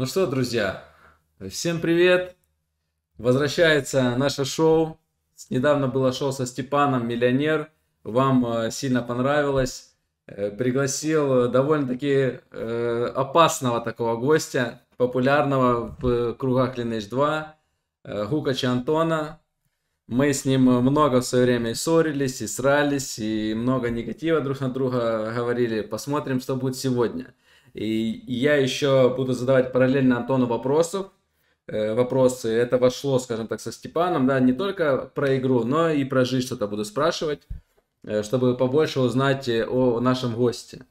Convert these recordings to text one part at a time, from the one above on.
Ну что, друзья, всем привет! Возвращается наше шоу. Недавно было шоу со Степаном «Миллионер». Вам э, сильно понравилось. Э, пригласил э, довольно-таки опасного такого гостя, популярного в кругах Lineage 2, Гукача Антона. Мы с ним много в свое время и ссорились, и срались, и много негатива друг на друга говорили. Посмотрим, что будет сегодня. И я еще буду задавать параллельно Антону вопросов, э, вопросы. Это вошло, скажем так, со Степаном, да, не только про игру, но и про жизнь что-то буду спрашивать, э, чтобы побольше узнать э, о нашем госте.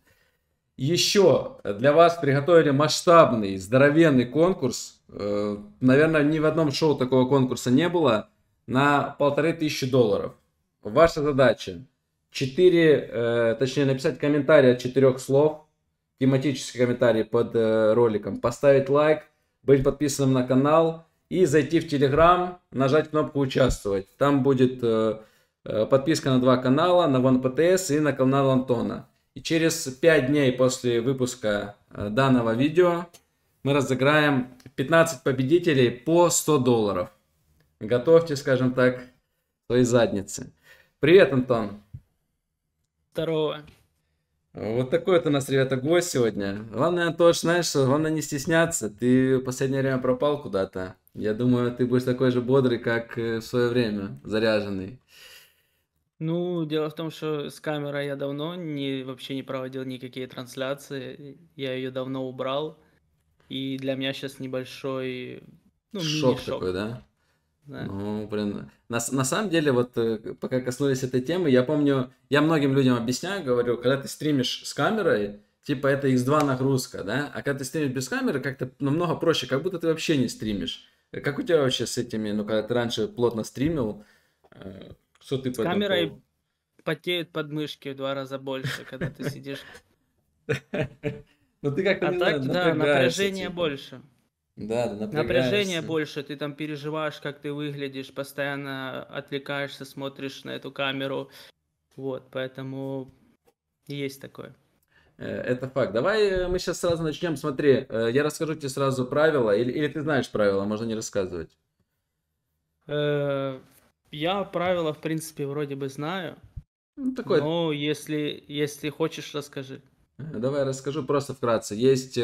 Еще для вас приготовили масштабный, здоровенный конкурс. Наверное, ни в одном шоу такого конкурса не было. На полторы тысячи долларов. Ваша задача 4, точнее написать комментарий от четырех слов тематический комментарий под э, роликом, поставить лайк, быть подписанным на канал и зайти в Телеграм, нажать кнопку «Участвовать». Там будет э, э, подписка на два канала, на ВанПТС и на канал Антона. И через 5 дней после выпуска данного видео мы разыграем 15 победителей по 100 долларов. Готовьте, скажем так, свои задницы. Привет, Антон. Здорово. Вот такой вот у нас, ребята, гость сегодня. Главное, Антош, знаешь, главное не стесняться. Ты в последнее время пропал куда-то. Я думаю, ты будешь такой же бодрый, как э, в свое время, заряженный. Ну, дело в том, что с камерой я давно не, вообще не проводил никакие трансляции. Я ее давно убрал. И для меня сейчас небольшой ну, шок, шок такой, да? Да. Ну, блин. На, на самом деле, вот э, пока коснулись этой темы, я помню, я многим людям объясняю, говорю, когда ты стримишь с камерой, типа это x2 нагрузка, да? А когда ты стримишь без камеры, как-то намного проще, как будто ты вообще не стримишь. Э, как у тебя вообще с этими, ну, когда ты раньше плотно стримил, э, что ты С камерой поводу? потеют подмышки в два раза больше, когда ты сидишь. Ну ты как-то, А так, ну, да, а, напряжение больше. Да, Напряжение больше, ты там переживаешь, как ты выглядишь, постоянно отвлекаешься, смотришь на эту камеру. Вот, поэтому есть такое. Э, это факт. Давай э, мы сейчас сразу начнем. Смотри, э, я расскажу тебе сразу правила, или, или ты знаешь правила, можно не рассказывать. Я правила, в принципе, вроде бы знаю. Ну, такой... Но если, если хочешь, расскажи. Давай расскажу просто вкратце. Есть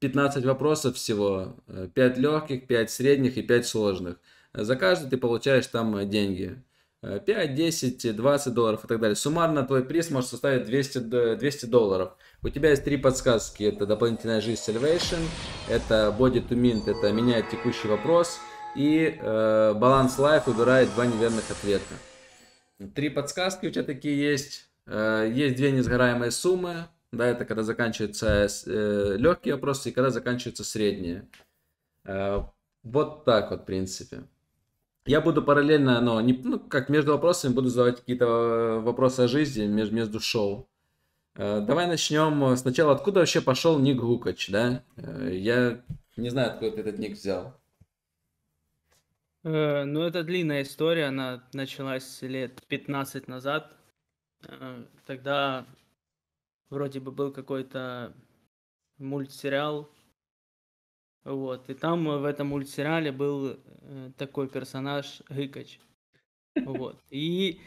15 вопросов всего, 5 легких, 5 средних и 5 сложных. За каждый ты получаешь там э, деньги. 5, 10, 20 долларов и так далее. Суммарно твой приз может составить 200, 200 долларов. У тебя есть три подсказки. Это дополнительная жизнь Salvation, это Body to Mint, это меняет текущий вопрос, и э, Balance Life выбирает два неверных ответа. Три подсказки у тебя такие есть. Э, есть две несгораемые суммы, да, это когда заканчиваются э, легкие вопросы и когда заканчиваются средние. Э, вот так вот, в принципе. Я буду параллельно, но не, ну, как между вопросами буду задавать какие-то э, вопросы о жизни между, между шоу. Э, давай начнем сначала, откуда вообще пошел Ник Гукач, да? Э, я не знаю, откуда ты этот ник взял. Э, ну, это длинная история, она началась лет 15 назад. Э, тогда вроде бы был какой-то мультсериал. Вот, и там э, в этом мультсериале был э, такой персонаж Гыкач. Вот, и,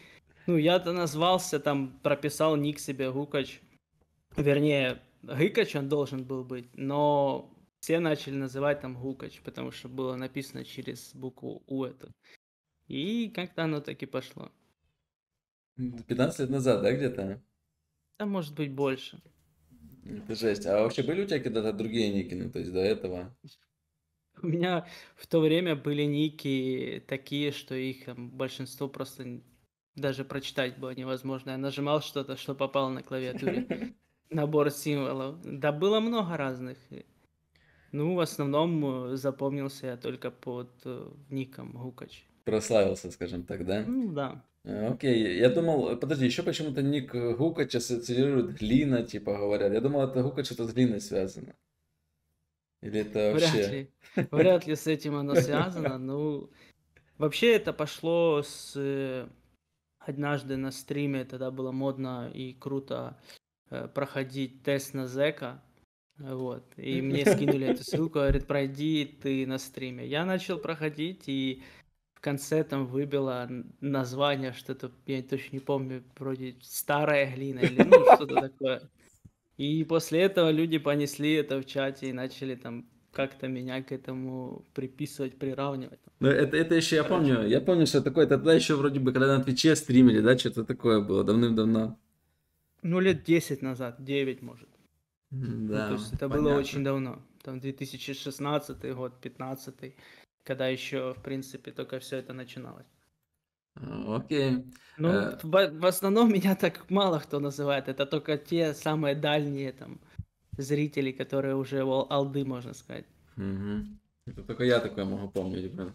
ну, я-то назвался, там прописал ник себе Гукач. Вернее, Гыкач он должен был быть, но все начали называть там Гукач, потому что было написано через букву У это. И как-то оно так и пошло. 15 лет назад, да, где-то? Да может быть больше. Это жесть. А вообще были у тебя когда-то другие ники, ну, то есть до этого? У меня в то время были ники такие, что их там, большинство просто даже прочитать было невозможно. Я нажимал что-то, что попало на клавиатуре. Набор символов. Да было много разных. Ну, в основном э, запомнился я только под э, ником Гукач. Прославился, скажем так, да? Ну, да. Э, окей, я думал, э, подожди, еще почему-то ник э, Гукача ассоциирует глина, типа говорят. Я думал, это Гукач это с глиной связано. Или это Вряд ли. Вряд ли с этим оно связано. Ну, вообще это пошло с... Однажды на стриме тогда было модно и круто проходить тест на Зека. Вот. И мне скинули эту ссылку, говорит, пройди ты на стриме. Я начал проходить, и конце там выбила название что-то, я точно не помню, вроде «Старая глина» или ну что-то такое. И после этого люди понесли это в чате и начали там как-то меня к этому приписывать, приравнивать. Ну, это, это еще я помню, я помню, что такое, тогда еще вроде бы, когда на Твиче стримили, да, что-то такое было давным-давно. Ну, лет 10 назад, 9, может. Да, ну, то есть это понятно. было очень давно, там 2016 год, 15 когда еще, в принципе, только все это начиналось. Окей. Ну, э... в, в основном меня так мало кто называет. Это только те самые дальние там зрители, которые уже алды, можно сказать. Угу. Это только я такое могу помнить, блин.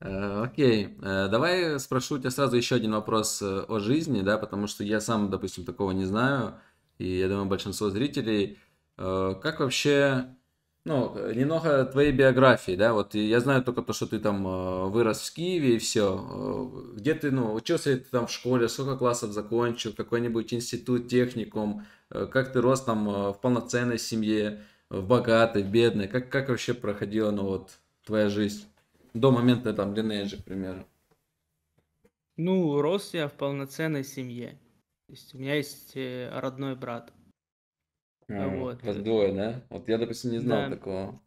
Э, окей, э, давай спрошу у тебя сразу еще один вопрос э, о жизни, да, потому что я сам, допустим, такого не знаю, и я думаю, большинство зрителей. как вообще ну, немного твоей биографии, да, вот я знаю только то, что ты там э, вырос в Киеве и все. Э, где ты, ну, учился ты там в школе, сколько классов закончил, какой-нибудь институт, техникум, э, как ты рос там в полноценной семье, в богатой, в бедной, как, как вообще проходила, ну, вот, твоя жизнь до момента там линейджа, к примеру? Ну, рос я в полноценной семье. То есть у меня есть родной брат. А, вот. Вас двое, да? Вот я, допустим, не знал да. такого.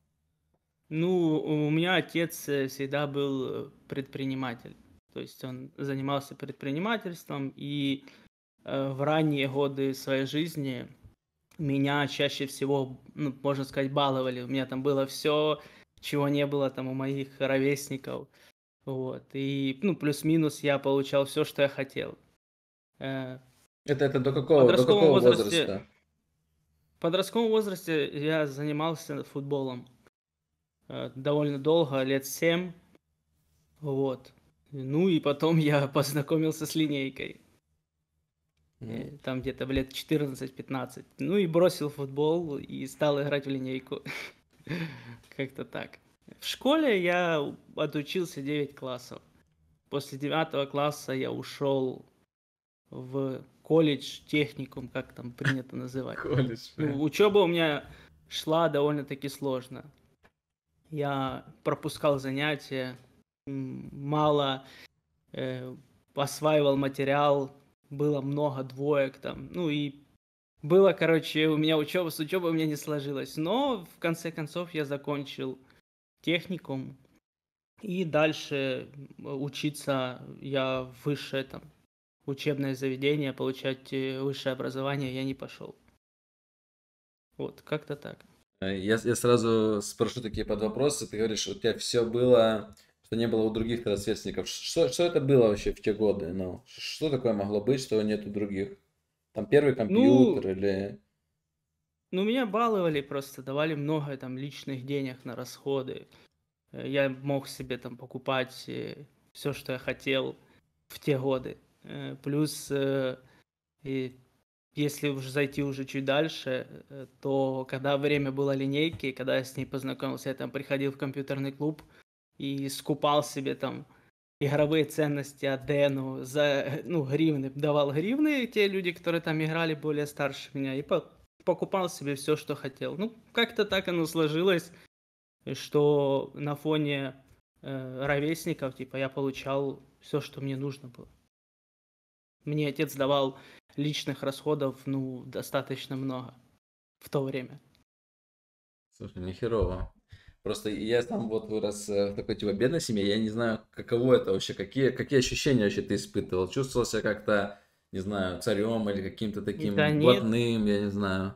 Ну, у меня отец э, всегда был э, предприниматель. То есть он занимался предпринимательством, и э, в ранние годы своей жизни меня чаще всего, ну, можно сказать, баловали. У меня там было все, чего не было там у моих ровесников. Вот. И, ну, плюс-минус я получал все, что я хотел. это, это до какого, до какого возрасте, возраста? подростковом возрасте я занимался футболом э, довольно долго, лет семь. Вот. Ну и потом я познакомился с линейкой. Mm. Там где-то в лет 14-15. Ну и бросил футбол и стал играть в линейку. Как-то так. В школе я отучился 9 классов. После 9 класса я ушел в колледж, техникум, как там принято называть. Колледж. Ну, учеба у меня шла довольно-таки сложно. Я пропускал занятия, мало э, осваивал материал, было много двоек там, ну и было, короче, у меня учеба с учебой у меня не сложилось, но в конце концов я закончил техникум и дальше э, учиться я выше там учебное заведение, получать э, высшее образование я не пошел. Вот, как-то так. Э, я, я сразу спрошу такие подвопросы. Ты говоришь, у тебя все было, что не было у других сверстников. Что, что это было вообще в те годы? Ну, что такое могло быть, что нет у других? Там первый ну, компьютер ну, или... Ну, меня баловали просто, давали много там личных денег на расходы. Э, я мог себе там покупать все, что я хотел в те годы. Э, плюс, э, и если уже зайти уже чуть дальше, э, то когда время было линейки, когда я с ней познакомился, я там приходил в компьютерный клуб и скупал себе там игровые ценности Адену за, ну, гривны, давал гривны те люди, которые там играли более старше меня, и по покупал себе все, что хотел. Ну, как-то так оно сложилось, что на фоне э, ровесников, типа, я получал все, что мне нужно было. Мне отец давал личных расходов, ну, достаточно много в то время. Слушай, не херово. Просто я там вот вырос э, в такой типа бедной семье, я не знаю, каково это вообще, какие, какие ощущения вообще ты испытывал. Чувствовал себя как-то, не знаю, царем или каким-то таким да блатным, я не знаю.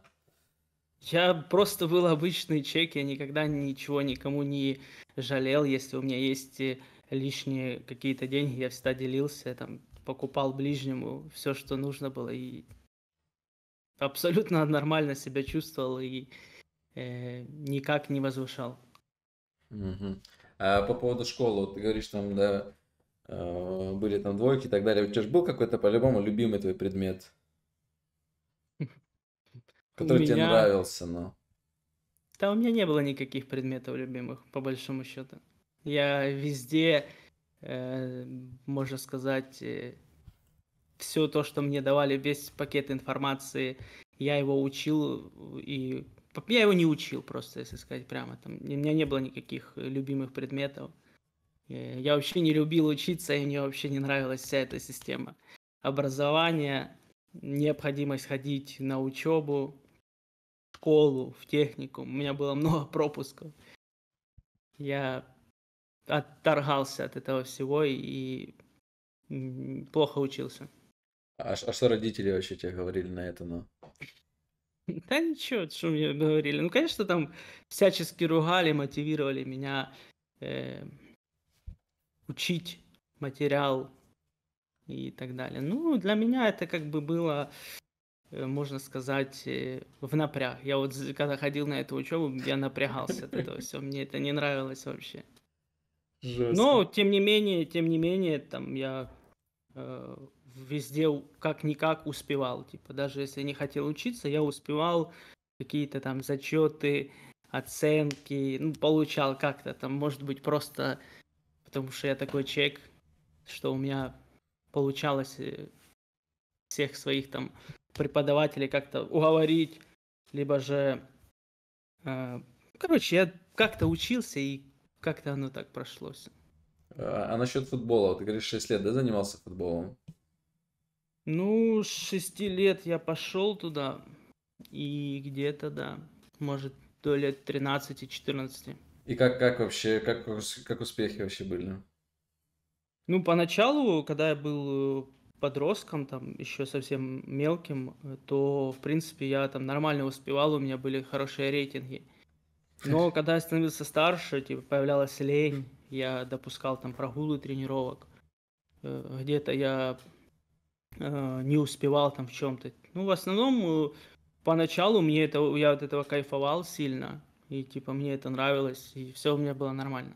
Я просто был обычный чек, я никогда ничего никому не жалел. Если у меня есть э, лишние какие-то деньги, я всегда делился, там, покупал ближнему все, что нужно было, и абсолютно нормально себя чувствовал и э, никак не возвышал. Угу. А по поводу школы, ты говоришь, там, да, э, были там двойки и так далее. У тебя же был какой-то, по-любому, любимый твой предмет? Который меня... тебе нравился, но... Да, у меня не было никаких предметов любимых, по большому счету. Я везде Э, можно сказать, э, все то, что мне давали, весь пакет информации, я его учил э, и я его не учил просто, если сказать прямо. Там, у меня не было никаких любимых предметов. Я вообще не любил учиться, и мне вообще не нравилась вся эта система образования, необходимость ходить на учебу, в школу, в техникум. У меня было много пропусков. Я отторгался от этого всего и плохо учился. А, а что родители вообще тебе говорили на это? Ну? Да ничего, что мне говорили. Ну, конечно, там всячески ругали, мотивировали меня э, учить материал и так далее. Ну, для меня это как бы было, э, можно сказать, э, в напряг. Я вот когда ходил на эту учебу, я напрягался от этого всего. Мне это не нравилось вообще. Жестко. Но, тем не менее, тем не менее, там я э, везде как-никак успевал. Типа, даже если не хотел учиться, я успевал какие-то там зачеты, оценки, ну, получал как-то там, может быть, просто потому что я такой человек, что у меня получалось э, всех своих там преподавателей как-то уговорить, либо же, э, короче, я как-то учился и как-то оно так прошло А, а насчет футбола, ты говоришь, 6 лет, да, занимался футболом? Ну, с 6 лет я пошел туда, и где-то, да, может, до лет 13-14. И как, как вообще, как, как успехи вообще были? Ну, поначалу, когда я был э, подростком, там, еще совсем мелким, э, то, в принципе, я там нормально успевал, у меня были хорошие рейтинги. Но когда я становился старше, типа, появлялась лень, я допускал там прогулы тренировок. Э, где-то я э, не успевал там в чем-то. Ну, в основном, э, поначалу мне это, я от этого кайфовал сильно. И, типа, мне это нравилось, и все у меня было нормально.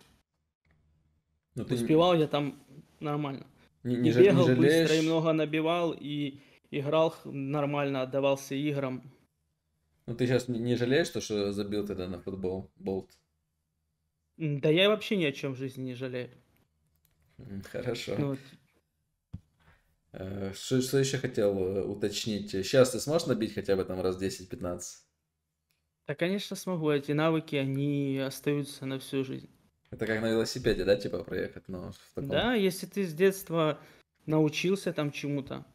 Но ну, ты... Успевал я там нормально. Не, не, не бегал не быстро и много набивал, и играл нормально, отдавался играм. Ну ты сейчас не жалеешь, то, что забил тогда на футбол болт? Да я вообще ни о чем в жизни не жалею. Хорошо. Ну вот. Э, что, что еще хотел э, уточнить? Сейчас ты сможешь набить хотя бы там раз 10-15? Да, конечно, смогу. Эти навыки, они остаются на всю жизнь. Это как на велосипеде, да, типа проехать? Но в таком... Да, если ты с детства научился там чему-то,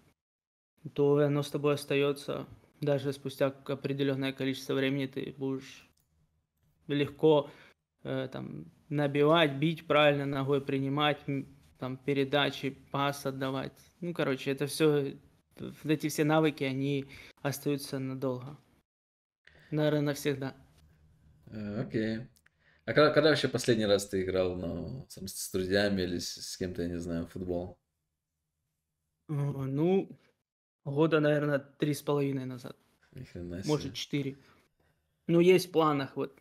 то оно с тобой остается даже спустя определенное количество времени ты будешь легко э, там набивать, бить правильно ногой, принимать там передачи, пас отдавать. Ну, короче, это все, вот эти все навыки, они остаются надолго. Наверное, навсегда. Э, окей. Okay. А когда, когда вообще последний раз ты играл ну, там, с друзьями или с, с кем-то, я не знаю, в футбол? Ну, года, наверное, три с половиной назад. себе. Может, четыре. Ну, есть в планах, вот.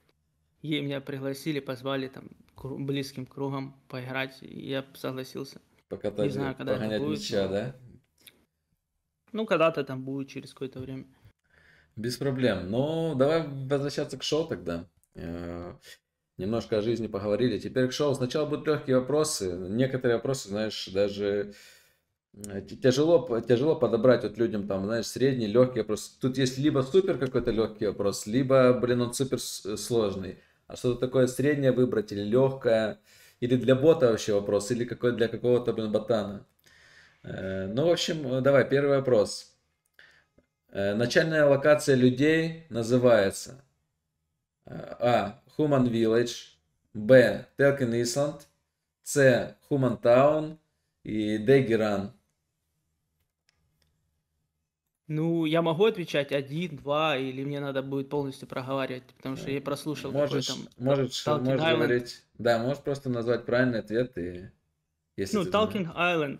И меня пригласили, позвали там близким кругом поиграть, и я согласился. Покатать, не знаю, когда погонять это будет, мяча, да? Ну, когда-то там будет, через какое-то время. Без проблем. Ну, давай возвращаться к шоу тогда. Э, немножко о жизни поговорили. Теперь к шоу. Сначала будут легкие вопросы. Некоторые вопросы, знаешь, даже Э, тяжело, тяжело подобрать вот людям там, знаешь, средний, легкий вопрос. Тут есть либо супер какой-то легкий вопрос, либо, блин, он супер э, сложный. А что-то такое среднее выбрать или легкое, или для бота вообще вопрос, или какой для какого-то, блин, ботана. Э, ну, в общем, давай, первый вопрос. Начальная локация людей называется А. Human Village Б. Telkin Island С. Human Town и Дегеран. Ну, я могу отвечать один, два, или мне надо будет полностью проговаривать, потому что я прослушал Можешь, какой там... Можешь, можешь говорить... Да, можешь просто назвать правильный ответ и... Если ну, Talking знаешь. Island.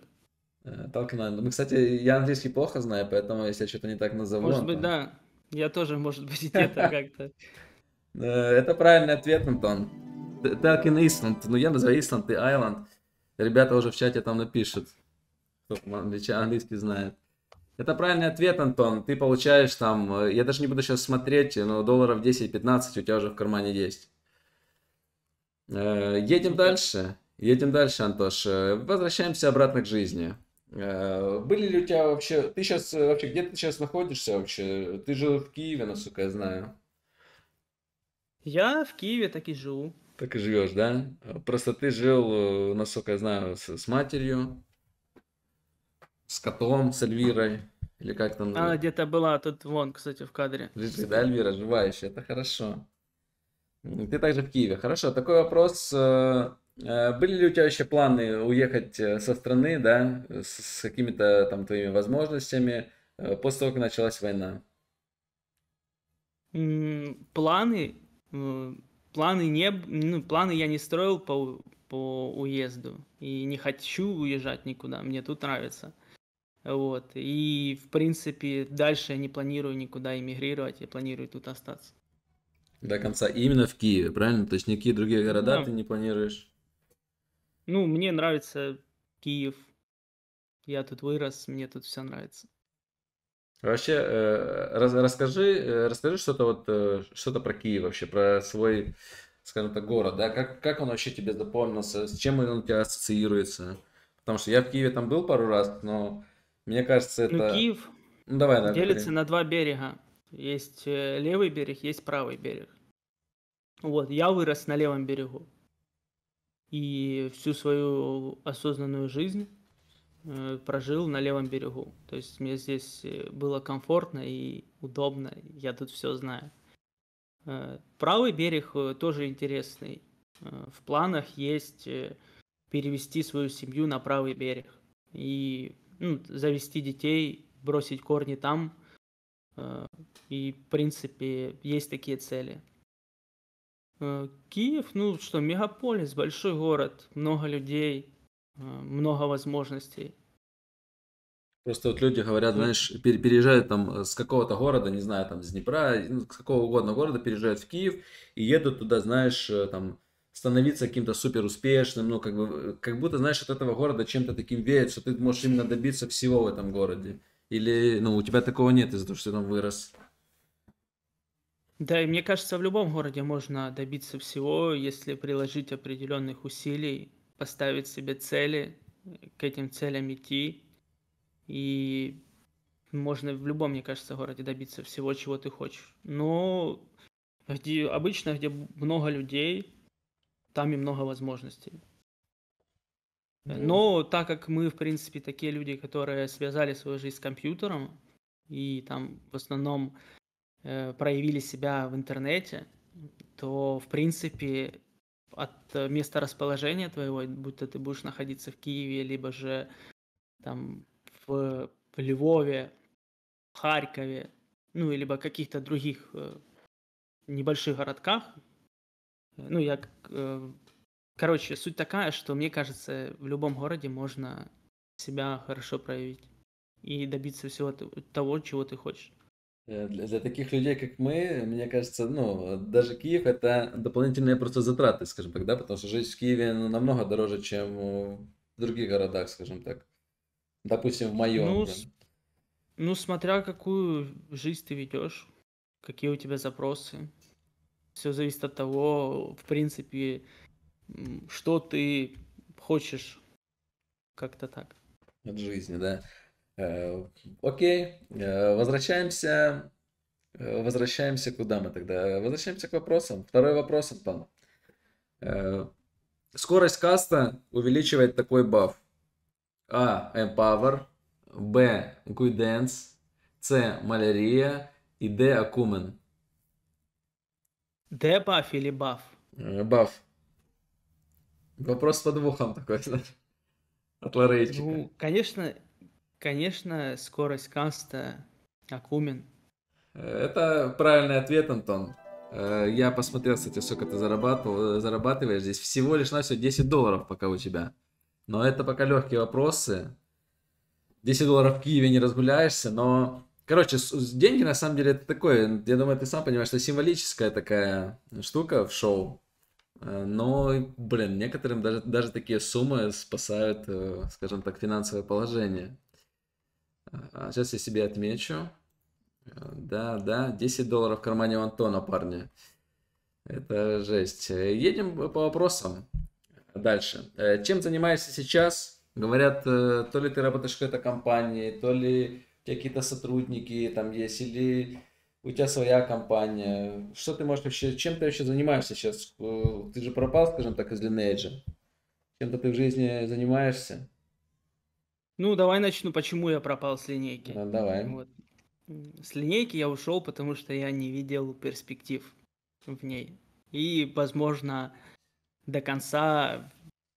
Uh, Talking Island. Мы, ну, кстати, я английский плохо знаю, поэтому если я что-то не так назову... Может Антон... быть, да. Я тоже, может быть, где-то как-то... Э, это правильный ответ, Антон. Talking Island. Ну, я называю Island и Island. Ребята уже в чате там напишут. кто-то Английский знает. Это правильный ответ, Антон. Ты получаешь там, э, я даже не буду сейчас смотреть, но долларов 10-15 у тебя уже в кармане есть. Э, едем дальше. Едем дальше, Антош. Э, возвращаемся обратно к жизни. Были ли у тебя вообще... Ты сейчас вообще... Где ты сейчас находишься вообще? Ты жил в Киеве, насколько я знаю. Я в Киеве так и живу. Так и живешь, да? Просто ты жил, насколько я знаю, с, с матерью с котом, с Эльвирой. Или как там? Она где-то была, тут вон, кстати, в кадре. Лежит, да, Эльвира, живая еще, это хорошо. Ты также в Киеве. Хорошо, такой вопрос. Э, э, были ли у тебя еще планы уехать э, со страны, да, с какими-то там твоими возможностями после того, как началась война? Планы, планы не, ну, планы я не строил по, по уезду и не хочу уезжать никуда. Мне тут нравится. Вот. И, в принципе, дальше я не планирую никуда эмигрировать, я планирую тут остаться. До конца. И именно в Киеве, правильно? То есть никакие другие города да. ты не планируешь? Ну, мне нравится Киев. Я тут вырос, мне тут все нравится. Вообще, э, раз, расскажи, э, расскажи что-то вот, э, что-то про Киев вообще, про свой, скажем так, город, да, как, как он вообще тебе запомнился, с чем он у тебя ассоциируется? Потому что я в Киеве там был пару раз, но мне кажется, ну, это... Ну, Киев ну, давай, да, делится на два берега. Есть э, левый берег, есть правый берег. Вот, я вырос на левом берегу. И всю свою осознанную жизнь э, прожил на левом берегу. То есть мне здесь э, было комфортно и удобно, я тут все знаю. Правый берег тоже интересный. В планах есть перевести свою семью на правый берег. И ну, завести детей, бросить корни там. Э, и, в принципе, есть такие цели. Э, Киев, ну что, мегаполис, большой город, много людей, э, много возможностей. Просто вот люди говорят, знаешь, переезжают там с какого-то города, не знаю, там с Днепра, ну, с какого угодно города переезжают в Киев и едут туда, знаешь, там становиться каким-то супер успешным, ну, как бы, как будто, знаешь, от этого города чем-то таким веет, что ты можешь именно добиться всего в этом городе. Или, ну, у тебя такого нет из-за того, что ты там вырос. Да, и мне кажется, в любом городе можно добиться всего, если приложить определенных усилий, поставить себе цели, к этим целям идти. И можно в любом, мне кажется, городе добиться всего, чего ты хочешь. Но где, обычно, где много людей, там и много возможностей. Э, но так как мы, в принципе, такие люди, которые связали свою жизнь с компьютером и там в основном э, проявили себя в интернете, то, в принципе, от э, места расположения твоего, будь то ты будешь находиться в Киеве, либо же там в, в Львове, в Харькове, ну, либо каких-то других э, небольших городках, ну, я... Э, короче, суть такая, что, мне кажется, в любом городе можно себя хорошо проявить и добиться всего того, чего ты хочешь. Э, для, для таких людей, как мы, мне кажется, ну, даже Киев это дополнительные просто затраты, скажем так, да, потому что жизнь в Киеве ну, намного дороже, чем в других городах, скажем так. Допустим, в моем. Ну, с... ну смотря какую жизнь ты ведешь, какие у тебя запросы. Все зависит от того, в принципе, что ты хочешь. Как-то так. От жизни, да. Э, окей, э, возвращаемся. Э, возвращаемся куда мы тогда? Возвращаемся к вопросам. Второй вопрос, Антон. Э, скорость каста увеличивает такой баф. А. Empower. Б. Guidance. С. Малярия. И Д. Акумен. Дебаф или баф? Э, баф. Вопрос с подвохом такой, знаешь. От Лорейчика. Ну, конечно, конечно, скорость каста Акумен. Это правильный ответ, Антон. Э, я посмотрел, кстати, сколько ты зарабатывал, э, зарабатываешь. Здесь всего лишь на все 10 долларов пока у тебя. Но это пока легкие вопросы. 10 долларов в Киеве не разгуляешься, но Короче, деньги на самом деле это такое, я думаю, ты сам понимаешь, что символическая такая штука в шоу. Э, но, блин, некоторым даже, даже такие суммы спасают, э, скажем так, финансовое положение. Сейчас а, а я себе отмечу. Э, да, да, 10 долларов в кармане у Антона, парни. Это жесть. Едем по вопросам дальше. Чем занимаешься сейчас? Говорят, то ли ты работаешь в какой-то компании, то ли какие-то сотрудники там есть, или у тебя своя компания. Что ты можешь вообще, чем ты вообще занимаешься сейчас? Э, ты же пропал, скажем так, из Lineage. Чем-то ты в жизни занимаешься? Ну, давай начну, почему я пропал с линейки. Ну, давай. Вот. С линейки я ушел, потому что я не видел перспектив в ней. И, возможно, до конца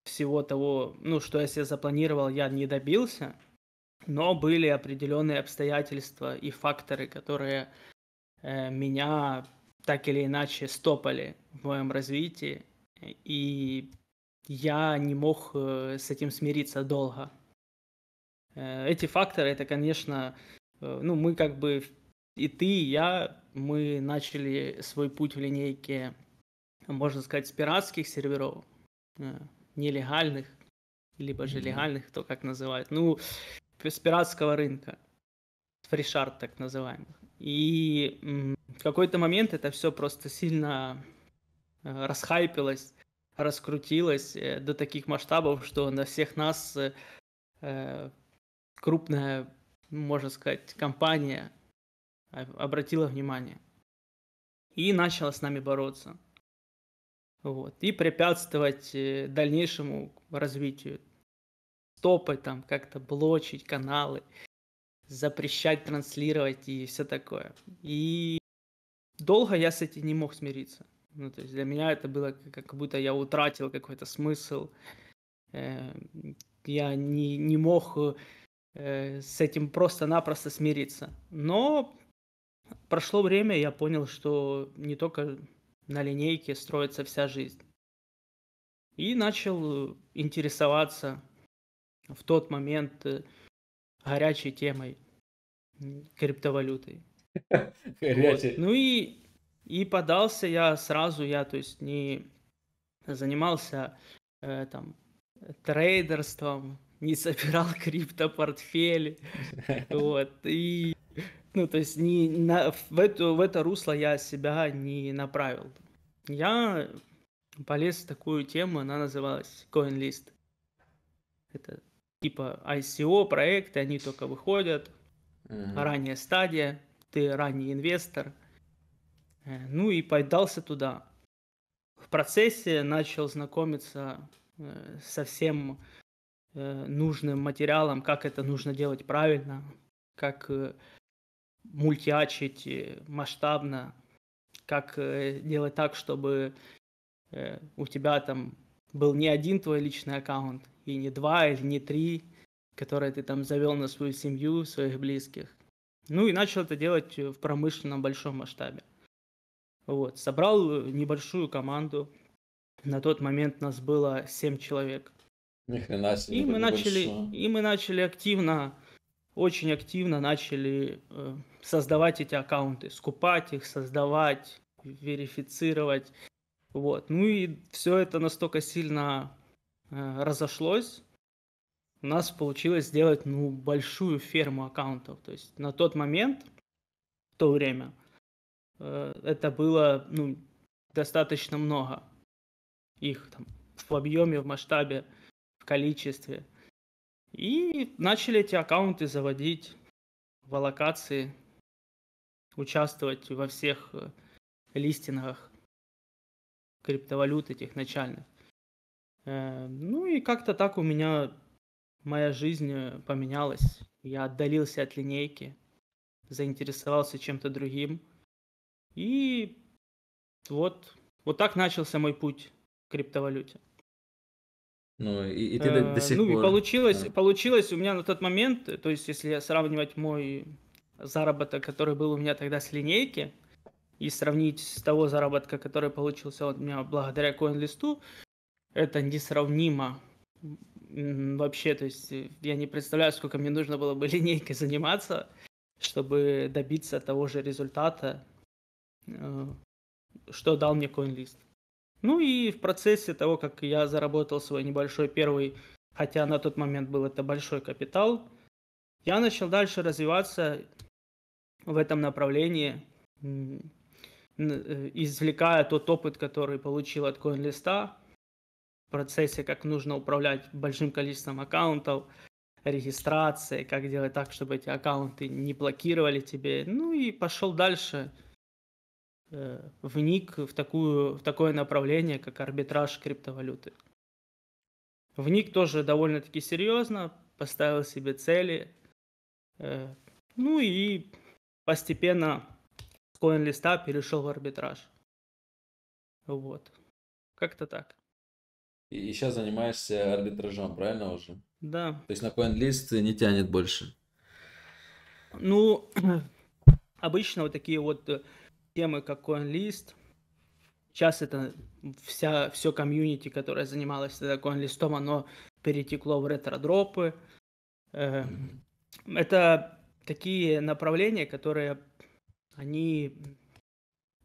всего того, ну, что я себе запланировал, я не добился но были определенные обстоятельства и факторы, которые э, меня так или иначе стопали в моем развитии, и я не мог э, с этим смириться долго. Э, эти факторы, это, конечно, э, ну, мы как бы, и ты, и я, мы начали свой путь в линейке, можно сказать, с пиратских серверов, нелегальных, либо же легальных, кто как называет. Ну, с пиратского рынка, с фришарт так называемых. И в какой-то момент это все просто сильно э, расхайпилось, раскрутилось э, до таких масштабов, что на всех нас э, крупная, можно сказать, компания обратила внимание и начала с нами бороться. Вот, и препятствовать дальнейшему развитию стопы, там как-то блочить каналы, запрещать транслировать и все такое. И долго я с этим не мог смириться. Ну, то есть для меня это было как будто я утратил какой-то смысл. Э, я не, не мог э, с этим просто-напросто смириться. Но прошло время, я понял, что не только на линейке строится вся жизнь. И начал интересоваться в тот момент э, горячей темой криптовалюты Вот. Ну и, и подался я сразу, я то есть не занимался э, там трейдерством, не собирал криптопортфель, вот, и, ну, то есть не на, в, эту в это русло я себя не направил. Я полез в такую тему, она называлась CoinList. Это типа ICO проекты, они только выходят, mm ранняя стадия, ты ранний инвестор. Э, ну и поддался туда. В процессе начал знакомиться э, со всем э, нужным материалом, как это нужно делать правильно, как мультиачить масштабно, как делать так, чтобы у тебя там был не один твой личный аккаунт и не два, или не три, которые ты там завел на свою семью, своих близких. Ну и начал это делать э, в промышленном большом масштабе. Вот, собрал э, небольшую команду. На тот момент нас было семь человек. Ни хрена себе. И мы, начали, большое. и мы начали активно, очень активно начали э, создавать эти аккаунты, скупать их, создавать, верифицировать. Вот. Ну и все это настолько сильно Э, разошлось, у нас получилось сделать ну, большую ферму аккаунтов. То есть на тот момент, в то время, э, это было ну, достаточно много. Их там в объеме, в масштабе, в количестве. И начали эти аккаунты заводить в аллокации, участвовать во всех э, листингах криптовалют этих начальных. Э, ну и как-то так у меня моя жизнь э, поменялась. Я отдалился от линейки, заинтересовался чем-то другим. И вот, вот так начался мой путь к криптовалюте. Ну, и, и ты до, до э, сих ну, пор... Ну, и получилось, да. получилось у меня на тот момент, то есть если сравнивать мой заработок, который был у меня тогда с линейки, и сравнить с того заработка, который получился у меня благодаря CoinListу, это несравнимо вообще, то есть э, я не представляю, сколько мне нужно было бы линейкой заниматься, чтобы добиться того же результата, э, что дал мне CoinList. Ну и в процессе того, как я заработал свой небольшой первый, хотя на тот момент был это большой капитал, я начал дальше развиваться в этом направлении, э, извлекая тот опыт, который получил от CoinList'а, процессе, как нужно управлять большим количеством аккаунтов, регистрации, как делать так, чтобы эти аккаунты не блокировали тебе. Ну и пошел дальше, э, вник в, такую, в такое направление, как арбитраж криптовалюты. Вник тоже довольно-таки серьезно, поставил себе цели. Э, ну и постепенно с CoinList перешел в арбитраж. Вот. Как-то так. И, сейчас занимаешься арбитражом, правильно уже? Да. То есть на CoinList не тянет больше? Ну, обычно вот такие вот э, темы, как CoinList, сейчас это вся, все комьюнити, которое занималось тогда CoinListом, оно перетекло в ретро ретродропы. Э, это такие направления, которые они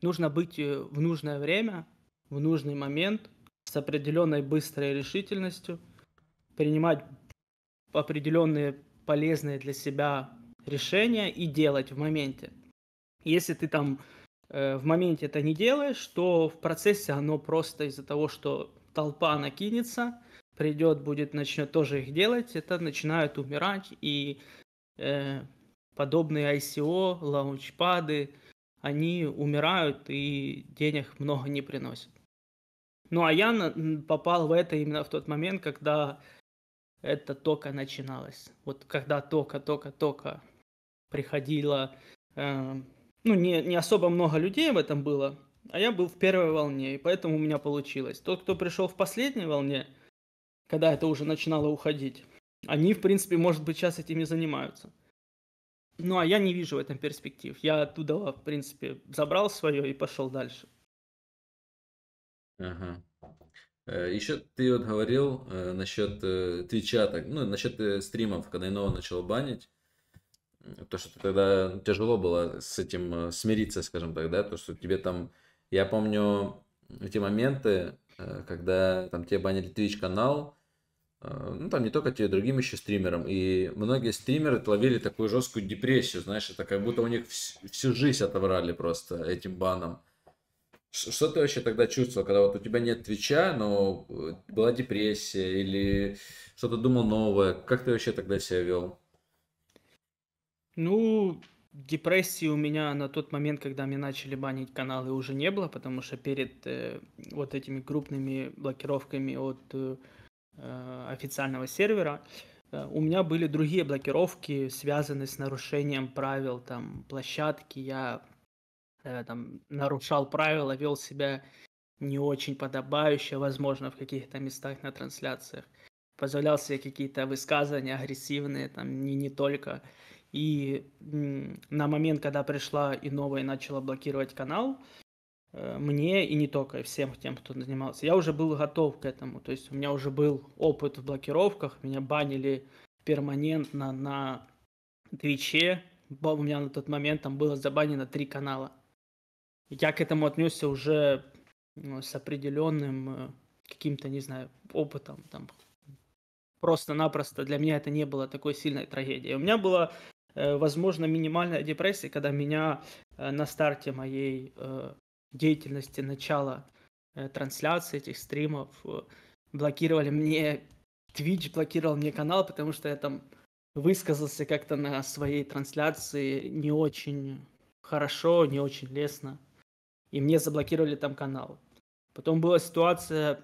нужно быть э, в нужное время, в нужный момент, с определенной быстрой решительностью, принимать определенные полезные для себя решения и делать в моменте. Если ты там э, в моменте это не делаешь, то в процессе оно просто из-за того, что толпа накинется, придет, будет, начнет тоже их делать, это начинает умирать, и э, подобные ICO, лаунчпады, они умирают и денег много не приносят. Ну, а я попал в это именно в тот момент, когда это только начиналось. Вот когда только-только-только приходило... Э, ну, не, не особо много людей в этом было, а я был в первой волне, и поэтому у меня получилось. Тот, кто пришел в последней волне, когда это уже начинало уходить, они, в принципе, может быть, сейчас этими занимаются. Ну, а я не вижу в этом перспектив. Я оттуда, в принципе, забрал свое и пошел дальше. Ага. Э, еще ты вот говорил э, насчет э, Твича, так, ну, насчет стримов, когда Инова начал банить. То, что тогда тяжело было с этим смириться, скажем так, да, то, что тебе там... Я помню эти моменты, когда там тебе банили Twitch канал, ну, там не только тебе, другим еще стримерам. И многие стримеры ловили такую жесткую депрессию, знаешь, это как будто у них всю жизнь отобрали просто этим баном. Что ты вообще тогда чувствовал, когда вот у тебя нет Твича, но э, была депрессия или что-то думал новое? Как ты вообще тогда себя вел? Ну, депрессии у меня на тот момент, когда мне начали банить каналы, уже не было, потому что перед э, вот этими крупными блокировками от э, э официального сервера э, у меня были другие блокировки, связанные с нарушением правил там площадки. Я там нарушал правила, вел себя не очень подобающе, возможно, в каких-то местах на трансляциях. Позволял себе какие-то высказывания агрессивные, там, не, не только. И на момент, когда пришла и новая начала блокировать канал, э, мне и не только, всем тем, кто занимался, я уже был готов к этому. То есть у меня уже был опыт в блокировках, меня банили перманентно на Твиче. У меня на тот момент там было забанено три канала – я к этому отнесся уже ну, с определенным э, каким-то, не знаю, опытом. Там. Просто-напросто для меня это не было такой сильной трагедией. У меня была, э, возможно, минимальная депрессия, когда меня э, на старте моей деятельности, начала трансляции этих стримов блокировали мне, Twitch блокировал мне канал, потому что я там высказался как-то на своей трансляции не очень хорошо, не очень лестно и мне заблокировали там канал. Потом была ситуация,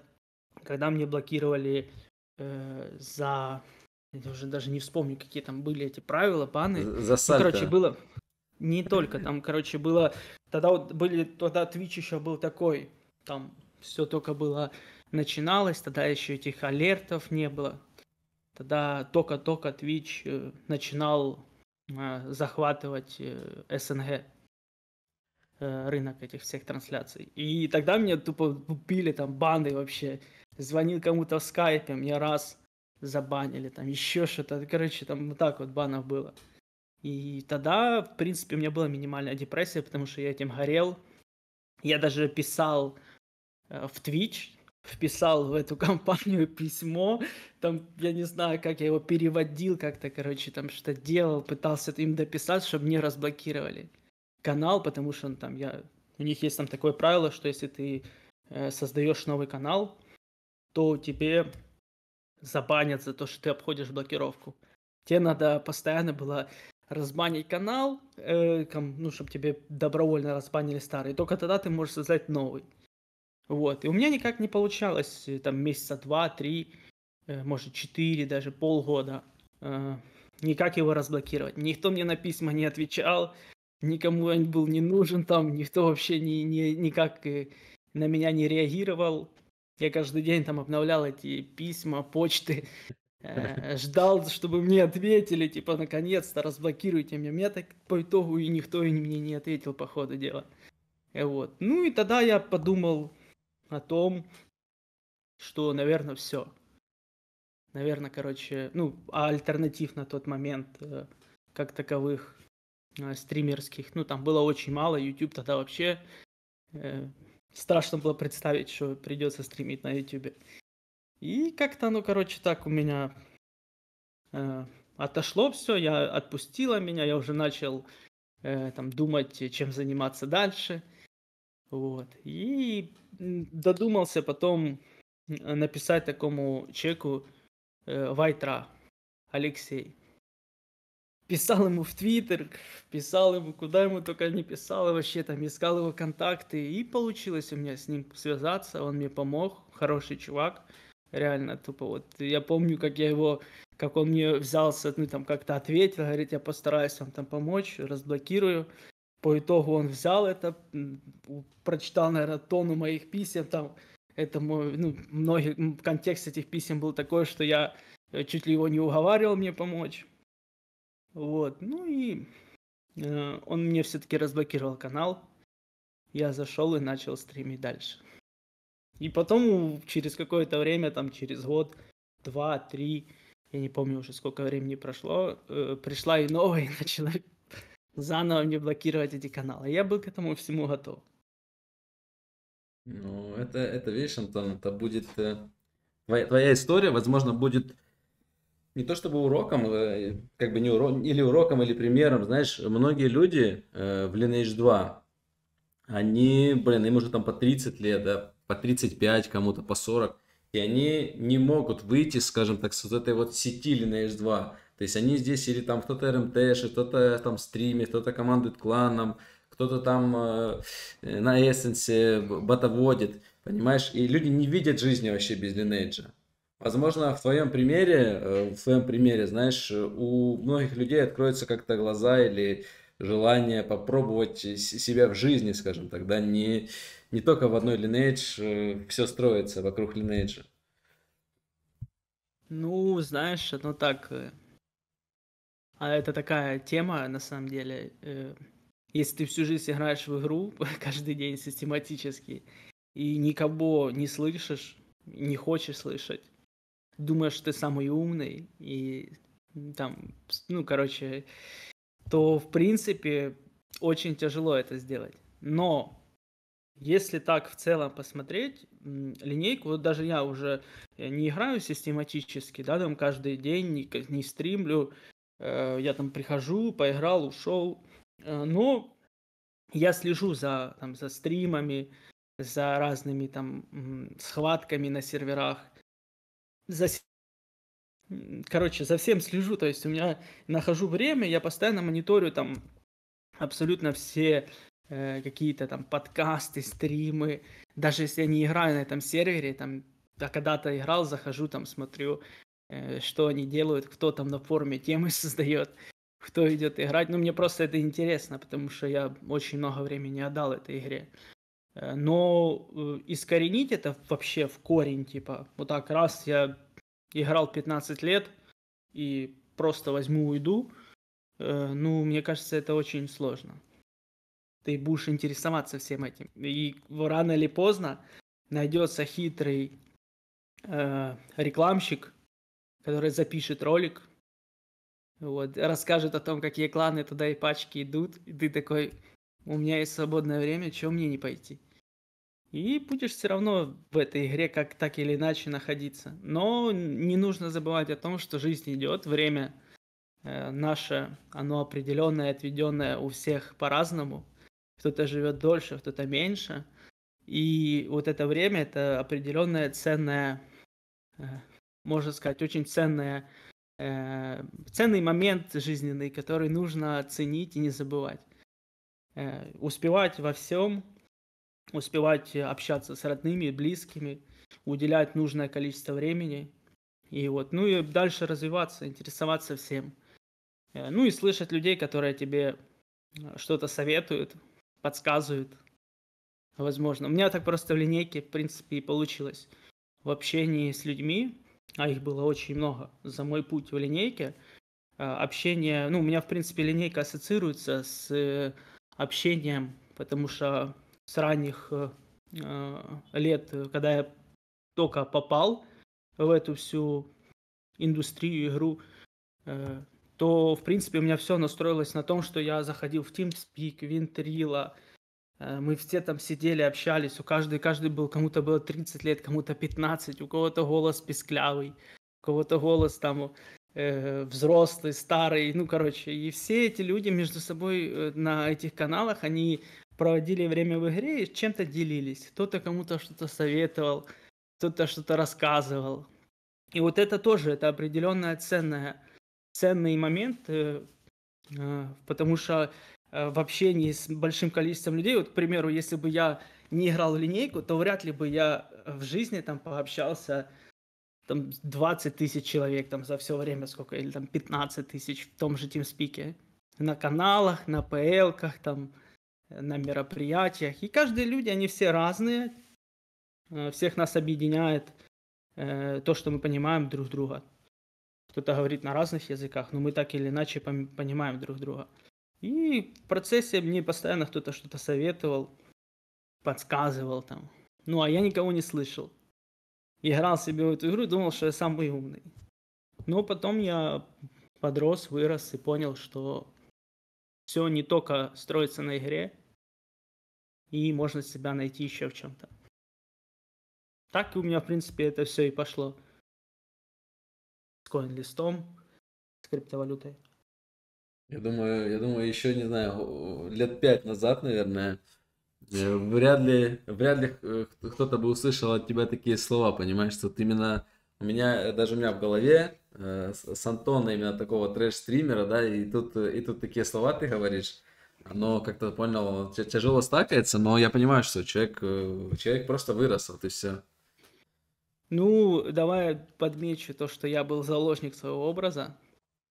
когда мне блокировали э, за... Я уже даже не вспомню, какие там были эти правила, баны. За ну, сальто. Ну, короче, было... Не только, там, короче, было... Тогда вот были... Тогда Twitch еще был такой, там все только было начиналось, тогда еще этих алертов не было. Тогда только-только Twitch э, начинал э, захватывать э, СНГ. Э, рынок этих всех трансляций. И тогда меня тупо убили там банды вообще. Звонил кому-то в скайпе, мне раз забанили, там еще что-то. Короче, там вот так вот банов было. И тогда, в принципе, у меня была минимальная депрессия, потому что я этим горел. Я даже писал э, в Twitch, вписал в эту компанию письмо, там, я не знаю, как я его переводил как-то, короче, там что-то делал, пытался им дописать, чтобы не разблокировали канал, потому что там, я, у них есть там такое правило, что если ты э, создаешь новый канал, то тебе забанят за то, что ты обходишь блокировку. Тебе надо постоянно было разбанить канал, э, ну, чтобы тебе добровольно разбанили старый. Только тогда ты можешь создать новый. Вот. И у меня никак не получалось э, там месяца два, три, э, может, четыре, даже полгода э, никак его разблокировать. Никто мне на письма не отвечал, никому он был не нужен там, никто вообще не, не, никак э, на меня не реагировал. Я каждый день там обновлял эти письма, почты, э, ждал, чтобы мне ответили, типа, наконец-то разблокируйте меня. Меня так по итогу и никто и мне не ответил по ходу дела. И э, вот. Ну и тогда я подумал о том, что, наверное, все. Наверное, короче, ну, а альтернатив на тот момент э, как таковых Э, стримерских. Ну, там было очень мало, YouTube тогда вообще э, страшно было представить, что придется стримить на YouTube. И как-то, ну, короче, так у меня э, отошло все, я отпустила меня, я уже начал э, там думать, чем заниматься дальше. Вот. И додумался потом э, написать такому чеку э, Вайтра Алексей писал ему в Твиттер, писал ему, куда ему только не писал, вообще там искал его контакты, и получилось у меня с ним связаться, он мне помог, хороший чувак, реально тупо вот, я помню, как я его, как он мне взялся, ну там как-то ответил, говорит, я постараюсь вам там помочь, разблокирую, по итогу он взял это, прочитал, наверное, тону моих писем, там, это мой, ну, многие, контекст этих писем был такой, что я э, чуть ли его не уговаривал мне помочь, вот, ну и э, он мне все-таки разблокировал канал. Я зашел и начал стримить дальше. И потом через какое-то время, там через год, два, три, я не помню уже сколько времени прошло, э, пришла и новая, и начала заново мне блокировать эти каналы. Я был к этому всему готов. Ну, это, это видишь, Антон, это будет... Э, твоя, твоя история, возможно, будет не то чтобы уроком, э, как бы не урок, или уроком, или примером, знаешь, многие люди э, в Lineage 2, они, блин, им уже там по 30 лет, да, по 35, кому-то по 40, и они не могут выйти, скажем так, с вот этой вот сети Lineage 2. То есть они здесь или там кто-то РМТшит, эм кто-то там стримит, кто-то командует кланом, кто-то там э, на эссенсе ботоводит, понимаешь? И люди не видят жизни вообще без линейджа. Возможно, в твоем примере, э, в своем примере, знаешь, у многих людей откроются как-то глаза или желание попробовать себя в жизни, скажем так, да, не, не только в одной Lineage э, все строится вокруг Lineage. Ну, знаешь, оно так... Э, а это такая тема, на самом деле. Если ты всю жизнь играешь в игру, каждый день систематически, и никого не слышишь, не хочешь слышать, думаешь, что ты самый умный, и там, ну, короче, то, в принципе, очень тяжело это сделать. Но если так в целом посмотреть, линейку, вот даже я уже э, не играю систематически, да, там каждый день не, не стримлю, э, я там прихожу, поиграл, ушел, э, но я слежу за, там, за стримами, за разными там схватками на серверах, за короче, за всем слежу, то есть у меня нахожу время, я постоянно мониторю там абсолютно все э, какие-то там подкасты, стримы, даже если я не играю на этом сервере, там, да, когда-то играл, захожу там, смотрю, э, что они делают, кто там на форуме темы создает, кто идет играть, ну мне просто это интересно, потому что я очень много времени отдал этой игре. Э, но э, искоренить это вообще в корень, типа, вот так раз я играл 15 лет и просто возьму уйду, э, ну, мне кажется, это очень сложно. Ты будешь интересоваться всем этим. И рано или поздно найдется хитрый э, рекламщик, который запишет ролик, вот, расскажет о том, какие кланы туда и пачки идут, и ты такой, у меня есть свободное время, чего мне не пойти? И будешь все равно в этой игре как так или иначе находиться. Но не нужно забывать о том, что жизнь идет, время э, наше, оно определенное, отведенное у всех по-разному. Кто-то живет дольше, кто-то меньше. И вот это время это определенная ценная, э, можно сказать, очень ценная, э, ценный момент жизненный, который нужно ценить и не забывать. Э, успевать во всем, успевать общаться с родными, близкими, уделять нужное количество времени. И вот, ну и дальше развиваться, интересоваться всем. Э, ну и слышать людей, которые тебе э, что-то советуют, подсказывают. Возможно. У меня так просто в линейке, в принципе, и получилось. В общении с людьми, а их было очень много за мой путь в линейке, э, общение, ну, у меня, в принципе, линейка ассоциируется с общением, потому что с ранних э, э, лет, когда я только попал в эту всю индустрию, игру, э, то, в принципе, у меня все настроилось на том, что я заходил в TeamSpeak, Винтерила, мы все там сидели, общались, у каждого каждый был, кому-то было 30 лет, кому-то 15, у кого-то голос песклявый, у кого-то голос там э, взрослый, старый, ну, короче, и все эти люди между собой на этих каналах, они проводили время в игре и чем-то делились. Кто-то кому-то что-то советовал, кто-то что-то рассказывал. И вот это тоже, это определенная ценная, ценный момент, э, э, потому что э, в общении с большим количеством людей, вот, к примеру, если бы я не играл в линейку, то вряд ли бы я в жизни там пообщался там 20 тысяч человек там за все время, сколько, или там 15 тысяч в том же TeamSpeak. На каналах, на ПЛ-ках, там, на мероприятиях. И каждые люди, они все разные. Э, всех нас объединяет э, то, что мы понимаем друг друга. Кто-то говорит на разных языках, но мы так или иначе понимаем друг друга. И в процессе мне постоянно кто-то что-то советовал, подсказывал там. Ну, а я никого не слышал. Играл себе в эту игру, думал, что я самый умный. Но потом я подрос, вырос и понял, что все не только строится на игре, и можно себя найти еще в чем-то. Так у меня, в принципе, это все и пошло. С коин-листом, с криптовалютой. Я думаю, я думаю, еще, не знаю, лет пять назад, наверное, э, вряд ли, вряд ли э, кто-то бы услышал от тебя такие слова, понимаешь, что вот именно у меня, даже у меня в голове Э, с Антона именно такого трэш-стримера, да, и тут, э, и тут такие слова ты говоришь, оно как-то понял, тяжело стакается, но я понимаю, что человек, э, человек просто вырос, вот и все. Ну, давай подмечу то, что я был заложник своего образа.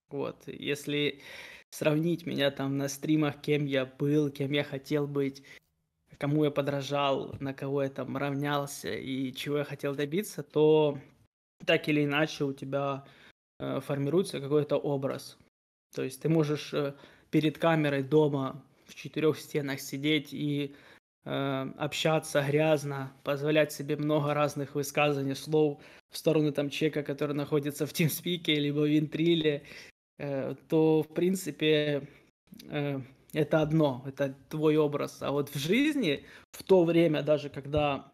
Вот, если сравнить меня там на стримах, кем я был, кем я хотел быть, кому я подражал, на кого я там равнялся и чего я хотел добиться, то так или иначе у тебя Э, формируется какой-то образ. То есть ты можешь э, перед камерой дома в четырех стенах сидеть и э, общаться грязно, позволять себе много разных высказаний, слов в сторону там чека, который находится в TeamSpeak либо в Интриле, то, в принципе, это одно, это твой образ. А вот в жизни, в то время, даже когда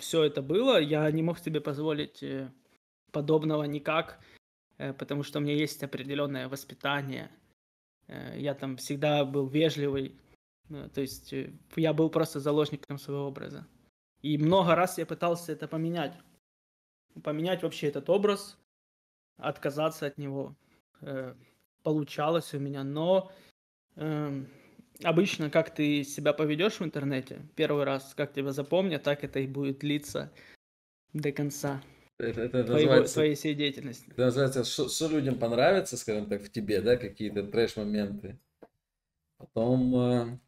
все это было, я не мог себе позволить подобного никак. Э, потому что у меня есть определенное воспитание. Э, я там всегда был вежливый, ну, то есть э, я был просто заложником своего образа. И много раз я пытался это поменять. Поменять вообще этот образ, отказаться от него. Получалось у меня, но эм, обычно как ты себя поведешь в интернете, первый раз, как тебя запомнят, так это и будет длиться до конца это, это твоего, называется, твоей всей деятельности. Это называется, что, людям понравится, скажем так, в тебе, да, какие-то трэш-моменты. Потом э,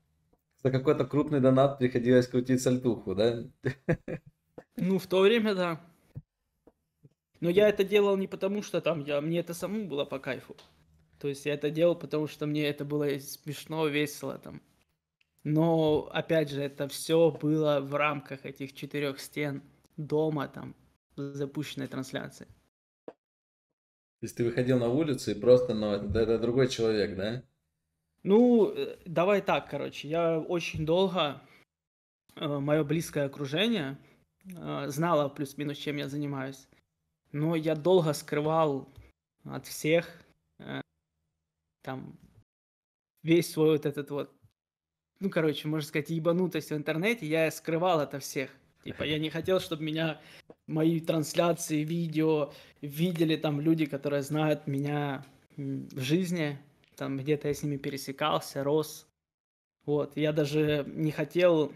за какой-то крупный донат приходилось крутить сальтуху, да? Ну, в то время, да. Но я это делал не потому, что там я, мне это саму было по кайфу. То есть я это делал, потому что мне это было смешно, весело там. Но, опять же, это все было в рамках этих четырех стен дома там запущенной трансляции. То есть ты выходил на улицу и просто, ну, это, это другой человек, да? Ну, э, давай так, короче, я очень долго, э, мое близкое окружение э, знало плюс-минус, чем я занимаюсь, но я долго скрывал от всех там весь свой вот этот вот, ну, короче, можно сказать, ебанутость в интернете, я скрывал это всех. Типа я не хотел, чтобы меня, мои трансляции, видео видели там люди, которые знают меня в жизни, там где-то я с ними пересекался, рос. Вот, я даже не хотел,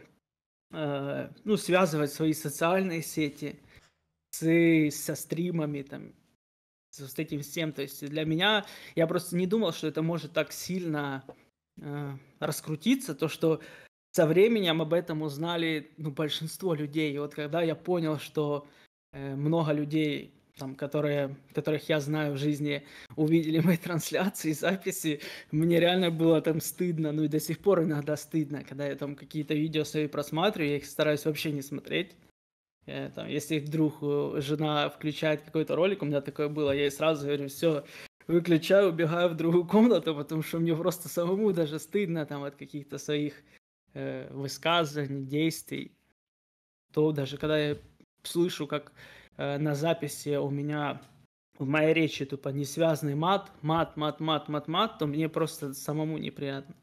э, ну, связывать свои социальные сети с, со стримами, там, с, с этим всем. То есть для меня, я просто не думал, что это может так сильно э, раскрутиться, то, что со временем об этом узнали ну, большинство людей. И вот когда я понял, что э, много людей, там, которые, которых я знаю в жизни, увидели мои трансляции, и записи, мне реально было там стыдно, ну и до сих пор иногда стыдно, когда я там какие-то видео свои просматриваю, я их стараюсь вообще не смотреть. Э, там, если вдруг э, жена включает какой-то ролик, у меня такое было, я ей сразу говорю, все, выключаю, убегаю в другую комнату, потому что мне просто самому даже стыдно там от каких-то своих э, высказываний, действий, то даже когда я слышу, как э, на записи у меня в моей речи тупо типа, не связанный мат, мат, мат, мат, мат, мат, то мне просто самому неприятно.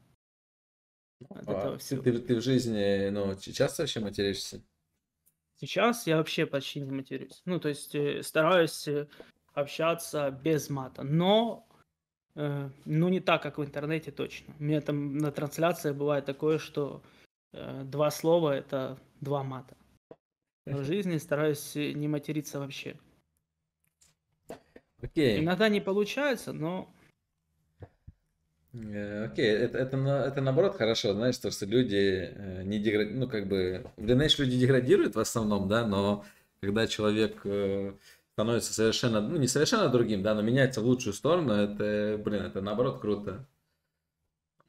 А ты, ты в жизни, ну, часто вообще материшься? Сейчас я вообще почти не матерюсь. Ну, то есть э, стараюсь э, общаться без мата. Но Э, ну, не так, как в интернете точно. У меня там на трансляции бывает такое, что э, два слова — это два мата. А в жизни стараюсь не материться вообще. Окей. Иногда не получается, но э, Окей, это, это, это наоборот хорошо, знаешь, то, что люди э, не деградируют, ну, как бы, в люди деградируют в основном, да, но когда человек становится совершенно, ну не совершенно другим, да, но меняется в лучшую сторону, это, блин, это наоборот круто.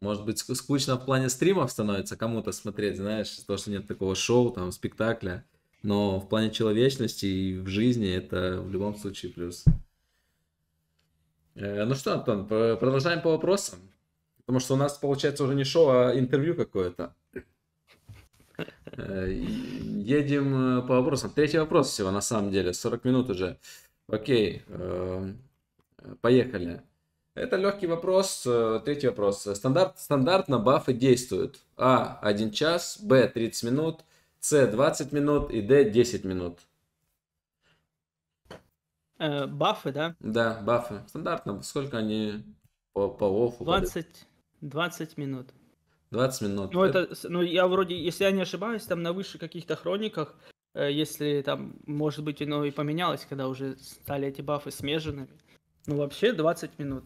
Может быть, скучно в плане стримов становится кому-то смотреть, знаешь, то, что нет такого шоу, там, спектакля. Но в плане человечности и в жизни это в любом случае плюс. Э, ну что, Антон, продолжаем по вопросам. Потому что у нас получается уже не шоу, а интервью какое-то. Э, едем э, по вопросам. Третий вопрос всего, на самом деле. 40 минут уже. Окей. Эм, поехали. Это легкий вопрос. Э, третий вопрос. Стандарт, стандартно бафы действуют. А. 1 час. Б. 30 минут. С. 20 минут. И Д. 10 минут. Э, бафы, да? Да, бафы. Стандартно. Сколько они по, по офу? 20, 20 минут. 20 минут. Ну, это, ну, я вроде, если я не ошибаюсь, там на выше каких-то хрониках, э, если там, может быть, оно и поменялось, когда уже стали эти бафы смеженными. Ну, вообще 20 минут.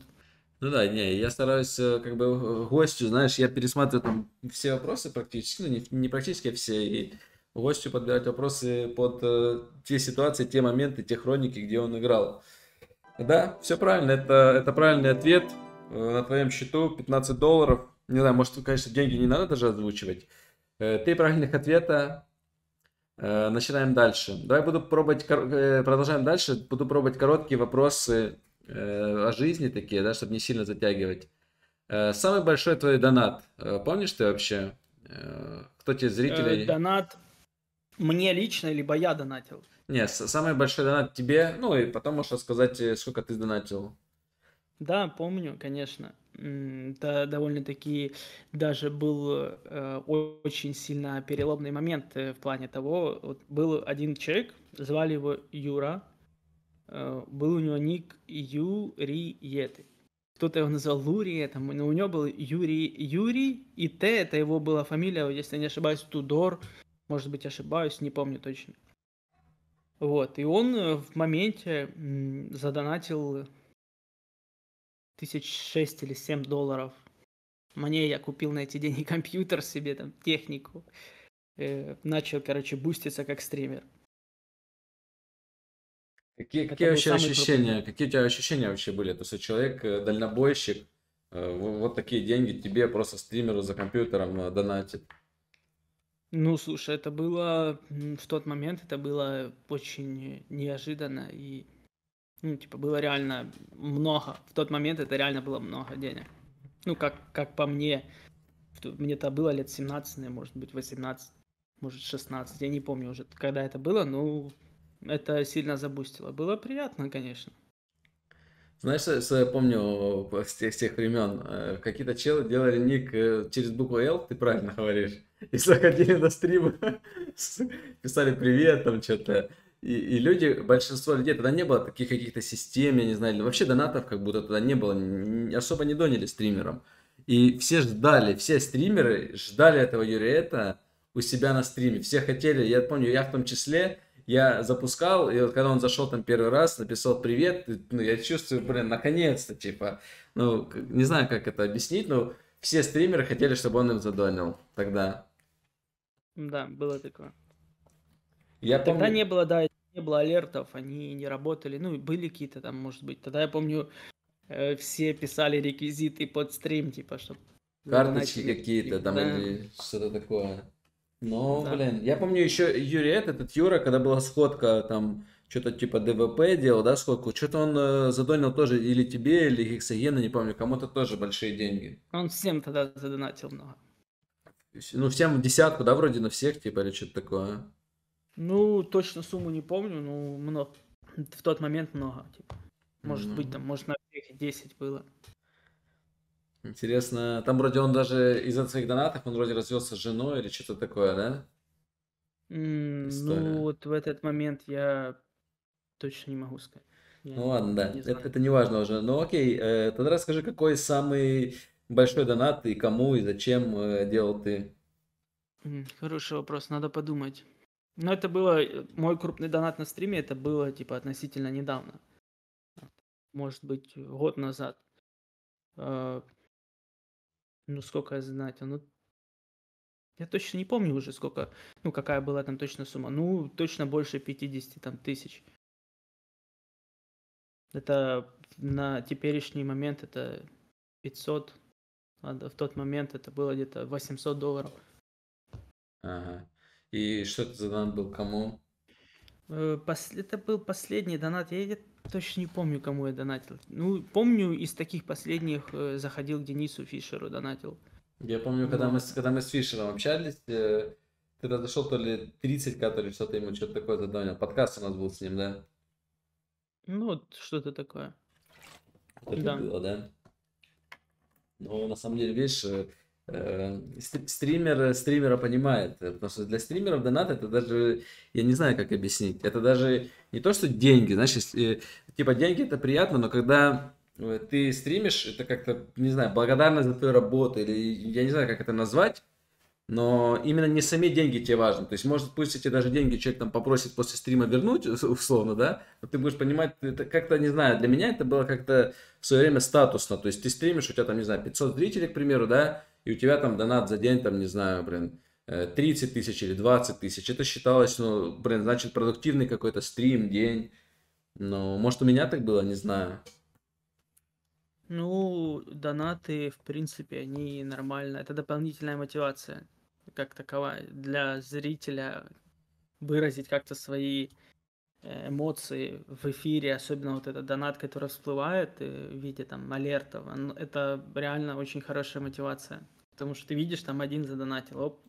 Ну да, не, я стараюсь э, как бы э, гостю, знаешь, я пересматриваю там все вопросы практически, ну не, не практически, а все, и гостю подбирать вопросы под э, те ситуации, те моменты, те хроники, где он играл. Да, все правильно, это, это правильный ответ. На твоем счету 15 долларов, не знаю, может, конечно, деньги не надо даже озвучивать. Э, три правильных ответа. Э, начинаем дальше. Давай буду пробовать, э, продолжаем дальше. Буду пробовать короткие вопросы о жизни такие, да, чтобы не сильно затягивать. Самый большой твой донат. Помнишь ты вообще? Кто тебе зрители? Донат мне лично, либо я донатил. Нет, самый большой донат тебе, ну и потом можешь рассказать, сколько ты донатил. Да, помню, конечно. Это довольно-таки даже был э, очень сильно переломный момент э, в плане того, вот был один человек, звали его Юра, э, был у него ник Юриет. Кто-то его назвал там, но у него был Юрий, Юрий, и Т, это его была фамилия, если я не ошибаюсь, Тудор, может быть, ошибаюсь, не помню точно. Вот, и он э, в моменте задонатил тысяч шесть или семь долларов. Мне я купил на эти деньги компьютер себе, там, технику. Э, начал, короче, буститься как стример. Какие, какие вообще ощущения? Крутой. Какие у тебя ощущения вообще были? То есть человек, э, дальнобойщик, э, вот такие деньги тебе просто стримеру за компьютером э, донатит. Ну, слушай, это было в тот момент, это было очень неожиданно и ну, типа, было реально много. В тот момент это реально было много денег. Ну, как, как по мне. Мне-то было лет 17, может быть, 18, может, 16. Я не помню уже, когда это было, но это сильно забустило. Было приятно, конечно. Знаешь, что я помню с тех, с тех времен? Э, какие-то челы делали ник э, через букву L, ты правильно говоришь. И заходили на стримы, писали привет, там что-то. И, и люди, большинство людей, тогда не было таких каких-то систем, я не знаю, вообще донатов как будто тогда не было, особо не донили стримерам. И все ждали, все стримеры ждали этого Юриэта у себя на стриме. Все хотели, я помню, я в том числе, я запускал, и вот когда он зашел там первый раз, написал привет, ну, я чувствую, блин, наконец-то, типа, ну, не знаю, как это объяснить, но все стримеры хотели, чтобы он им задонил тогда. Да, было такое. Я Тогда помню... не было, да, не было алертов, они не работали. Ну, были какие-то там, может быть. Тогда я помню, э, все писали реквизиты под стрим, типа, чтобы... Карточки начали... какие-то там да. или что-то такое. Ну, да. блин, я помню еще Юрий этот Юра, когда была сходка там что-то типа ДВП делал, да, сколько? Что-то он э, задонил тоже или тебе, или Хексагену, не помню, кому-то тоже большие деньги. Он всем тогда задонатил много. Ну, всем в десятку, да, вроде на всех, типа, или что-то такое. Ну, точно сумму не помню, но много. В тот момент много. Типа. Может mm-hmm. быть, там, может, на всех 10 было. Интересно, там вроде он даже из-за своих донатов, он вроде развелся с женой или что-то такое, да? Mm, ну, вот в этот момент я точно не могу сказать. Я ну ладно, да, не это, это не важно уже. Ну окей, э, тогда расскажи, какой самый большой донат и кому и зачем э, делал ты? хороший вопрос, надо подумать. Но это было, э, мой крупный донат на стриме, это было, типа, относительно недавно. Может быть, год назад. А, ну, сколько я знаю, ну, я точно не помню уже, сколько, ну, какая была там точно сумма. Ну, точно больше 50 там, тысяч. Это на теперешний момент это 500, а в тот момент это было где-то 800 долларов. Ага. И что это за донат был кому? Э, это был последний донат. Я точно не помню, кому я донатил. Ну, помню, из таких последних э, заходил к Денису Фишеру, донатил. Я помню, когда, мы, когда мы с Фишером общались, э, когда зашел то ли 30к, то ли что-то ему что-то такое задонил. Подкаст у нас был с ним, да? Ну, вот что-то такое. это да. было, да? Но на самом деле, видишь, Э, стример, э, стримера понимает, э, потому что для стримеров донат это даже, я не знаю, как объяснить, это даже не то, что деньги, знаешь, типа деньги это приятно, но когда ты стримишь, это как-то, не знаю, благодарность за твою работу, или я не знаю, как это назвать, но именно не сами деньги тебе важны. То есть, может, пусть эти даже деньги человек там попросит после стрима вернуть, условно, да, но ты будешь понимать, это как-то, не знаю, для меня это было как-то в свое время статусно. То есть, ты стримишь, у тебя там, не знаю, 500 зрителей, к примеру, да, и у тебя там донат за день, там, не знаю, блин, 30 э, тысяч или 20 тысяч, это считалось, ну, блин, значит, продуктивный какой-то стрим, день. Ну, может, у меня так было, не знаю. Ну, донаты, в принципе, они нормально. Это дополнительная мотивация, как таковая, для зрителя выразить как-то свои Э, эмоции в эфире, особенно вот этот донат, который всплывает э, в виде там алертов, это реально очень хорошая мотивация. Потому что ты видишь, там один задонатил, оп,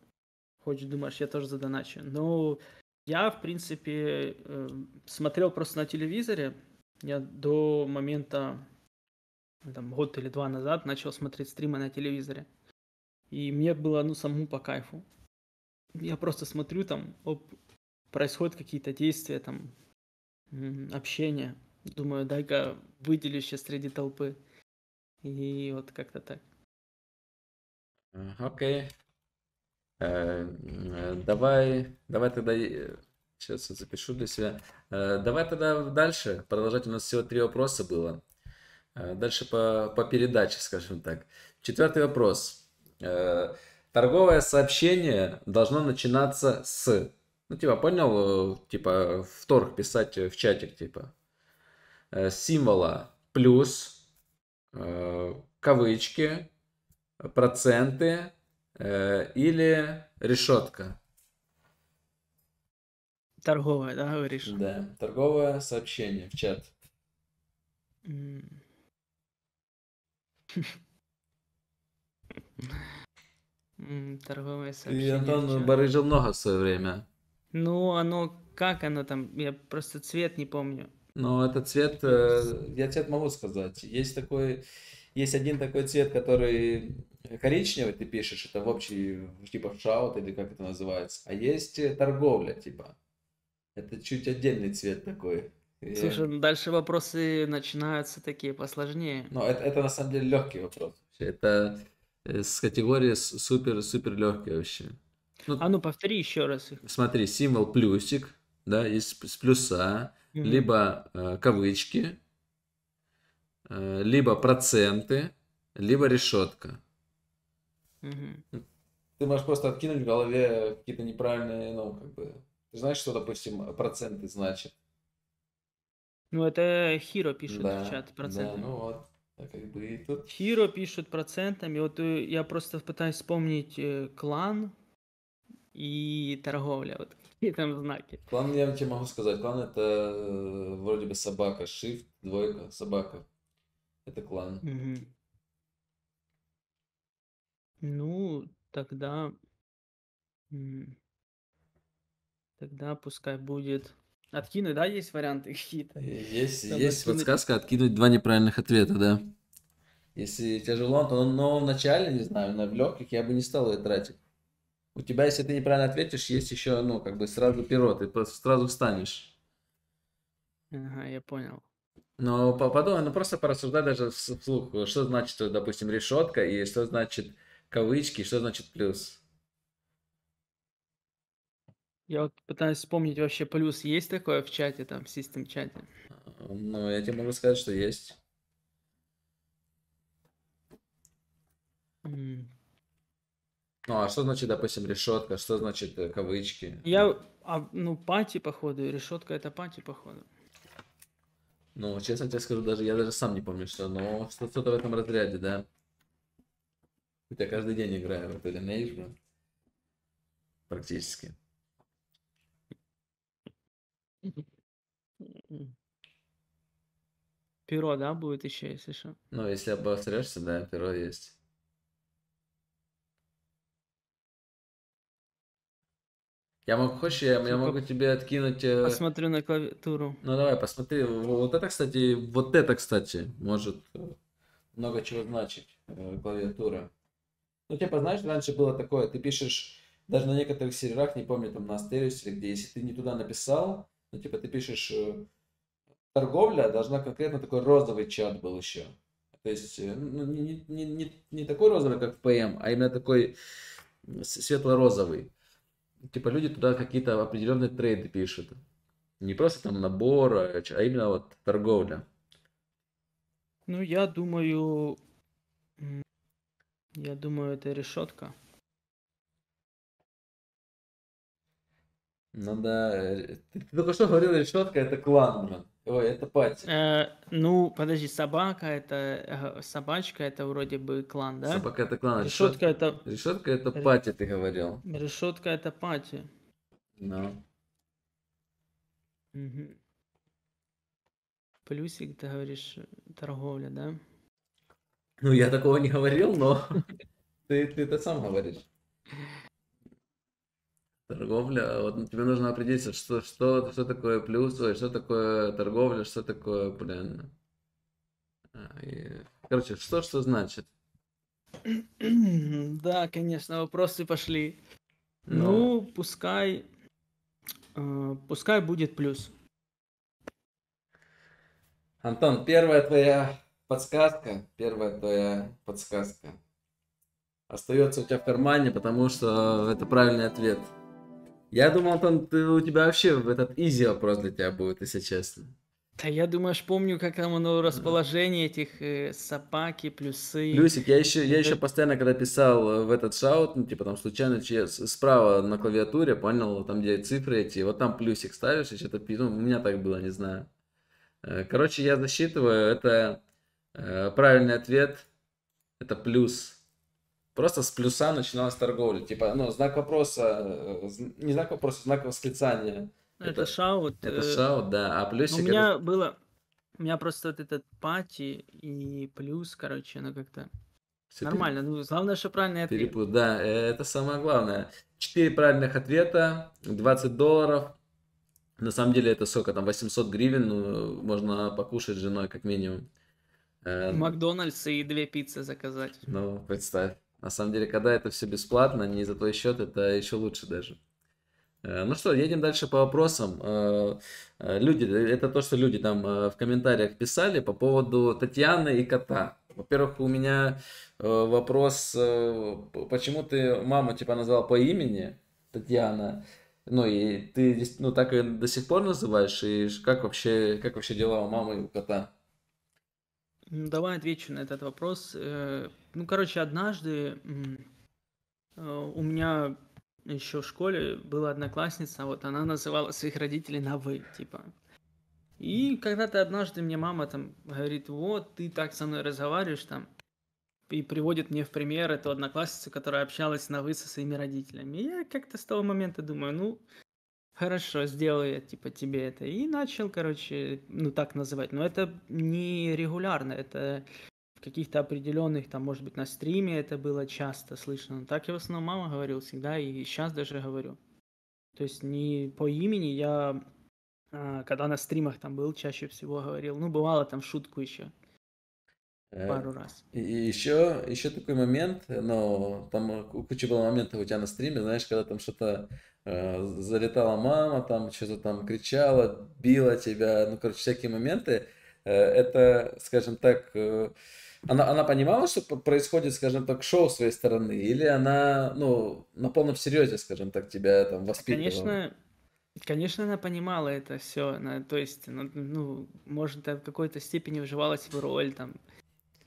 хочешь, думаешь, я тоже задоначу. Но ну, я, в принципе, э, смотрел просто на телевизоре. Я до момента, там, год или два назад начал смотреть стримы на телевизоре. И мне было, ну, саму по кайфу. Я просто смотрю там, оп, происходят какие-то действия, там, общение. Думаю, дай-ка выделю сейчас среди толпы. И вот как-то так. Окей. Э, Давай, давай тогда сейчас э, запишу для себя. Э, давай тогда дальше продолжать. У нас всего три вопроса было. Э, дальше по, по передаче, скажем так. Четвертый вопрос. Торговое сообщение должно начинаться с ну, типа, понял, э, типа, вторг писать в чатик, типа, э, символа плюс, э, кавычки, проценты или решетка. Торговое, да, говоришь? Да, торговое сообщение в чат. Торговое сообщение. И Антон барыжил много в свое время. Ну, оно как оно там? Я просто цвет не помню. Но это цвет, э, я цвет могу сказать. Есть такой, есть один такой цвет, который коричневый ты пишешь, это в общий, типа шаут или как это называется. А есть э, торговля, типа. Это чуть отдельный цвет такой. Слушай, ну дальше вопросы начинаются такие посложнее. Но это, это на самом деле легкий вопрос. Это э, с категории супер-супер легкий вообще. Ну, а ну повтори еще раз. их. Смотри, символ плюсик, да, из с плюса, угу. либо э, кавычки, э, либо проценты, либо решетка. Угу. Ты можешь просто откинуть в голове какие-то неправильные, ну, как бы. Ты знаешь, что, допустим, проценты значит? Ну, это Хиро пишет да, в чат проценты. Да, ну вот. А как бы и тут... Хиро пишет процентами. Вот э, я просто пытаюсь вспомнить э, клан, и торговля, вот какие там знаки. Клан, я тебе могу сказать, клан это э, вроде бы собака, shift, двойка, собака. Это клан. Угу. Ну, тогда... Тогда пускай будет... Откинуть, да, есть варианты какие-то? Есть, есть откинуть... подсказка откинуть два неправильных ответа, да. Если тяжело, то но в начале, не знаю, на в легких я бы не стал ее тратить. У тебя, если ты неправильно ответишь, есть еще, ну, как бы сразу перо, ты сразу встанешь. Ага, я понял. Но подумай, ну просто порассуждай даже вслух, что значит, э, допустим, решетка и что значит кавычки, и что значит плюс. Я вот пытаюсь вспомнить вообще плюс, есть такое в чате, там, в систем чате? Ну, я тебе могу сказать, что есть. Ну, а что значит, допустим, решетка? Что значит э, кавычки? Я, а, ну, пати, походу, решетка это пати, походу. Ну, честно тебе скажу, даже я даже сам не помню, что, но что- то в этом разряде, да. Я каждый день играю в эту Lineage, блин. Практически. Перо, да, будет еще, если что. Ну, если обосрешься, да, перо есть. Я могу, хочешь, я, я могу типа тебе откинуть... Э, посмотрю на клавиатуру. Ну давай, посмотри. Вот это, кстати, вот это, кстати, может э, много чего значить, э, клавиатура. Ну, типа, знаешь, раньше было такое, ты пишешь, даже на некоторых серверах, не помню, там на Asterius или где, если ты не туда написал, ну, типа, ты пишешь торговля, должна конкретно такой розовый чат был еще. То есть, ну, не, не, не, не такой розовый, как в PM, а именно такой светло-розовый типа люди туда какие-то определенные трейды пишут. Не просто там набор, а, а именно вот торговля. Ну, я думаю, я думаю, это решетка. Ну да, э, ты, ты только что говорил, решетка это клан, блин. Ой, это пати. Э, ну, подожди, собака это э, собачка это вроде бы клан, да? Собака это клан. А решетка, решетка это. Решетка это пати, ты говорил. Решетка это пати. Ну. Угу. Плюсик, ты говоришь, торговля, да? Ну, я такого не говорил, но ты, ты это сам говоришь. Торговля, а вот тебе нужно определиться, что, что, что такое плюсы, что такое торговля, что такое, блин. А, и, короче, что что значит? Да, конечно, вопросы пошли. Но... Ну. ну, пускай, э, пускай будет плюс. Антон, первая твоя подсказка, первая твоя подсказка остается у тебя в кармане, потому что это правильный ответ. Я думал, там ты, у тебя вообще этот изи вопрос для тебя будет, если честно. Да я, думаешь, помню, как там оно расположение этих э, собаки, плюсы. Плюсик, я еще, я еще постоянно, когда писал э, в этот шаут, ну, типа там случайно через, справа на клавиатуре, понял, там где цифры эти, вот там плюсик ставишь и что-то ну, у меня так было, не знаю. Э, короче, я засчитываю, это э, правильный ответ, это плюс просто с плюса начиналась торговля. Типа, ну, знак вопроса, э, не знак вопроса, знак восклицания. Это, это шаут. Это э, шаут, да. А ну, плюсик... У меня это... было... У меня просто вот этот пати и плюс, короче, оно как-то... Все Нормально, переп... ну главное, что правильный ответ. Перепут, да, э, это самое главное. Четыре правильных ответа, 20 долларов. На самом деле это сколько там, 800 гривен, ну, можно покушать с женой как минимум. Макдональдс и две пиццы заказать. Ну, представь. На самом деле, когда это все бесплатно, не за твой счет, это еще лучше даже. Э, ну что, едем дальше по вопросам. Э, э, люди, это то, что люди там в комментариях писали по поводу Татьяны и кота. Во-первых, у меня вопрос, почему ты маму типа назвал по имени Татьяна? Ну и ты ну, так ее до сих пор называешь? И как вообще, как вообще дела у мамы и у кота? Давай отвечу на этот вопрос. Ну, короче, однажды э, у меня еще в школе была одноклассница, вот она называла своих родителей на «вы», типа. И когда-то однажды мне мама там говорит, вот, ты так со мной разговариваешь там, и приводит мне в пример эту одноклассницу, которая общалась на «вы» со своими родителями. И я как-то с того момента думаю, ну, хорошо, сделаю я, типа, тебе это. И начал, короче, ну, так называть. Но это не регулярно, это каких-то определенных, там, может быть, на стриме это было часто слышно, но так я в основном мама говорил всегда, и сейчас даже говорю. То есть не по имени, я а, когда на стримах там был, чаще всего говорил, ну, бывало там шутку еще, э, пару раз. И еще, еще такой момент, но там куча было моментов у тебя на стриме, знаешь, когда там что-то э, залетала мама, там что-то там кричала, била тебя, ну, короче, всякие моменты. Э, это, скажем так, э, она, она понимала, что происходит, скажем так, шоу своей стороны, или она, ну, на полном серьезе, скажем так, тебя там воспитывала? Конечно, Конечно, она понимала это все, она, то есть, она, ну, ну, может, в какой-то степени вживалась в роль, там,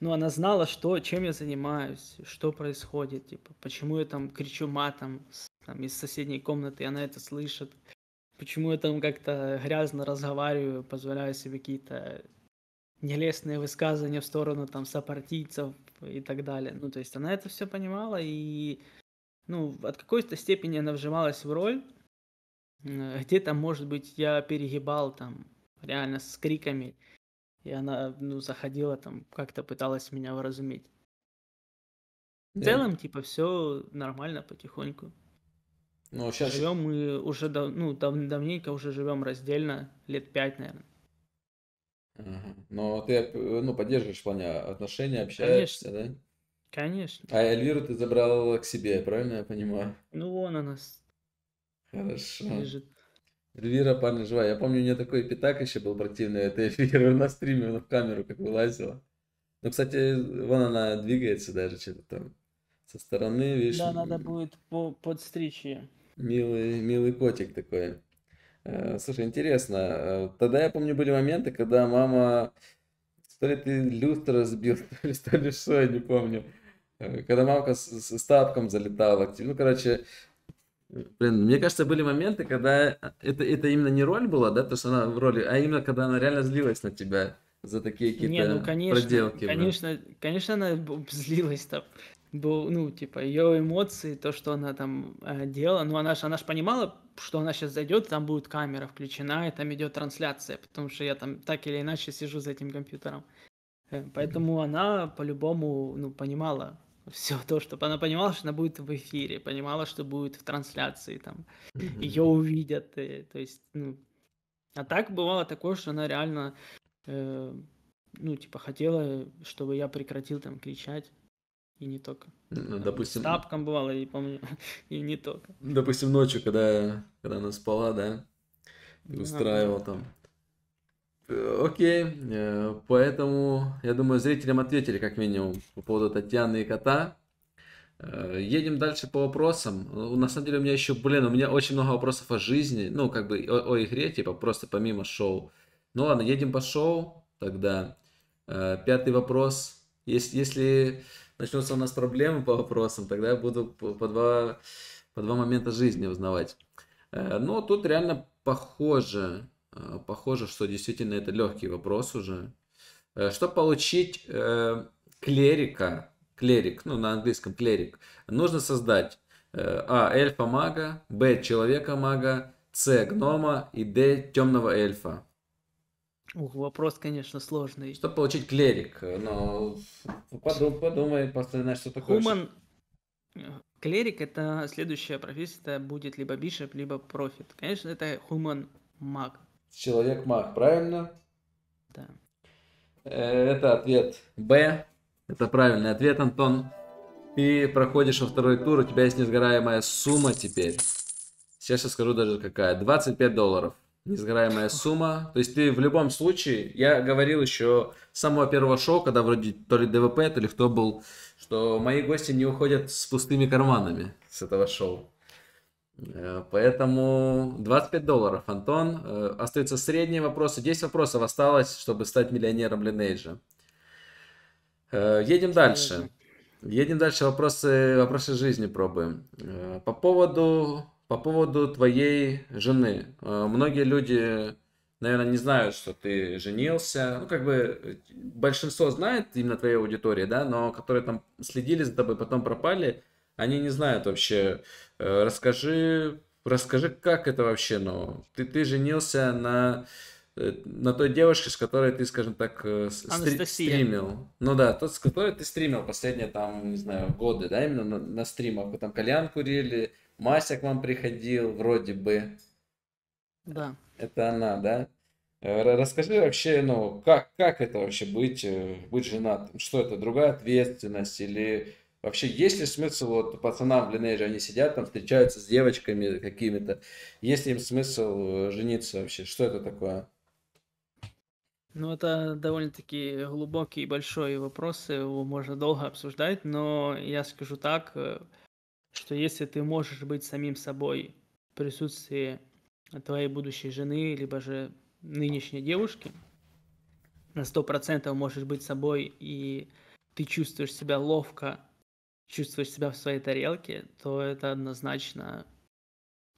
ну, она знала, что, чем я занимаюсь, что происходит, типа, почему я там кричу матом там, из соседней комнаты, и она это слышит, почему я там как-то грязно разговариваю, позволяю себе какие-то нелестные высказывания в сторону там сопартийцев и так далее. Ну, то есть она это все понимала и, ну, от какой-то степени она вжималась в роль. Э, Где-то, может быть, я перегибал там реально с криками, и она, ну, заходила там, как-то пыталась меня выразуметь. В yeah. Э. целом, типа, все нормально потихоньку. Ну, сейчас... А живем мы уже, дав... ну, дав... давненько уже живем раздельно, лет пять, наверное. Ага. Но ты, э, ну, поддерживаешь в плане а, отношения, общаешься, Конечно, да? конечно. А Эльвиру ты забрал к себе, правильно я понимаю? Ну, вон она с- Хорошо. лежит. Эльвира, парни, жива. Я помню, у нее такой пятак еще был противный. Это Эльвира на стриме, она в камеру как вылазила. Ну, кстати, вон она двигается даже что-то там. Со стороны, видишь, Да, надо будет по подстричь ее. милый, милый котик такой. Э, слушай, интересно. Э, тогда я помню, были моменты, когда мама то ли ты люстра сбил, то ли, то ли что, я не помню. Э, когда мамка с, с, с залетала Ну, короче, блин, мне кажется, были моменты, когда это, это именно не роль была, да, то, что она в роли, а именно когда она реально злилась на тебя за такие какие-то не, ну, конечно, проделки. Конечно, блин. конечно, она злилась там был, ну, типа, ее эмоции, то, что она там э, делала. Ну, она же она ж понимала, что она сейчас зайдет, там будет камера включена, и там идет трансляция, потому что я там так или иначе сижу за этим компьютером. Э, поэтому mm-hmm. она по-любому, ну, понимала все то, что она понимала, что она будет в эфире, понимала, что будет в трансляции, там, mm-hmm. ее увидят, и, э, то есть, ну, а так бывало такое, что она реально, э, ну, типа, хотела, чтобы я прекратил там кричать, и не только. Допустим... тапком бывало, и помню, и не только. Допустим, ночью, когда, когда она спала, да, ты ну, устраивал там. Э, окей, э, поэтому, я думаю, зрителям ответили, как минимум, по поводу Татьяны и кота. Э, едем дальше по вопросам. Ну, на самом деле у меня еще, блин, у меня очень много вопросов о жизни, ну, как бы о, о игре, типа, просто помимо шоу. Ну ладно, едем по шоу тогда. Пятый вопрос. Если, если начнутся у нас проблемы по вопросам, тогда я буду по два, по два момента жизни узнавать. Э, но тут реально похоже, э, похоже, что действительно это легкий вопрос уже. Э, что получить клерика, клерик, ну на английском клерик, нужно создать а. Эльфа мага, Б. Человека мага, С. Гнома и Д. Темного эльфа. Ух, вопрос, конечно, сложный. Чтобы получить клерик, э, но подумай, подумай просто знаешь, что такое. Хуман, э, клерик это следующая профессия, это будет либо бишеп, либо профит. Конечно, это хуман маг. Человек маг, правильно? Да. Э, это ответ Б. Это правильный ответ, Антон. И проходишь во второй тур, у тебя есть несгораемая сумма теперь. Сейчас я скажу даже какая. 25 долларов несгораемая сумма. То есть ты в любом случае, я говорил еще с самого первого шоу, когда вроде то ли ДВП, то ли кто был, что мои гости не уходят с пустыми карманами с этого шоу. Э, поэтому 25 долларов, Антон. Э, остаются средние вопросы. 10 вопросов осталось, чтобы стать миллионером Линейджа. Э, едем дальше. Едем дальше. Вопросы, вопросы жизни пробуем. По поводу по поводу твоей жены. Э, многие люди, наверное, не знают, что ты женился. Ну, как бы большинство знает именно твоей аудитории, да, но которые там следили за тобой, потом пропали, они не знают вообще. Э, расскажи, расскажи, как это вообще, ну, ты, ты женился на э, на той девушке, с которой ты, скажем так, стри- стримил. Ну да, тот, с которой ты стримил последние, там, не знаю, годы, да, именно на, на стримах. Вы там кальян курили, Мася к вам приходил, вроде бы. Да. Это она, да? Э, расскажи вообще, ну, как, как это вообще быть, э, быть женатым? Что это, другая ответственность или вообще есть ли смысл, вот пацанам в Линейже, они сидят там, встречаются с девочками какими-то, есть ли им смысл э, жениться вообще? Что это такое? Ну, это довольно-таки глубокий и большой вопрос, его можно долго обсуждать, но я скажу так, что если ты можешь быть самим собой в присутствии твоей будущей жены, либо же нынешней девушки, на сто процентов можешь быть собой, и ты чувствуешь себя ловко, чувствуешь себя в своей тарелке, то это однозначно,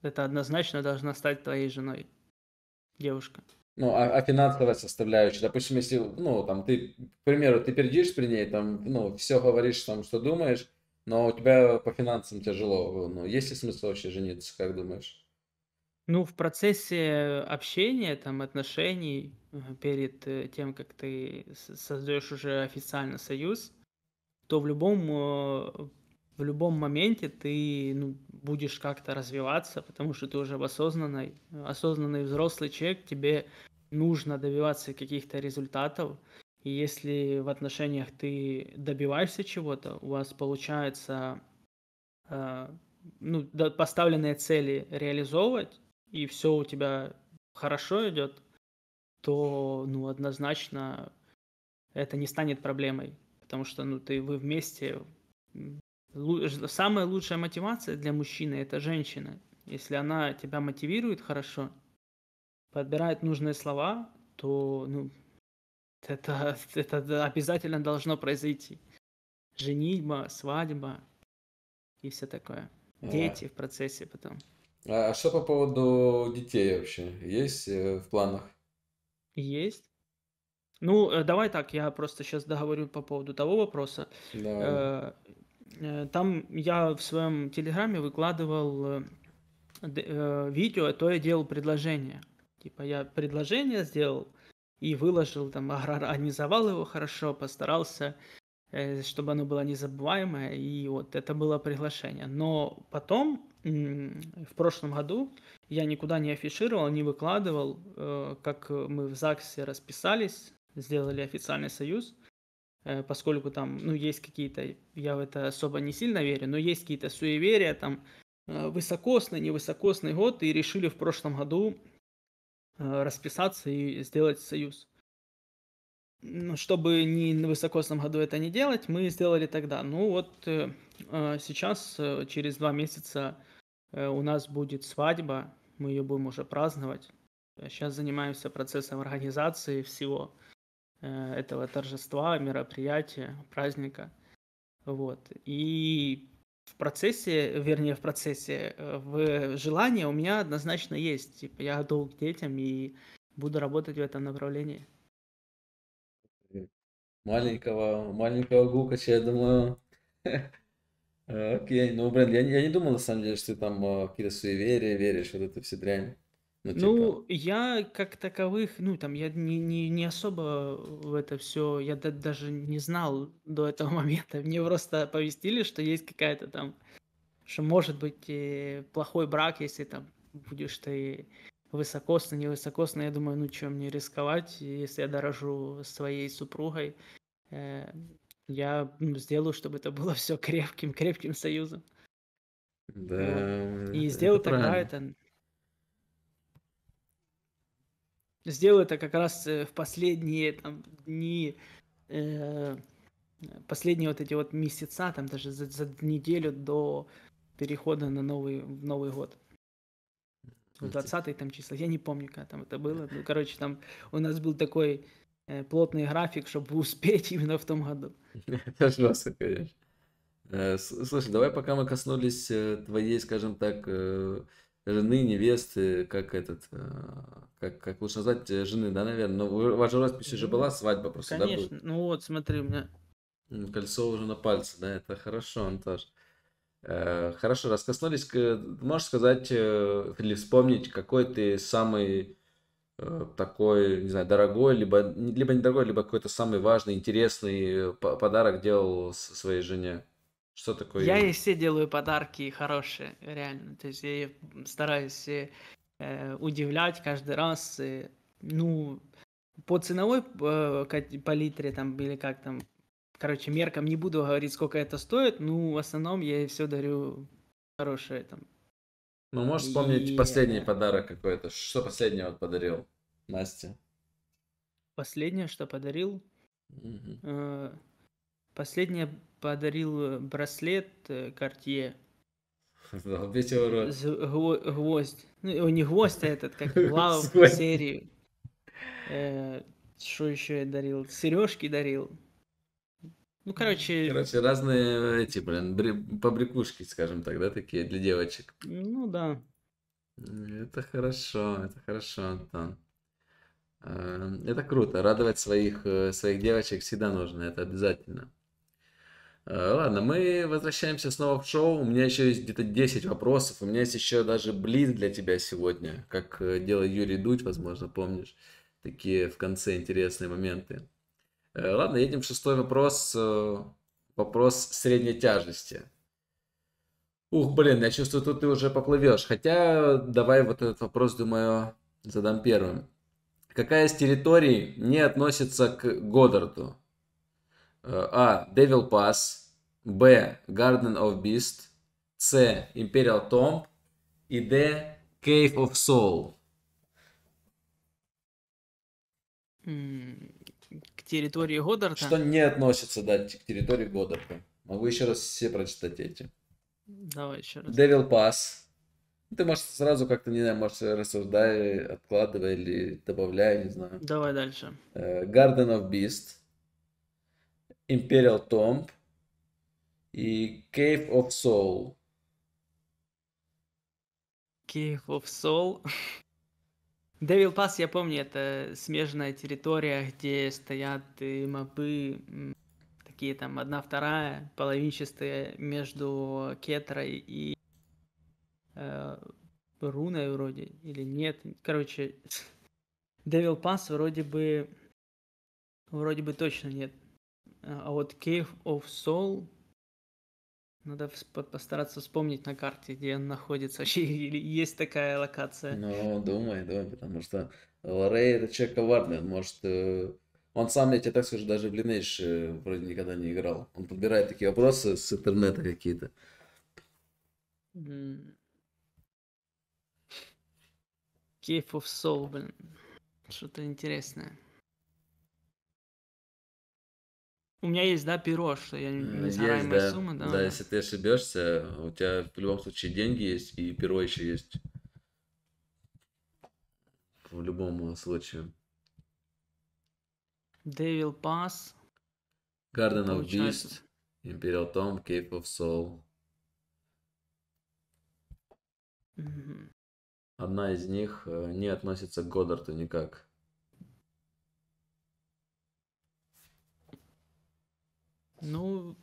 это однозначно должна стать твоей женой, девушка. Ну, а, а финансовая составляющая, допустим, если, ну, там, ты, к примеру, ты пердишь при ней, там, ну, все говоришь, там, что думаешь, но у тебя по финансам тяжело. Ну, есть ли смысл вообще жениться, как думаешь? Ну, в процессе э, общения, там, отношений, э, перед э, тем, как ты создаешь уже официально союз, то в любом, в любом моменте ты ну, будешь как-то развиваться, потому что ты уже осознанный, осознанный взрослый человек, тебе нужно добиваться каких-то результатов, и если в отношениях ты добиваешься чего-то, у вас получается э, ну, поставленные цели реализовывать, и все у тебя хорошо идет, то ну, однозначно это не станет проблемой. Потому что ну, ты, вы вместе... Самая лучшая мотивация для мужчины – это женщина. Если она тебя мотивирует хорошо, подбирает нужные слова, то ну, это, это обязательно должно произойти. Женитьба, свадьба и все такое. Дети а. в процессе потом. А, а что по поводу детей вообще? Есть э, в планах? Есть. Ну, э, давай так, я просто сейчас договорю по поводу того вопроса. Давай. Э, там я в своем телеграме выкладывал видео, а то я делал предложение. Типа я предложение сделал, и выложил, там, организовал его хорошо, постарался, э, чтобы оно было незабываемое, и вот это было приглашение. Но потом, в прошлом году, я никуда не афишировал, не выкладывал, э, как мы в ЗАГСе расписались, сделали официальный союз, э, поскольку там, ну, есть какие-то, я в это особо не сильно верю, но есть какие-то суеверия, там, высокосный, невысокосный год, и решили в прошлом году Э, расписаться и сделать союз. Ну, чтобы не на высокосном году это не делать, мы сделали тогда. Ну вот э, э, сейчас, через два месяца, у нас будет свадьба, мы ее будем уже праздновать. Сейчас занимаемся процессом организации всего этого торжества, мероприятия, праздника. Вот. И в процессе, вернее, в процессе, э, в желании у меня однозначно есть. Типа, я к детям и буду работать в этом направлении. Маленького, маленького Гукача, я думаю. Окей, ну, блин, я, я не думал, на самом деле, что ты там э, какие-то суеверия веришь, вот это все дрянь. Ну, ну, типа... ну, я как таковых, ну, там, я не, не, не особо в это все, я да, даже не знал до этого момента. Мне просто повестили, что есть какая-то там, что может быть э, плохой брак, если там будешь ты высокосно, невысокосно. Я думаю, ну, чем мне рисковать, если я дорожу своей супругой. Э, я ну, сделаю, чтобы это было все крепким, крепким союзом. Да. Вот. И сделал тогда правильно. это Сделал это как раз э, в последние там, дни, э, последние вот эти вот месяца, там даже за, за неделю до перехода на новый, в Новый год. Ну, в 20 там число, я не помню, когда там это было. Ну, короче, там у нас был такой э, плотный график, чтобы успеть именно в том году. Это жестко, конечно. Э, слушай, давай пока мы коснулись э, твоей, скажем так, жены, невесты, как этот, э, как, как лучше назвать, э, жены, да, наверное. Но ваша вас же расписи же ну, была свадьба просто, Конечно. да? Конечно, ну вот, смотри, у меня... Кольцо уже на пальце, да, это хорошо, Антош. Э, хорошо, раскоснулись, можешь сказать или вспомнить, какой ты самый такой, не знаю, дорогой, либо, либо недорогой, либо какой-то самый важный, интересный подарок делал своей жене? Что такое? Я ей все делаю подарки хорошие, реально. То есть я стараюсь э, удивлять каждый раз. И, ну, по ценовой э, палитре там были как там, короче, меркам не буду говорить, сколько это стоит. Ну, в основном я ей все дарю хорошее там. Ну, можешь вспомнить и... последний подарок какой-то? Что вот подарил Насте? Последнее, что подарил? Угу. Последнее подарил э, браслет э, Cartier. Долбите его рот. Гво- гвоздь. Ну, не гвоздь, а этот, как лава в серии. Э, что еще я дарил? Сережки дарил. Ну, короче... Короче, разные эти, блин, бри... побрякушки, скажем так, да, такие для девочек. Ну, да. Это хорошо, это хорошо, Антон. Это круто. Радовать своих, своих девочек всегда нужно, это обязательно. Э, ладно, мы возвращаемся снова в шоу. У меня еще есть где-то 10 вопросов. У меня есть еще даже блиц для тебя сегодня, как э, делал Юрий Дудь, возможно, помнишь. Такие в конце интересные моменты. Э, ладно, едем в шестой вопрос. Вопрос средней тяжести. Ух, блин, я чувствую, тут ты уже поплывешь. Хотя, давай вот этот вопрос, думаю, задам первым. Какая из территорий не относится к Годдарду? А. Devil Pass. Б. Garden of Beast. С. Imperial Tomb. И Д. Cave of Soul. К территории Годдарда? Что не относится, да, к территории Годдарда. Могу еще раз все прочитать эти. Давай еще раз. Devil Pass. Ты, можешь сразу как-то, не знаю, может, рассуждай, откладывай или добавляй, не знаю. Давай дальше. Э, Garden of Beast. Imperial Tomb и Cave of Soul. Cave of Soul. Devil Pass, я помню, это смежная территория, где стоят э, мобы, такие там одна вторая, половинчатые между Кетрой и э, Руной вроде, или нет. Короче, Devil Pass вроде бы, вроде бы точно нет. Э, а вот Cave of Soul надо постараться вспомнить на карте, где он находится. Вообще есть такая локация. Ну, думай, думай, потому что Лорей это человек коварный. Он может... Э, он сам, я тебе так скажу, даже в Lineage э, вроде никогда не играл. Он подбирает такие вопросы с интернета какие-то. Cave of Soul, блин. Что-то интересное. У меня есть, да, перо, что я несгораемая есть, да. сумма, да? Да, если ты ошибешься, у тебя в любом случае деньги есть и перо еще есть. В любом э, случае. Devil Pass. Garden of Beast. Imperial Tomb, Cape of Soul. Одна из них э, не относится к Годдарту никак. Ну...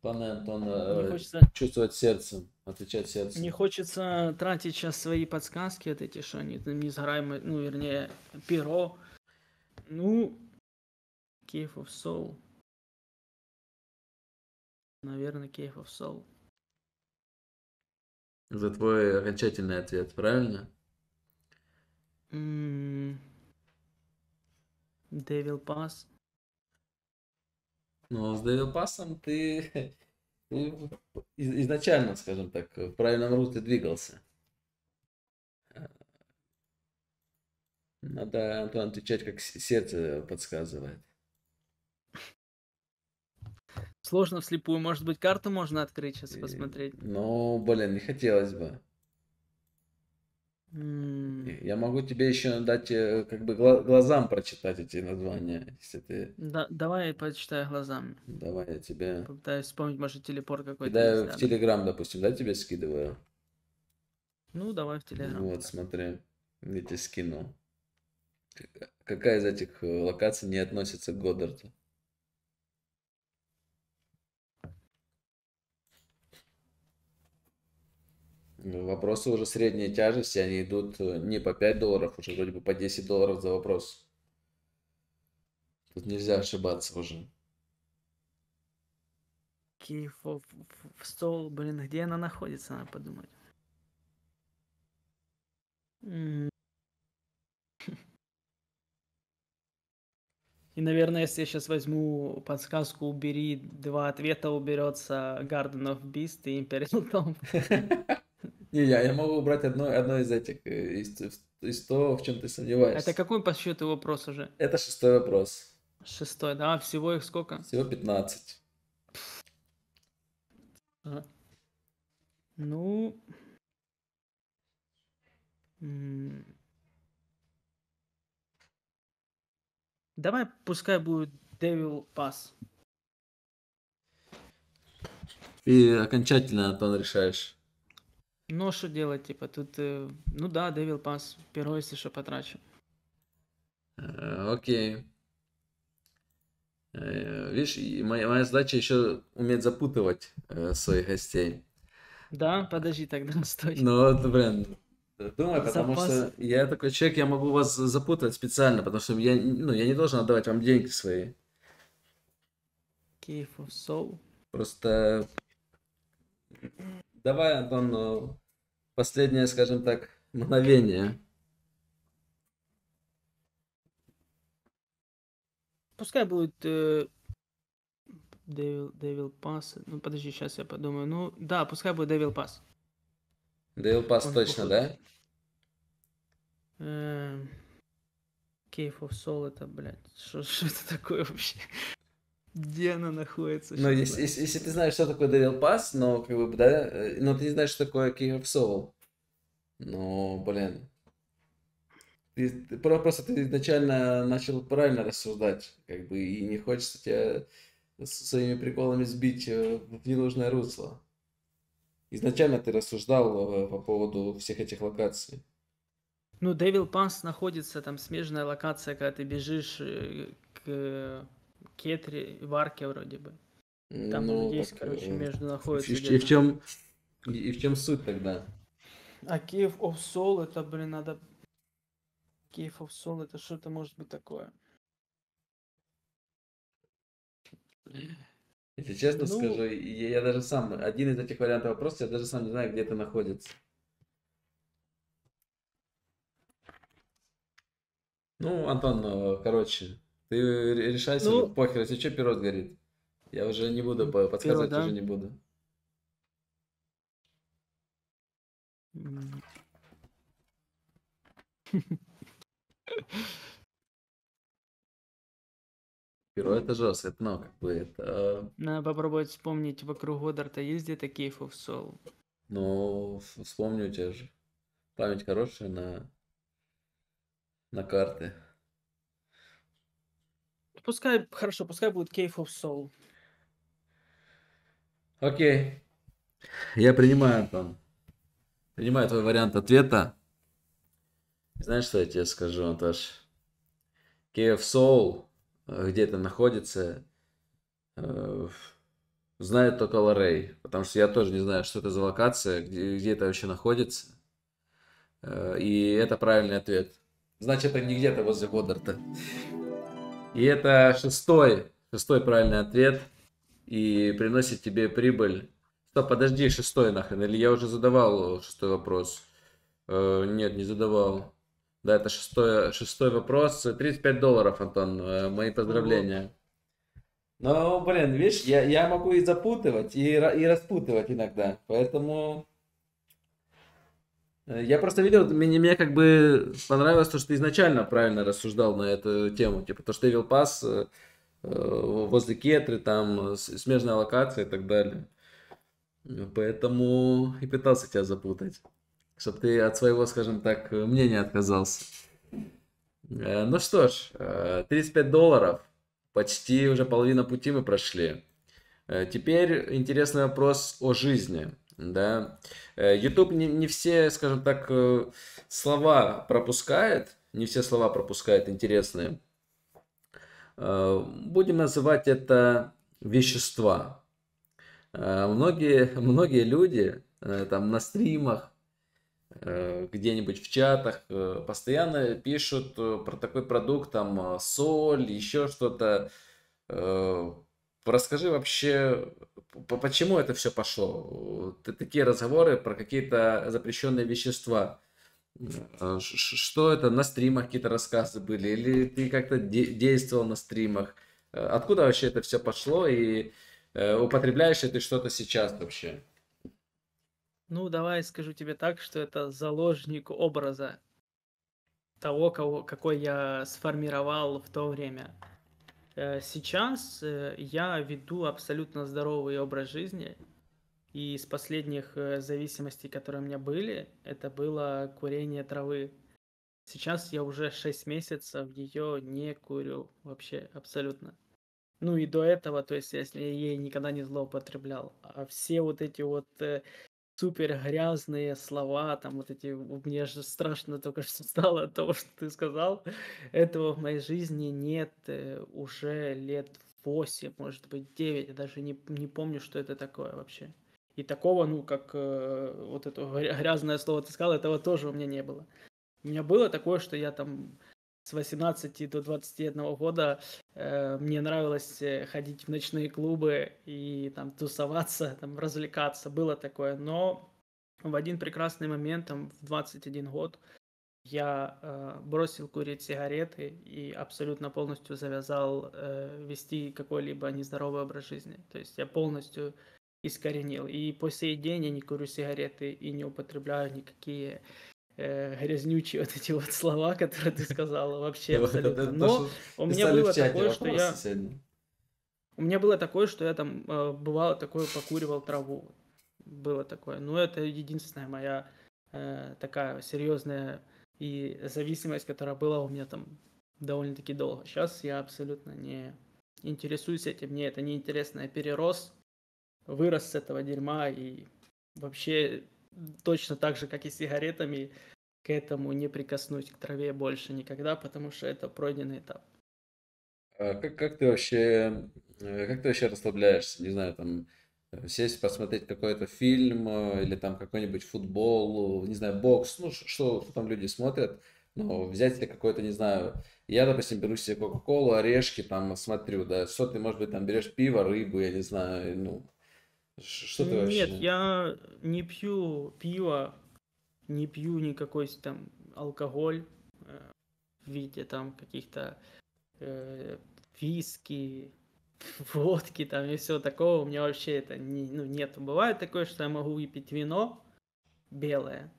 Пане Антон, не хочется... чувствовать сердцем, отвечать сердцем. Не хочется тратить сейчас свои подсказки от эти, что они там несгораемые, ну, вернее, перо. Ну, Cave of Soul. Наверное, Cave of Soul. Это твой окончательный ответ, правильно? М м-м-м. -м Devil Pass. Но с девопасом ты, изначально, скажем так, в правильном русле двигался. Э, надо, Антон, отвечать, как сердце подсказывает. Сложно вслепую. Может быть, карту можно открыть сейчас и посмотреть? Ну, блин, не хотелось бы. Я могу тебе еще дать, э, как бы глазам прочитать эти названия, если ты. Да, давай я прочитаю глазам. Давай я тебе. Попытаюсь вспомнить, может, телепорт какой-то. Да, в Телеграм, допустим, да, тебе скидываю. Ну, давай в Телеграм. Вот, смотри, я тебе скину. Какая из этих э, локаций не относится к Годдарду? Ну, вопросы уже средней тяжести, они идут э, не по 5 долларов, уже вроде бы по 10 долларов за вопрос. Тут нельзя ошибаться уже. Киев в, стол, блин, где она находится, надо подумать. И, наверное, если я сейчас возьму подсказку «Убери два ответа», уберется Garden of Beast и Imperial Tom. Не, я, я могу убрать одно, одно из этих, э, из, из того, в чем ты сомневаешься. Это какой по счету вопрос уже? Это шестой вопрос. Шестой, да, всего их сколько? Всего 15. Ну... Давай, пускай будет Devil Pass. И окончательно, Антон, решаешь. Ну, а что делать, типа, тут. Э, ну да, Devil Pass, первое, якщо що потрачу. Э, окей. Э, видишь, моя, моя задача еще уметь запутывать э, своих гостей. Да, подожди тогда, стой. Ну, вот, блин, думаю, Запас... потому что я такой человек, я могу вас запутать специально, потому что я, ну, я не должен отдавать вам деньги свои. Киев Soul. Просто давай, Антон, ну, последнее, скажем так, мгновение. Пускай будет э, Devil, Devil Pass. Ну, подожди, сейчас я подумаю. Ну, да, пускай будет Devil Pass. Devil Pass Он точно, будет... да? Э, Cave of Soul это, блядь, что это такое вообще? Где она находится? Ну, если, если, если ты знаешь, что такое Devil Pass, но ну, как бы, да, э, но ты не знаешь, что такое King of Soul. Ну, блин. Ты, ты просто ты изначально начал правильно рассуждать, как бы, и не хочется тебя своими приколами сбить э, в ненужное русло. Изначально ты рассуждал э, по поводу всех этих локаций. Ну, Devil Pass находится там смежная локация, когда ты бежишь к Кетри, Варке вроде бы. Там ну, есть, короче, э, между находится. И, и в чем и в чем суть тогда? А Cave of Soul это, блин, надо... Cave of Soul это что-то может быть такое. Если честно ну... скажу, я, я даже сам, один из этих вариантов вопроса, я даже сам не знаю, где это находится. Ну, Антон, э, короче, ты решай ну, себе, похер, если что, пирот горит. Я уже не буду подсказывать, пирот, да? уже не буду. Перо это жестко, это ну, как бы это... Э, Надо попробовать вспомнить, вокруг Годдарта есть где-то кейфов сол? Ну, вспомню у тебя же. Память хорошая на... на карты. Пускай, хорошо, пускай будет Cave of Soul. Окей. Я принимаю, Антон. Принимаю твой вариант ответа. Знаешь, что я тебе скажу, Антош? Cave of Soul, э, где то находится, э, знает только Ларей, потому что я тоже не знаю, что это за локация, где, где это вообще находится. Э, и это правильный ответ. Значит, это не где-то возле Водорта. И это шестой, шестой правильный ответ. И приносит тебе прибыль. Стоп, подожди, шестой нахрен. Или я уже задавал шестой вопрос? Э, нет, не задавал. Да, это шестой, шестой вопрос. 35 долларов, Антон. Э, мои поздравления. Ну, блин, видишь, я, я могу и запутывать, и, и распутывать иногда. Поэтому Э, я просто видел, мне, мне как бы понравилось то, что ты изначально правильно рассуждал на эту тему. Типа то, что Evil Pass э, э возле Кетры, там э, смежная локация и так далее. Поэтому и пытался тебя запутать. Чтобы ты от своего, скажем так, мнения отказался. Э, ну что ж, э, 35 долларов. Почти уже половина пути мы прошли. Теперь интересный вопрос о жизни да. YouTube э, не, не все, скажем так, э, слова пропускает, не все слова пропускает интересные. Э, будем называть это вещества. Многие, многие люди там на стримах, где-нибудь в чатах постоянно пишут про такой продукт, там соль, еще что-то. Расскажи вообще, почему это все пошло? Такие разговоры про какие-то запрещенные вещества. Э, что это, на стримах какие-то рассказы были? Или ты как-то де действовал на стримах? Э, откуда вообще это все пошло? И э, употребляешь ли ты что-то сейчас вообще? Ну, давай скажу тебе так, что это заложник образа того, кого, какой я сформировал в то время. Э, сейчас э, я веду абсолютно здоровый образ жизни. И из последних э, зависимостей, которые у меня были, это было курение травы. Сейчас я уже 6 месяцев ее не курю вообще абсолютно. Ну и до этого, то есть если я ей никогда не злоупотреблял. А все вот эти вот супер грязные слова, там вот эти, мне же страшно только что стало от того, что ты сказал. Этого в моей жизни нет э, уже лет 8, может быть 9, я даже не, не помню, что это такое вообще. И такого, ну, как э, вот это грязное слово ты сказал, этого тоже у меня не было. У меня было такое, что я там с 18 до 21 года э, мне нравилось э, ходить в ночные клубы и там тусоваться, там развлекаться, было такое. Но в один прекрасный момент, там в 21 год, я э, бросил курить сигареты и абсолютно полностью завязал э, вести какой-либо нездоровый образ жизни. То есть я полностью искоренил. И по сей день я не курю сигареты и не употребляю никакие э, Э, грязнючие вот эти вот слова, которые ты сказала, вообще абсолютно. Но у меня было такое, что я... У меня было такое, что я там, э, бывало такое, покуривал траву. Было такое. Но ну, это единственная моя э, такая серьезная и зависимость, которая была у меня там довольно-таки долго. Сейчас я абсолютно не интересуюсь этим, мне это неинтересно. Я перерос, вырос с этого дерьма и вообще точно так же, как и сигаретами, к этому не прикоснусь, к траве больше никогда, потому что это пройденный этап. А как, как ты вообще, э, как ты вообще расслабляешься? Не знаю, там, э, сесть посмотреть какой-то фильм э, или там какой-нибудь футбол, не знаю, бокс, ну что, что там люди смотрят, Но взять себе какой-то, не знаю, я, допустим, беру себе Кока-Колу, орешки там смотрю, да, что ты, может быть, там берешь пиво, рыбу, я не знаю, ну, что ты вообще? Нет, я не пью пиво, не пью никакой там алкоголь э, в виде там каких-то э, виски, водки там и всего такого. У меня вообще это не, ну, нет. Бывает такое, что я могу выпить вино белое.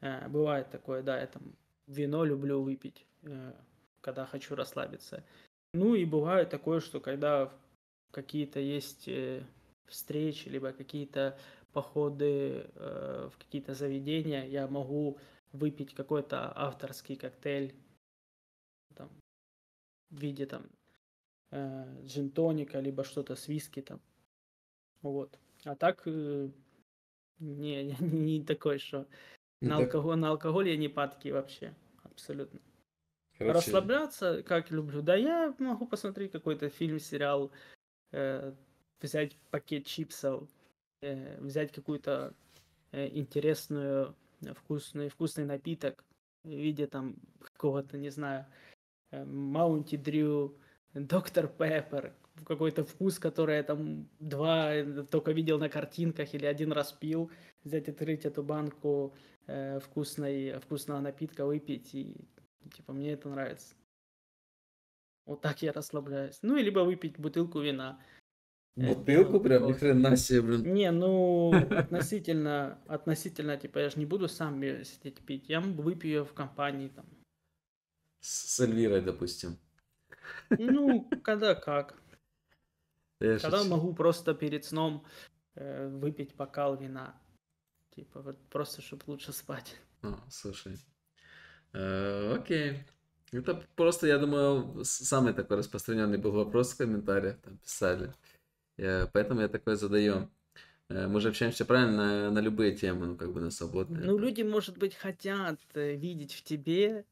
Э, бывает такое, да, я там вино люблю выпить, э, когда хочу расслабиться. Ну и бывает такое, что когда какие-то есть э, встреч, либо какие-то походы э, в какие-то заведения, я могу выпить какой-то авторский коктейль там, в виде там э, джин либо что-то с виски там. Вот. А так э, не, не, не такой, что на, так... алкоголь, на алкоголь я не падки вообще. Абсолютно. Короче... Расслабляться, как люблю. Да я могу посмотреть какой-то фильм, сериал, э, взять пакет чипсов, э, взять какую-то э, интересную, э, вкусный, вкусный напиток в виде там какого-то, не знаю, Маунти э, Дрю, Доктор Пеппер, какой-то вкус, который я там два э, только видел на картинках или один раз пил, взять, открыть эту банку э, вкусной, вкусного напитка, выпить, и типа мне это нравится. Вот так я расслабляюсь. Ну, и либо выпить бутылку вина. Э, Бутылку прям, ни хрена себе, блин. Не, ну, относительно, относительно, типа, я же не буду сам сидеть пить, я выпью ее в компании, там. С Эльвирой, допустим. Ну, когда как. когда могу просто перед сном э, выпить бокал вина. Типа, вот просто, чтобы лучше спать. А, слушай. Э, окей. Это просто, я думаю, самый такой распространенный был вопрос в комментариях, там писали. Э, поэтому я такое задаю. Э, мы же общаемся правильно на, на любые темы, ну как бы на свободные. Ну, люди, может быть, хотят э, видеть в тебе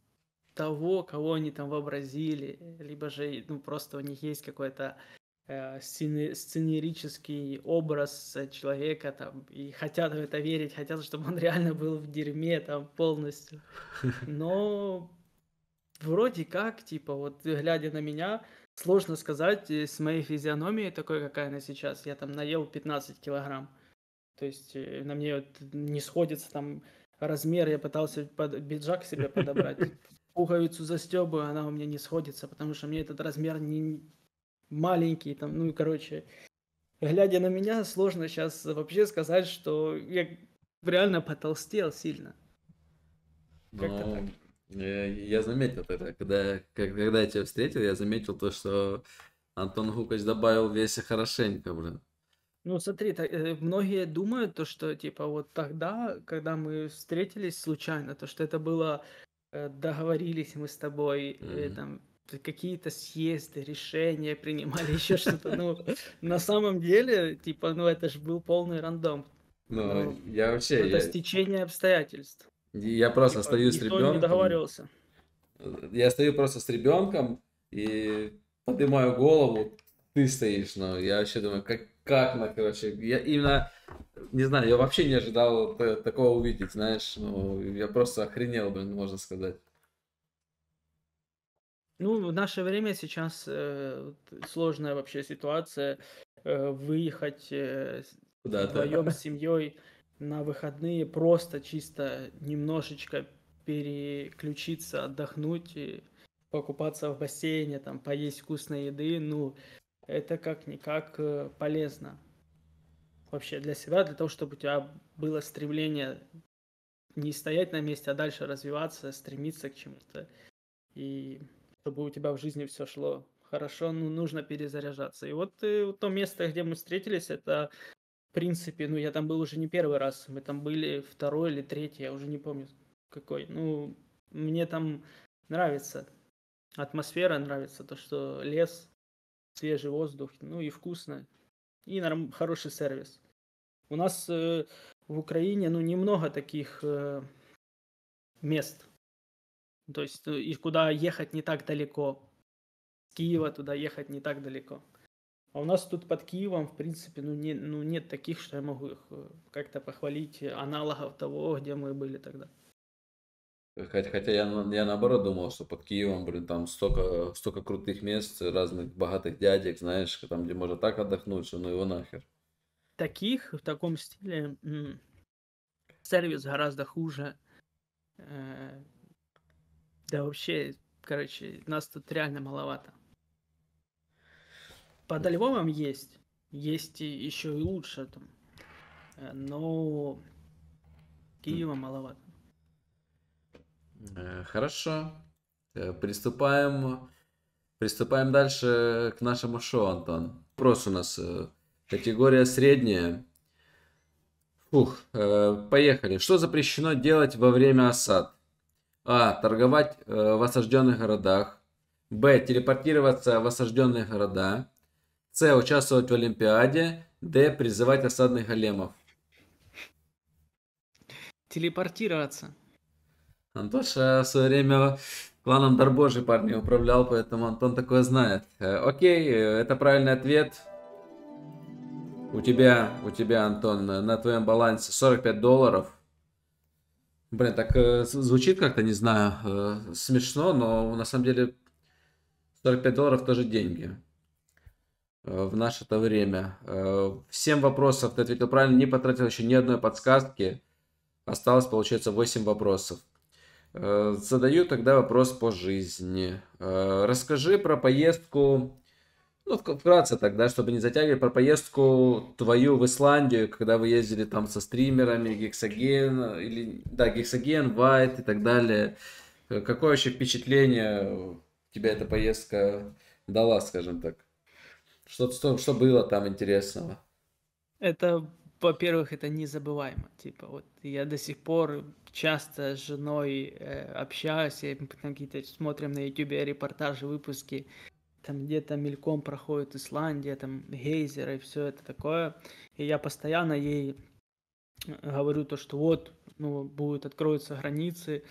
того, кого они там вообразили, либо же ну, просто у них есть какой-то э, сцени- сценерический образ человека там, и хотят в это верить, хотят, чтобы он реально был в дерьме там полностью. Но вроде как, типа, вот глядя на меня, Сложно сказать, с моей физиономией, такой, какая она сейчас, я там наел 15 килограмм. То есть э, на мне вот не сходится там размер, я пытался под биджак себе подобрать, пуговицу застебываю, она у меня не сходится, потому что мне этот размер не маленький, там, ну и короче. Глядя на меня, сложно сейчас вообще сказать, что я реально потолстел сильно. Как-то Но... Ну, так. Э, я заметил это, когда, когда я тебя встретил, я заметил то, что Антон Гукач добавил весе хорошенько, блин. Ну, смотри, так, э, многие думают, то, что, типа, вот тогда, когда мы встретились случайно, то, что это было, э, договорились мы с тобой, mm-hmm. там, какие-то съезды, решения принимали, еще что-то. Ну, на самом деле, типа, ну, это же был полный рандом. Ну, я вообще... Это стечение обстоятельств. Я просто типа, стою с ребенком. не договаривался. Я стою просто с ребенком и поднимаю голову, ты стоишь, но ну, я вообще думаю, как, как на, короче, я именно, не знаю, я вообще не ожидал такого увидеть, знаешь, ну, я просто охренел, блин, можно сказать. Ну, в наше время сейчас э, сложная вообще ситуация. Э, выехать э, Куда-то. вдвоем с семьей на выходные просто чисто немножечко переключиться, отдохнуть и покупаться в бассейне, там, поесть вкусной еды, ну, это как-никак э, полезно вообще для себя, для того, чтобы у тебя было стремление не стоять на месте, а дальше развиваться, стремиться к чему-то. И чтобы у тебя в жизни все шло хорошо, ну, нужно перезаряжаться. И вот, и э, вот то место, где мы встретились, это принципе, ну, я там был уже не первый раз, мы там были второй или третий, я уже не помню какой. Ну, мне там нравится атмосфера, нравится то, что лес, свежий воздух, ну и вкусно, и норм- хороший сервис. У нас э, в Украине, ну, немного таких э, мест, то есть э, и куда ехать не так далеко. С Киева туда ехать не так далеко. А у нас тут под Киевом, в принципе, ну, не, ну нет таких, что я могу их э, как-то похвалить, аналогов того, где мы были тогда. Хотя, хотя я, ну, я наоборот думал, что под Киевом, блин, там столько, столько крутых мест, разных богатых дядек, знаешь, там, где можно так отдохнуть, что ну его нахер. Таких в таком стиле м- сервис гораздо хуже. Э- да вообще, короче, нас тут реально маловато. Под Львовом есть. Есть и еще и лучше там. Э, но Киева маловато. Э, хорошо. Э, приступаем. Приступаем дальше к нашему шоу, Антон. Вопрос у нас. Категория средняя. Фух, поехали. Что запрещено делать во время осад? А. Торговать в осажденных городах. Б. Телепортироваться в осажденные города. С. Участвовать в Олимпиаде. Д. Призывать осадных големов. Телепортироваться. Антоша в свое время кланом Дарбожий парни управлял, поэтому Антон такое знает. Э, окей, э, это правильный ответ. У тебя, у тебя, Антон, на твоем балансе 45 долларов. Блин, так э, звучит как-то, не знаю, э, смешно, но на самом деле 45 долларов тоже деньги. Э, в наше-то время. Всем э, вопросов ты ответил правильно, не потратил еще ни одной подсказки. Осталось, получается, 8 вопросов. Э, задаю тогда вопрос по жизни. Расскажи про поездку, ну, вкратце тогда, чтобы не затягивать, про поездку твою в Исландию, когда вы ездили там со стримерами, Гексоген, или, да, Гексоген, Вайт и так далее. Какое вообще впечатление тебя эта поездка дала, скажем так? Что, что, что было там интересного? Это, во-первых, это незабываемо. Типа, вот я до сих пор часто с женой э, общаюсь, и какие-то смотрим на YouTube репортажи, выпуски, там где-то мельком проходит Исландия, там гейзеры и все это такое. И я постоянно ей э, говорю то, что вот, ну, будут откроются границы,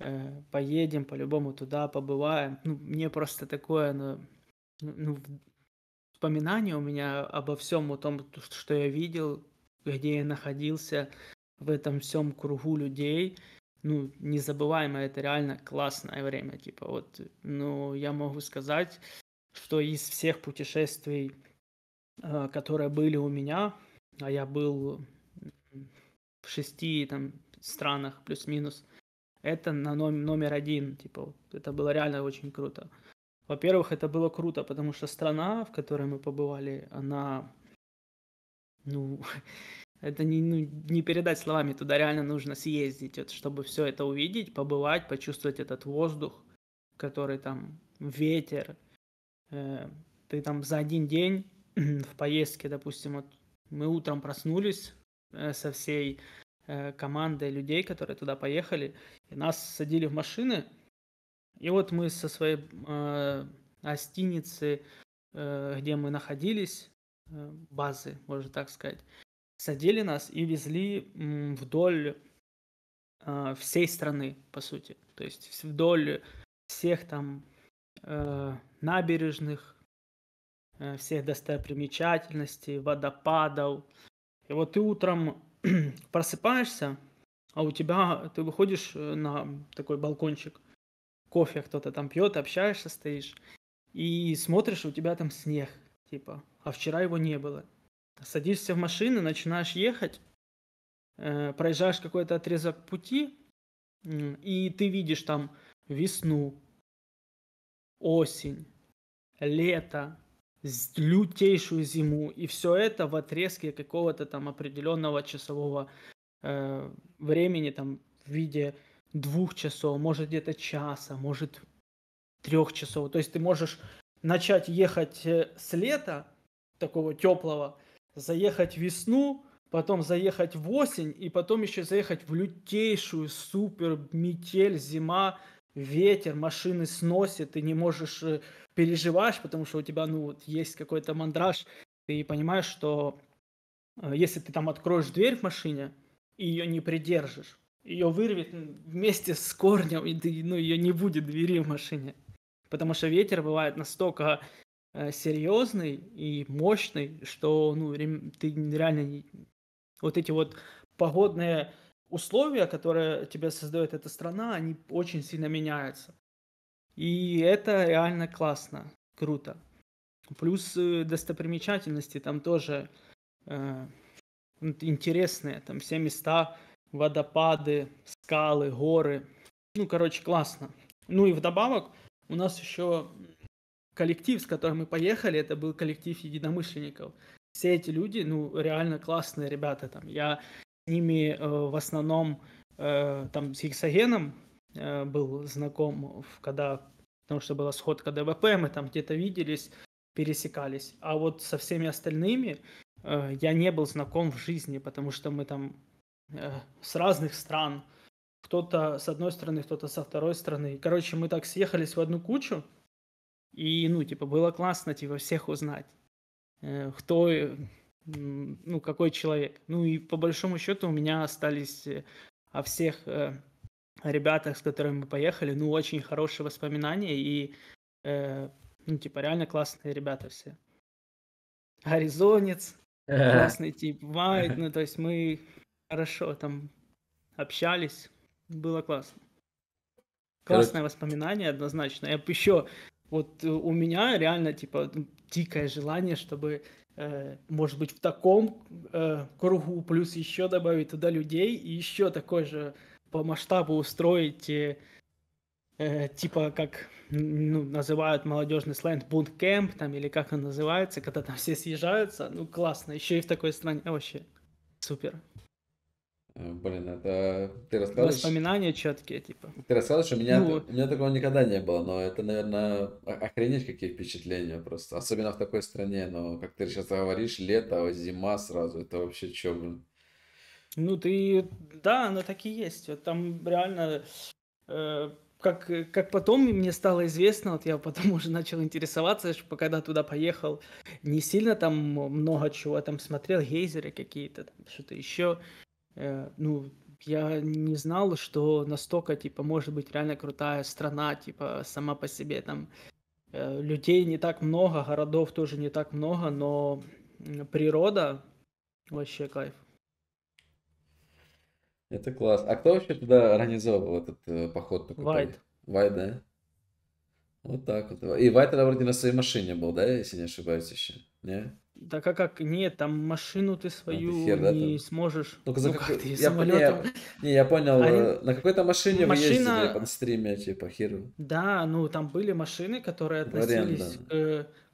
э, поедем по-любому туда, побываем. Ну, мне просто такое, ну, ну, воспоминания у меня обо всем о том, что я видел, где я находился в этом всем кругу людей. Ну, незабываемо, это реально классное время, типа, вот, ну, я могу сказать, что из всех путешествий, а, которые были у меня, а я был в шести, там, странах, плюс-минус, это на номер, номер один, типа, это было реально очень круто. Uh, во-первых, это было круто, потому что страна, в которой мы побывали, она, ну, это не, ну, не передать словами, туда реально нужно съездить, вот, чтобы все это увидеть, побывать, почувствовать этот воздух, который там, ветер. Э, ты там за один день в поездке, допустим, вот мы утром проснулись э, со всей э, командой людей, которые туда поехали, и нас садили в машины – и вот мы со своей э, гостиницы, э, где мы находились, э, базы, можно так сказать, садили нас и везли м, вдоль э, всей страны, по сути. То есть вдоль всех там э, набережных, э, всех достопримечательностей, водопадов. И вот ты утром просыпаешься, а у тебя ты выходишь э, на такой балкончик – кофе кто-то там пьет, общаешься, стоишь, и смотришь, у тебя там снег, типа, а вчера его не было. Садишься в машину, начинаешь ехать, э, проезжаешь какой-то отрезок пути, и ты видишь там весну, осень, лето, лютейшую зиму, и все это в отрезке какого-то там определенного часового э, времени, там в виде двух часов, может где-то часа, может трех часов. То есть ты можешь начать ехать э, с лета, такого теплого, заехать весну, потом заехать в осень, и потом еще заехать в лютейшую супер метель, зима, ветер, машины сносит, ты не можешь, э, переживаешь, потому что у тебя, ну, вот есть какой-то мандраж, ты понимаешь, что э, если ты там откроешь дверь в машине и ее не придержишь, ее вырвет вместе с корнем, и ты, ну, ее не будет двери в машине. Потому что ветер бывает настолько э, серьезный и мощный, что ну, ты реально вот эти вот погодные условия, которые тебе создает эта страна, они очень сильно меняются. И это реально классно, круто. Плюс э, достопримечательности там тоже э, интересные, там все места, водопады, скалы, горы. Ну, короче, классно. Ну и вдобавок у нас еще коллектив, с которым мы поехали, это был коллектив единомышленников. Все эти люди, ну, реально классные ребята там. Я с ними э, в основном э, там с Иксогеном э, был знаком, когда, потому что была сходка ДВП, мы там где-то виделись, пересекались. А вот со всеми остальными э, я не был знаком в жизни, потому что мы там Э, с разных стран. Кто-то с одной стороны, кто-то со второй стороны. Короче, мы так съехались в одну кучу. И, ну, типа, было классно, типа, всех узнать. Э, кто, э, ну, какой человек. Ну, и по большому счету у меня остались о всех ребятах, с которыми мы поехали, ну, очень хорошие воспоминания. И, ну, типа, реально классные ребята все. Аризонец, классный тип, Вайт, ну, то есть мы хорошо там общались, было классно. Классное Короче... воспоминание однозначно. Я бы еще вот э, у меня реально типа дикое желание, чтобы э, может быть в таком э, кругу плюс еще добавить туда людей и еще такой же по масштабу устроить э, э, типа как ну, называют молодежный сленг бунткэмп там или как он называется, когда там все съезжаются, ну классно, еще и в такой стране вообще супер. Э, блин, это ты рассказываешь... Воспоминания четкие, типа. Ты рассказываешь, у меня, ну... у меня такого никогда не было, но это, наверное, охренеть какие впечатления просто. Особенно в такой стране, но как ты сейчас говоришь, лето, а зима сразу, это вообще чё, блин? Ну ты, да, оно так и есть. Вот там реально, э, как, как потом мне стало известно, вот я потом уже начал интересоваться, что когда туда поехал, не сильно там много чего а там смотрел, гейзеры какие-то, что-то еще. Э, ну, я не знал, что настолько, типа, может быть реально крутая страна, типа, сама по себе, там, э, людей не так много, городов тоже не так много, но природа вообще кайф. Это класс. А кто вообще туда организовывал этот э, поход? Покупали? Вайт. Вайт, да? Вот так вот. И Вайт тогда вроде на своей машине был, да, если не ошибаюсь еще? Не? Так а как? Нет, там машину ты свою а, ты хер, да, не там? сможешь. Ну, за ну, как... как ты я, понял не, я понял, Они... Э, на какой-то машине Машина... вы ездили на стриме, типа, хер. Да, ну там были машины, которые относились к,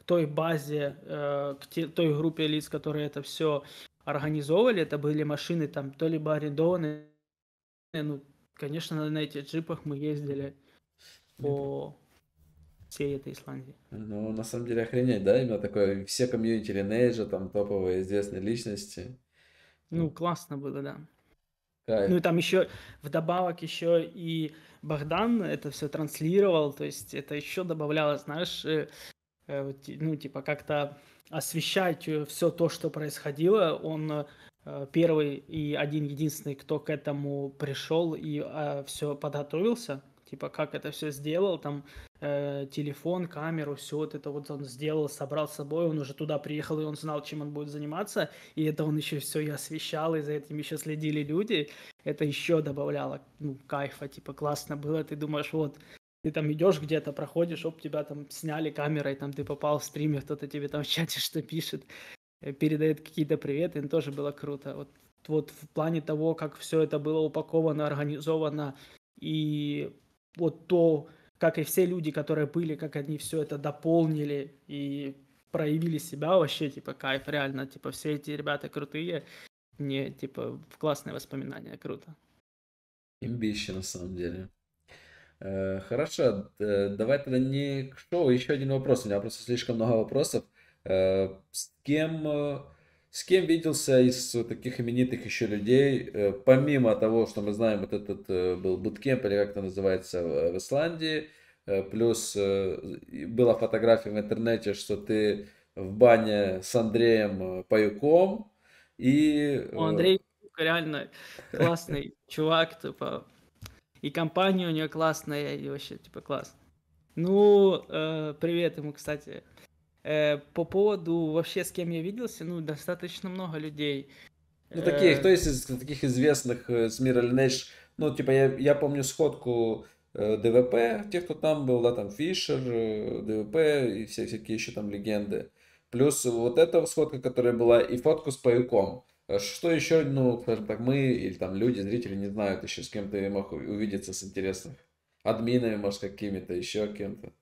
к той базе, э, к те, той группе лиц, которые это все организовывали. Это были машины там то либо арендованные, ну, конечно, на этих джипах мы ездили по всей этой Исландии. Ну, на самом деле, охренеть, да, именно такое, все комьюнити Lineage, там топовые известные личности. Ну, классно было, да. Кайф. Ну и там еще вдобавок еще и Богдан это все транслировал, то есть это еще добавляло, знаешь, э, э, ну типа как-то освещать э, все то, что происходило. Он первый и один единственный, кто к этому пришел и а, все подготовился типа как это все сделал, там э, телефон, камеру, все вот это вот он сделал, собрал с собой, он уже туда приехал, и он знал, чем он будет заниматься, и это он еще все и освещал, и за этим еще следили люди, это еще добавляло ну, кайфа, типа классно было, ты думаешь, вот, ты там идешь где-то, проходишь, оп, тебя там сняли камерой, там ты попал в стриме, кто-то тебе там в чате что пишет, э, передает какие-то приветы, это тоже было круто, вот вот в плане того, как все это было упаковано, организовано и вот то, как и все люди, которые были, как они все это дополнили и проявили себя вообще, типа, кайф, реально, типа, все эти ребята крутые, мне, типа, классные воспоминания, круто. Имбище, на самом деле. Э, хорошо, э, давай тогда не к шоу, а еще один вопрос, у меня просто слишком много вопросов. Э, с кем с кем виделся из э, таких именитых еще людей, э, помимо того, что мы знаем, вот этот э, был буткемп, или как это называется, в Исландии, плюс была фотография в интернете, что ты в бане с Андреем Паюком, и... О, Андрей реально классный чувак, типа, и компания у нее классная, и вообще, типа, класс. Ну, привет ему, кстати, Э, по поводу вообще, с кем я виделся, ну, достаточно много людей. Ну, такие, э, кто из таких известных э, с мира Lineage? Ну, типа, я, я помню сходку ДВП, тех, кто там был, да, там Фишер, ДВП и все всякие еще там легенды. Плюс вот эта сходка, которая была, и фотку с пауком. Что еще, ну, скажем так, мы или там люди, зрители не знают еще, с кем ты мог увидеться с интересных админами, может, какими-то еще кем-то.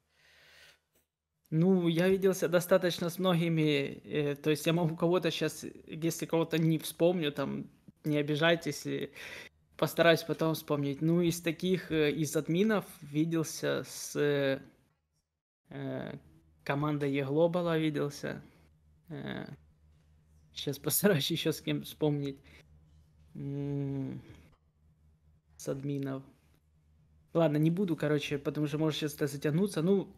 Ну, я виделся достаточно с многими, э, то есть я могу кого-то сейчас, если кого-то не вспомню, там, не обижайтесь, и постараюсь потом вспомнить. Ну, из таких, э, из админов виделся с э, э командой E-Global виделся. Э, сейчас постараюсь еще с кем вспомнить. с админов. Ладно, не буду, короче, потому что может сейчас это затянуться. Ну,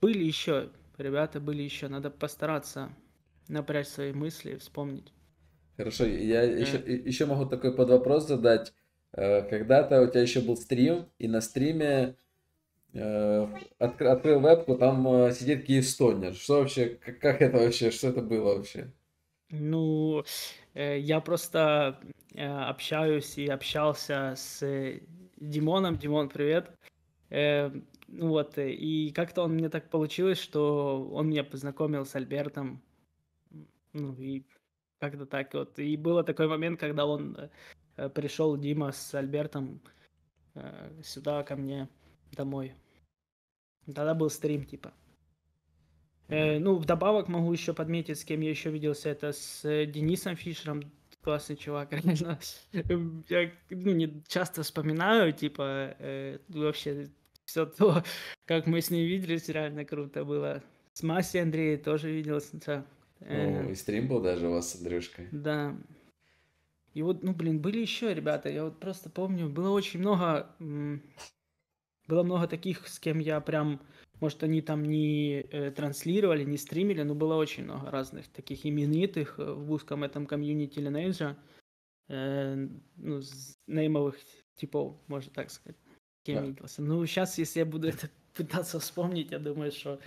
были еще ребята были еще. Надо постараться напрячь свои мысли, вспомнить. Хорошо, я yeah. Э. еще, еще могу такой под вопрос задать. Э, когда-то у тебя еще был стрим, и на стриме э, открыл вебку, там сидит киев Киевстонер. Что вообще, как это вообще, что это было вообще? Ну, я просто общаюсь и общался с Димоном. Димон, привет. Вот, э, и как-то он мне так получилось, что он меня познакомил с Альбертом. Ну, и как-то так вот. И был такой момент, когда он э, э, пришел, Дима с Альбертом, сюда ко мне домой. Тогда был стрим, типа. Э, ну, вдобавок могу еще подметить, с кем я еще виделся, это с Денисом Фишером, классный чувак, реально. Я ну, не часто вспоминаю, типа, э, вообще все то, как мы с ним виделись, реально круто было. С Масей Андреей тоже виделся. Да. О, э, и стрим был даже у вас с Андрюшкой. Да. И вот, ну, блин, были еще ребята, я вот просто помню, было очень много, было много таких, с кем я прям, может, они там не э, транслировали, не стримили, но было очень много разных таких именитых э, в узком этом комьюнити Lineage, э, ну, неймовых типов, можно так сказать. Кем да. Николсом. Ну, сейчас, если я буду это пытаться вспомнить, я думаю, что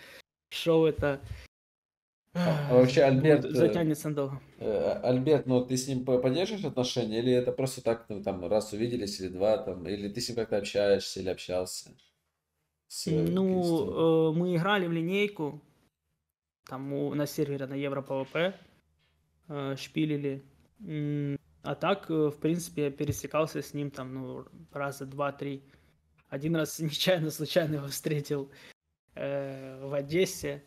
шоу это... А, а вообще, Альберт... Будет, э, затянется долго. Э, Альберт, ну ты с ним поддерживаешь отношения, или это просто так, ну там, раз увиделись, или два, там, или ты с ним как-то общаешься, или общался? С, э, ну, э, мы играли в линейку, там у, на сервере на Евро ПВП, э, шпилили. А так, в принципе, я пересекался с ним там, ну, раза два-три. Один раз нечаянно, случайно его встретил э, в Одессе.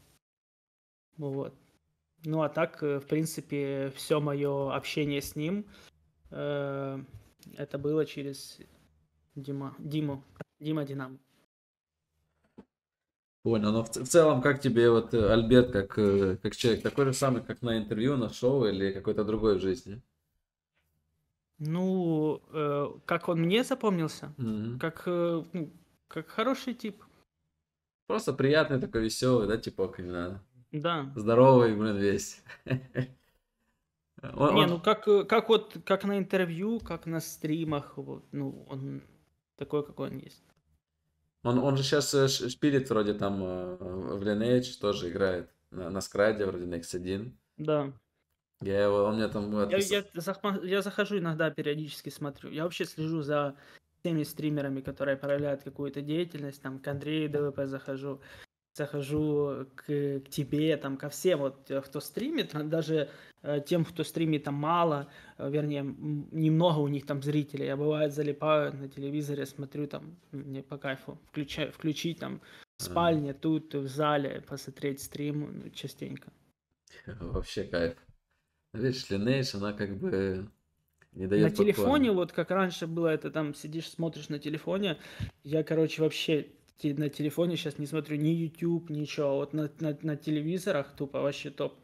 Вот. Ну а так, э, в принципе, все мое общение с ним э, это было через Дима, Диму, Дима Динам. Понял. Но ну, в, в целом, как тебе вот э, Альберт, как, э, как человек, такой же самый, как на интервью, на шоу или какой-то другой в жизни? Ну, э, как он мне запомнился, mm-hmm. как, э, ну, как хороший тип. Просто приятный такой веселый, да, типок не надо. Да. Здоровый, блин, весь. не, ну как, э, как вот, как на интервью, как на стримах, вот, ну, он такой, какой он есть. Он, он же сейчас э, шпилит вроде там э, в Lineage тоже играет, на, на скраде вроде на X1. Да. Я его, он мне там... Я, я, я захожу иногда, периодически смотрю. Я вообще слежу за всеми стримерами, которые проявляют какую-то деятельность. Там к Андрею ДВП захожу, захожу к, к тебе, там ко всем, вот э, кто стримит, даже э, тем, кто стримит там мало, э, вернее, немного у них там зрителей. Я бывает залипаю на телевизоре, смотрю там, мне по кайфу, включаю, включить там в спальне, тут, в зале, посмотреть стрим ну, частенько. Вообще кайф. Видишь, Lineage, она как бы не дает На подпорно. телефоне, вот как раньше было, это там сидишь, смотришь на телефоне. Я, короче, вообще на телефоне сейчас не смотрю ни YouTube, ничего. Вот на, на, на телевизорах тупо вообще топ.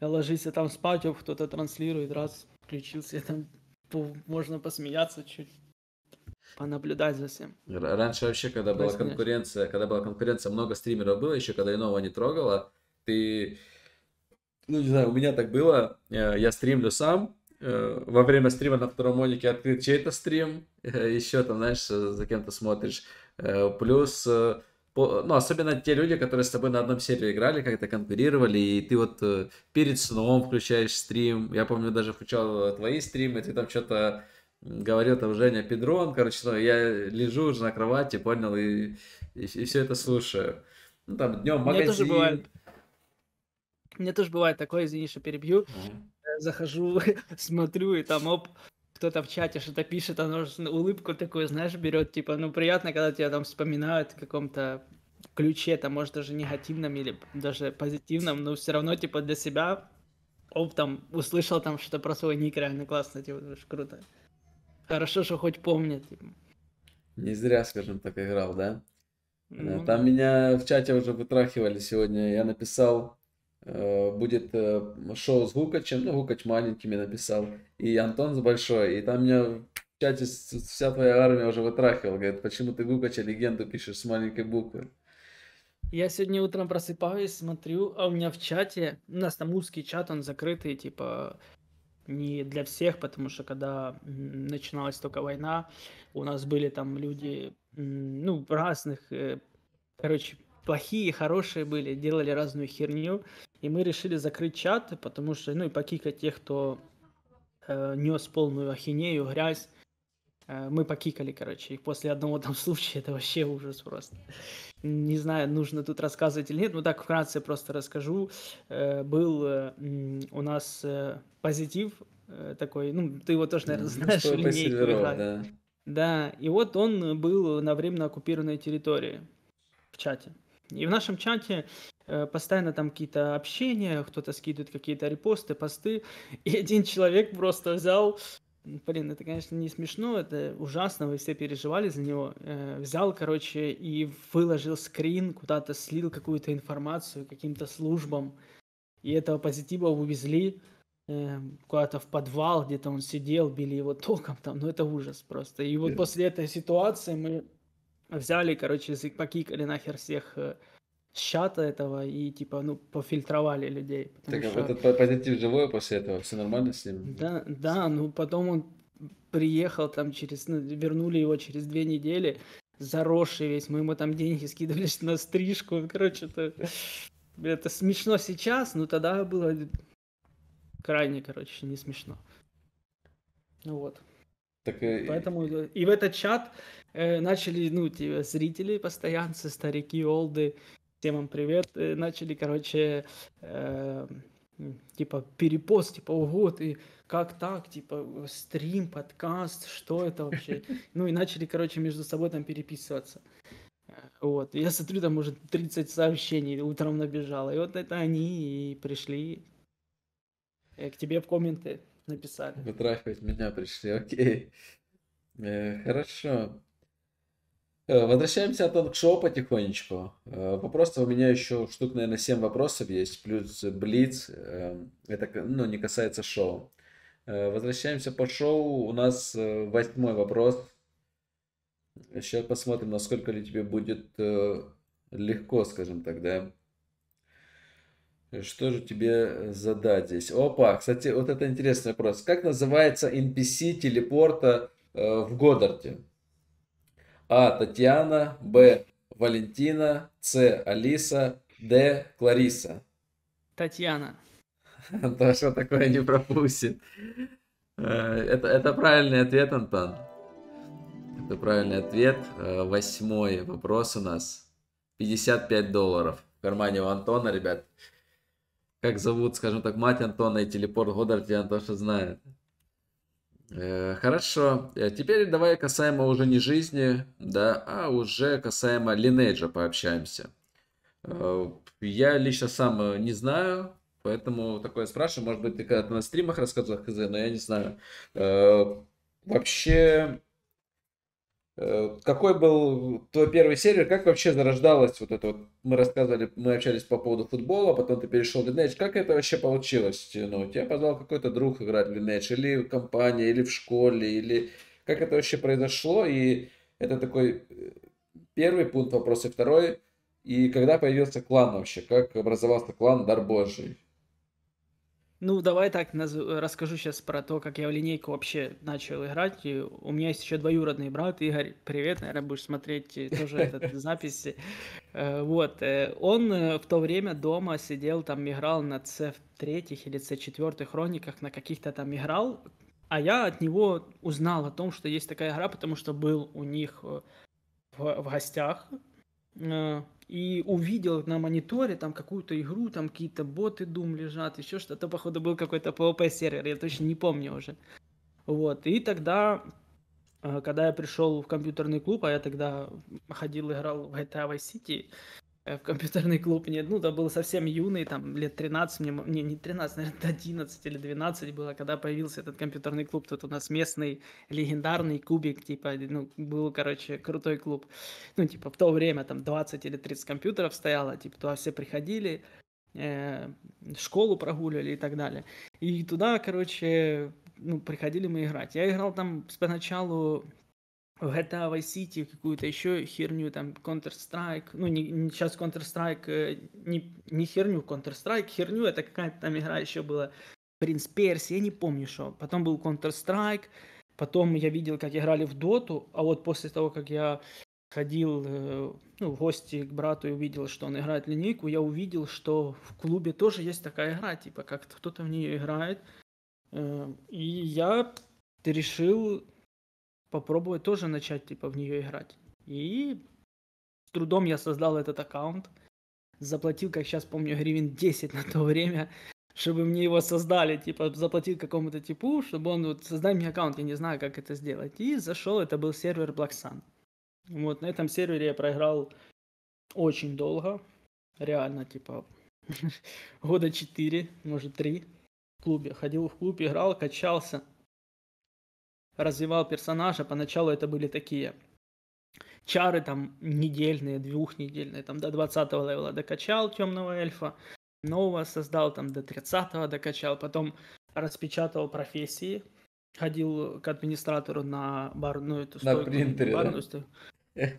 Ложись я там спать, оп, кто-то транслирует, раз, включился, я там можно посмеяться чуть понаблюдать за всем. Раньше вообще, когда Возь была конкуренция, когда была конкуренция, много стримеров было еще, когда иного не трогало, ты ну, не знаю, у меня так было, э, я стримлю сам, э, во время стрима на втором монике открыт чей-то стрим, э, еще там, знаешь, за кем-то смотришь. Плюс, ну, особенно те люди, которые с тобой на одном сервере играли, как-то конкурировали, и ты вот перед сном включаешь стрим. Я помню, даже включал твои стримы, ты там что-то говорил там Женя Педрон, короче, ну, я лежу уже на кровати, понял, и, и, и все это слушаю. Ну, там днем магазин. Мне тоже бывает. Мне тоже бывает такое, извини, что перебью. Э, захожу, смотрю, и там, оп, кто-то в чате что-то пишет, оно улыбку такую, знаешь, берет, типа, ну, приятно, когда тебя там вспоминают в каком-то ключе, там, может, даже негативном или даже позитивном, но все равно, типа, для себя, оп, там, услышал там что-то про свой ник, реально классно, типа, думаешь, круто. Хорошо, что хоть помнят, типа. Не зря, скажем так, играл, да? Э, ну... Там меня в чате уже вытрахивали сегодня, я написал Э, будет э, шоу с Гукачем, ну, Гукач маленькими написал, и Антон с большой, и там меня в чате вся твоя армия уже вытрахивала, говорит, почему ты Гукача легенду пишешь с маленькой буквы. Я сегодня утром просыпаюсь, смотрю, а у меня в чате, у нас там узкий чат, он закрытый, типа, не для всех, потому что когда начиналась только война, у нас были там люди, ну, разных, э, короче, плохие, хорошие были, делали разную херню. И мы решили закрыть чат, потому что, ну и покикать тех, кто э, нес полную ахинею, грязь. Э, мы покикали, короче. И после одного там случая это вообще ужас просто. Не знаю, нужно тут рассказывать или нет, но так вкратце просто расскажу. Э, был э, у нас э, позитив э, такой, ну ты его тоже, наверное, знаешь, Стопа линейку да. да, и вот он был на временно оккупированной территории в чате. И в нашем чате э, постоянно там какие-то общения, кто-то скидывает какие-то репосты, посты, и один человек просто взял, блин, это, конечно, не смешно, это ужасно, вы все переживали за него, э, взял, короче, и выложил скрин, куда-то слил какую-то информацию каким-то службам, и этого позитива увезли э, куда-то в подвал, где-то он сидел, били его током там, ну это ужас просто. И вот после этой ситуации мы взяли, короче, покикали нахер всех э, с чата этого и типа, ну, пофильтровали людей. Так а что... этот позитив живой после этого, все нормально с ним? Да, да, ну потом он приехал там через, ну, вернули его через две недели, заросший весь, мы ему там деньги скидывали на стрижку, короче, это, это смешно сейчас, но тогда было крайне, короче, не смешно. Ну вот. Так... Э, поэтому э, и в этот чат э, начали, ну, типа, зрители, постоянцы, старики, олды, всем им привет, э, начали, короче, э, типа, перепост, типа, ого, ты как так, типа, стрим, подкаст, что это вообще? Ну, и начали, короче, между собой там переписываться. Вот, я смотрю, там, уже 30 сообщений утром набежало, и вот это они и пришли к тебе в комменты написали. Потрахивать меня пришли, окей. Э, хорошо. Э, возвращаемся от ток-шоу потихонечку. Э, вопросов у меня еще штук, наверное, 7 вопросов есть, плюс блиц. Эм, это ну, не касается шоу. Возвращаемся по шоу. У нас восьмой вопрос. Сейчас посмотрим, насколько ли тебе будет легко, скажем так, да? Что же тебе э, задать здесь? Опа, кстати, вот это интересный вопрос. Как называется NPC телепорта э, в Годдарде? А. Татьяна. Б. Валентина. С. Алиса. Д. Клариса. Татьяна. что такое не пропустит. Э, это, это правильный ответ, Антон. Это правильный ответ. Э, восьмой вопрос у нас. 55 долларов в кармане у Антона, ребят как зовут, скажем так, мать Антона и телепорт Годдард, я Антоша знает. Э, хорошо, э, теперь давай касаемо уже не жизни, да, а уже касаемо линейджа пообщаемся. Э, я лично сам не знаю, поэтому такое спрашиваю. Может быть, ты когда-то на стримах рассказывал но я не знаю. Вообще, Э, какой был твой первый сервер? Как вообще зарождалось вот это вот? Мы рассказывали, мы общались по поводу футбола, потом ты перешел в Lineage. Как это вообще получилось? Ну, тебя позвал какой-то друг играть в Lineage, или в компании, или в школе, или... Как это вообще произошло? И это такой э, первый пункт вопроса. Второй, и когда появился клан вообще? Как образовался клан Дар Божий? Ну, давай так наз... расскажу сейчас про то, как я в линейку вообще начал играть. И у меня есть еще двоюродный брат, Игорь, привет, наверное, будешь смотреть э, тоже этот записи. Э, вот, э, он в то время дома сидел, там играл на C3 или C4 хрониках, на каких-то там играл, а я от него узнал о том, что есть такая игра, потому что был у них в, в гостях и увидел на мониторе там какую-то игру, там какие-то боты дум лежат, еще что-то, походу, был какой-то PvP сервер, я точно не помню уже. Вот, и тогда, э, когда я пришел в компьютерный клуб, а я тогда ходил, играл в GTA Vice City, Э, в компьютерный клуб. Нет, ну, да, был совсем юный, там, лет 13, мне, не, не 13, наверное, 11 или 12 было, когда появился этот компьютерный клуб. Тут у нас местный легендарный кубик, типа, ну, был, короче, крутой клуб. Ну, типа, в то время там 20 или 30 компьютеров стояло, типа, туда все приходили, э, школу прогуливали и так далее. И туда, короче, ну, приходили мы играть. Я играл там поначалу в GTA какую-то еще херню, там, Counter-Strike, ну, не, не, сейчас Counter-Strike, э, не, не херню, Counter-Strike, херню, это какая-то там игра еще была, Принц Перси, я не помню, что, потом был Counter-Strike, потом я видел, как играли в Доту, а вот после того, как я ходил э, ну, в гости к брату и увидел, что он играет линейку, я увидел, что в клубе тоже есть такая игра, типа, как то кто-то в нее играет, э, и я решил попробовать тоже начать типа в нее играть. И с трудом я создал этот аккаунт. Заплатил, как сейчас помню, гривен 10 на то время, чтобы мне его создали. Типа заплатил какому-то типу, чтобы он вот, создал мне аккаунт, я не знаю, как это сделать. И зашел, это был сервер Black Sun. Вот на этом сервере я проиграл очень долго. Реально, типа, года 4, может 3 в клубе. Ходил в клуб, играл, качался развивал персонажа. Поначалу это были такие чары там недельные, двухнедельные, там до 20 левела докачал темного эльфа, нового создал там до 30 докачал, потом распечатывал профессии, ходил к администратору на ну, барную эту стойку. На принтере, барную да? Стойку.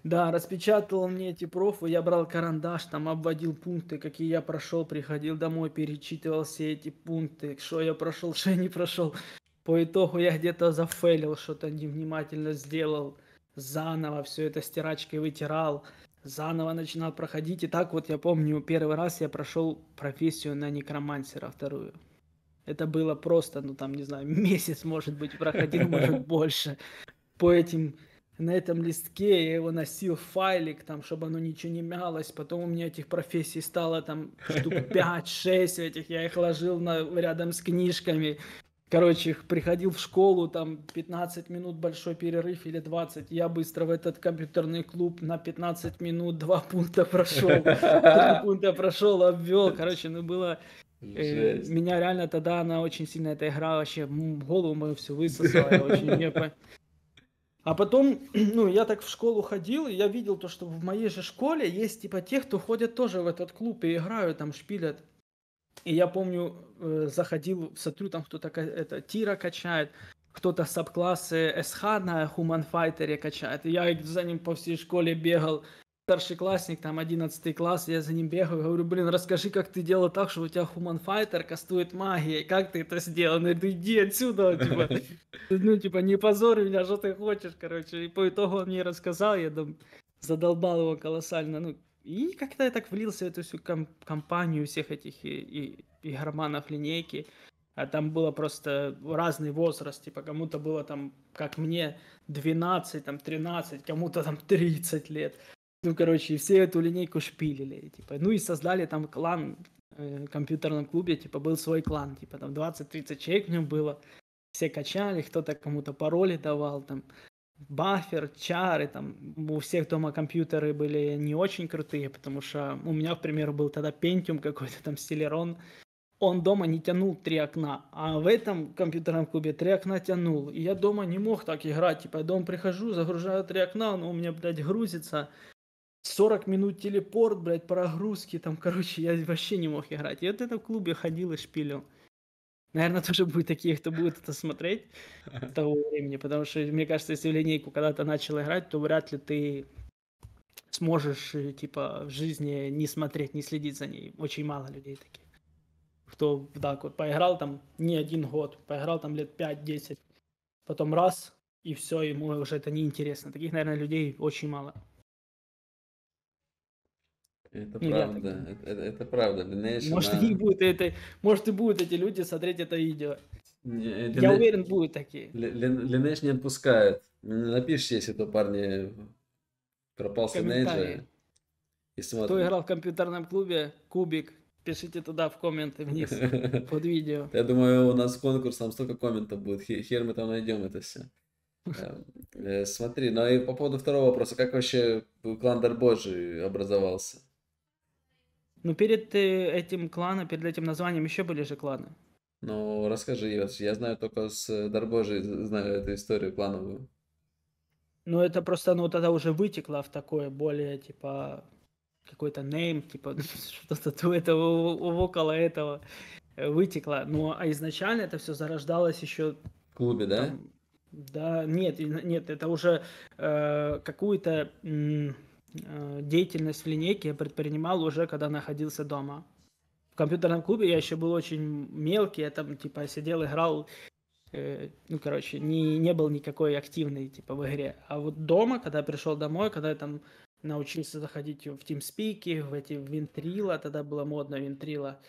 Да, распечатал мне эти профы, я брал карандаш, там обводил пункты, какие я прошел, приходил домой, перечитывал все эти пункты, что я прошел, что я не прошел. По итогу я где-то зафейлил, что-то невнимательно сделал, заново все это стирачкой вытирал, заново начинал проходить. И так вот я помню, первый раз я прошел профессию на некромансера вторую. Это было просто, ну там, не знаю, месяц, может быть, проходил, может, больше. По этим на этом листке, я его носил в файлик, там, чтобы оно ничего не мялось, потом у меня этих профессий стало там штук 5-6 этих, я их ложил на, рядом с книжками, Короче, приходил в школу, там 15 минут большой перерыв или 20. Я быстро в этот компьютерный клуб на 15 минут два пункта прошел. два пункта прошел, обвел. Короче, ну было... Э, меня реально тогда она очень сильно эта игра вообще голову мою все высосала. очень не А потом, ну, я так в школу ходил, и я видел то, что в моей же школе есть, типа, тех, кто ходят тоже в этот клуб и играют, там, шпилят. И я помню, э, заходил, смотрю, там кто-то это, тира качает, кто-то сабклассы СХ на хуманфайтере качает. И я за ним по всей школе бегал. Старшеклассник, там 11 класс, я за ним бегаю, говорю, блин, расскажи, как ты делал так, что у тебя хуманфайтер кастует магией, как ты это сделал? Он говорит, иди отсюда, типа, ну, типа, не позорь меня, что ты хочешь, короче. И по итогу он мне рассказал, я там задолбал его колоссально, ну, и как-то я так влился в эту всю комп- компанию всех этих и, и, и гарманов линейки. А там было просто разный возраст, типа кому-то было там, как мне, 12, там 13, кому-то там 30 лет. Ну, короче, все эту линейку шпилили, типа. Ну и создали там клан э, в компьютерном клубе, типа, был свой клан, типа, там 20-30 человек в нем было. Все качали, кто-то кому-то пароли давал, там, бафер, чары, там у всех дома компьютеры были не очень крутые, потому что у меня, к примеру, был тогда Pentium какой-то там Celeron, он дома не тянул три окна, а в этом компьютерном клубе три окна тянул. И я дома не мог так играть, типа я дома прихожу, загружаю три окна, но у меня, блядь, грузится, 40 минут телепорт, блядь, прогрузки, там, короче, я вообще не мог играть. И вот это в клубе ходил и шпилил. Наверное, тоже будет такие, кто будет это смотреть того времени, потому что, мне кажется, если в линейку когда-то начал играть, то вряд ли ты сможешь, э, типа, в жизни не смотреть, не следить за ней. Очень мало людей таких. Кто, так вот, поиграл там не один год, поиграл там лет 5-10, потом раз, и все, ему уже это неинтересно. Таких, наверное, людей очень мало. Это ну, правда, это, это, правда. Дальнейшее может, на... и будет это, может и будут эти люди смотреть это видео. Не, э, Я уверен, будут такие. Линеш не отпускает. Напишите, если то парни пропал с Линейджа. Кто играл в компьютерном клубе, Кубик, пишите туда в комменты вниз под видео. Я думаю, у нас конкурс, там столько комментов будет. Хер мы там найдем это все. Эм, э, смотри, ну и по поводу второго вопроса, как вообще клан Дарбожи образовался? Ну, перед э, этим кланом, перед этим названием еще были же кланы. Ну, расскажи, я знаю только с э, Дарбожей, знаю эту историю клановую. Ну, это просто, ну, тогда уже вытекло в такое более, типа, какой-то нейм, типа, что-то этого, около этого э, вытекло. Но ну, а изначально это все зарождалось еще... В клубе, да? Там, да, нет, нет, это уже э, какую-то... М- Э, деятельность в линейке я предпринимал уже, когда находился дома. В компьютерном клубе я еще был очень мелкий, я там типа сидел, играл, э, ну короче, не, не был никакой активный типа в игре. А вот дома, когда я пришел домой, когда я там научился заходить в TeamSpeak, в эти винтрила, тогда было модно винтрила,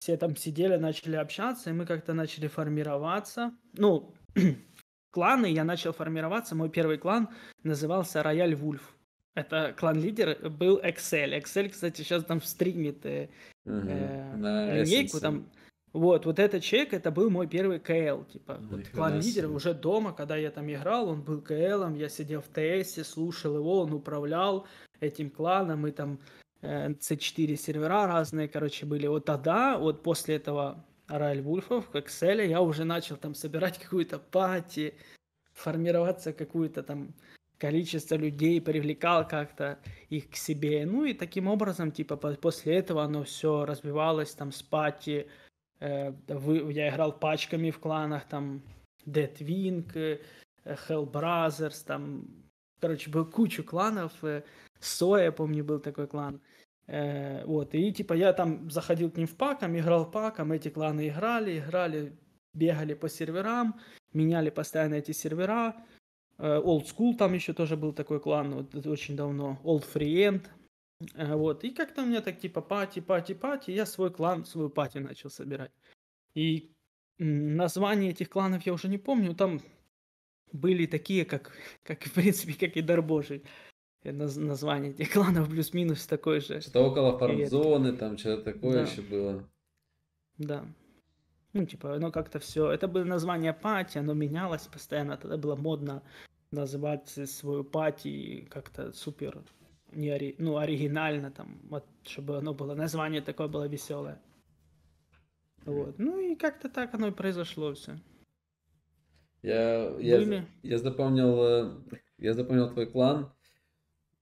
все там сидели, начали общаться, и мы как-то начали формироваться. Ну, кланы я начал формироваться, мой первый клан назывался Рояль Вульф. Это клан-лидер был Excel. Excel, кстати, сейчас там стримит э, угу, э, на линейку. Там, вот, вот этот человек, это был мой первый КЛ, типа, Нифига вот клан-лидер уже дома, когда я там играл, он был КЛом, я сидел в ТС, слушал его, он управлял этим кланом, и там э, C4 сервера разные, короче, были. Вот тогда, вот после этого Райль Вульфов, как Excel, я уже начал там собирать какую-то пати, формироваться какую-то там количество людей привлекал как-то их к себе. Ну и таким образом, типа, после этого оно все развивалось, там, спати, э, вы, я играл пачками в кланах, там, Deadwing, Wing, э, Hell Brothers, там, короче, был кучу кланов, Соя, э, помню, был такой клан, э, вот, и, типа, я там заходил к ним в паком, играл паком, эти кланы играли, играли, бегали по серверам, меняли постоянно эти сервера, Э, old School там еще тоже был такой клан, вот это очень давно. Old Friend. Э, вот. И как-то у меня так типа пати, пати, пати. Я свой клан, свою пати начал собирать. И название этих кланов я уже не помню. Там были такие, как, как в принципе, как и Дарбожий. Наз- название этих кланов плюс-минус такое же. Что-то около фармзоны, там что-то такое да. еще было. Да, ну, типа, оно как-то все... Это было название пати, оно менялось постоянно. Тогда было модно называть свою пати как-то супер не ори... ну, оригинально, там, вот, чтобы оно было, название такое было веселое. Вот. Ну и как-то так оно и произошло все. Я, я, ну, я запомнил, э, я запомнил твой клан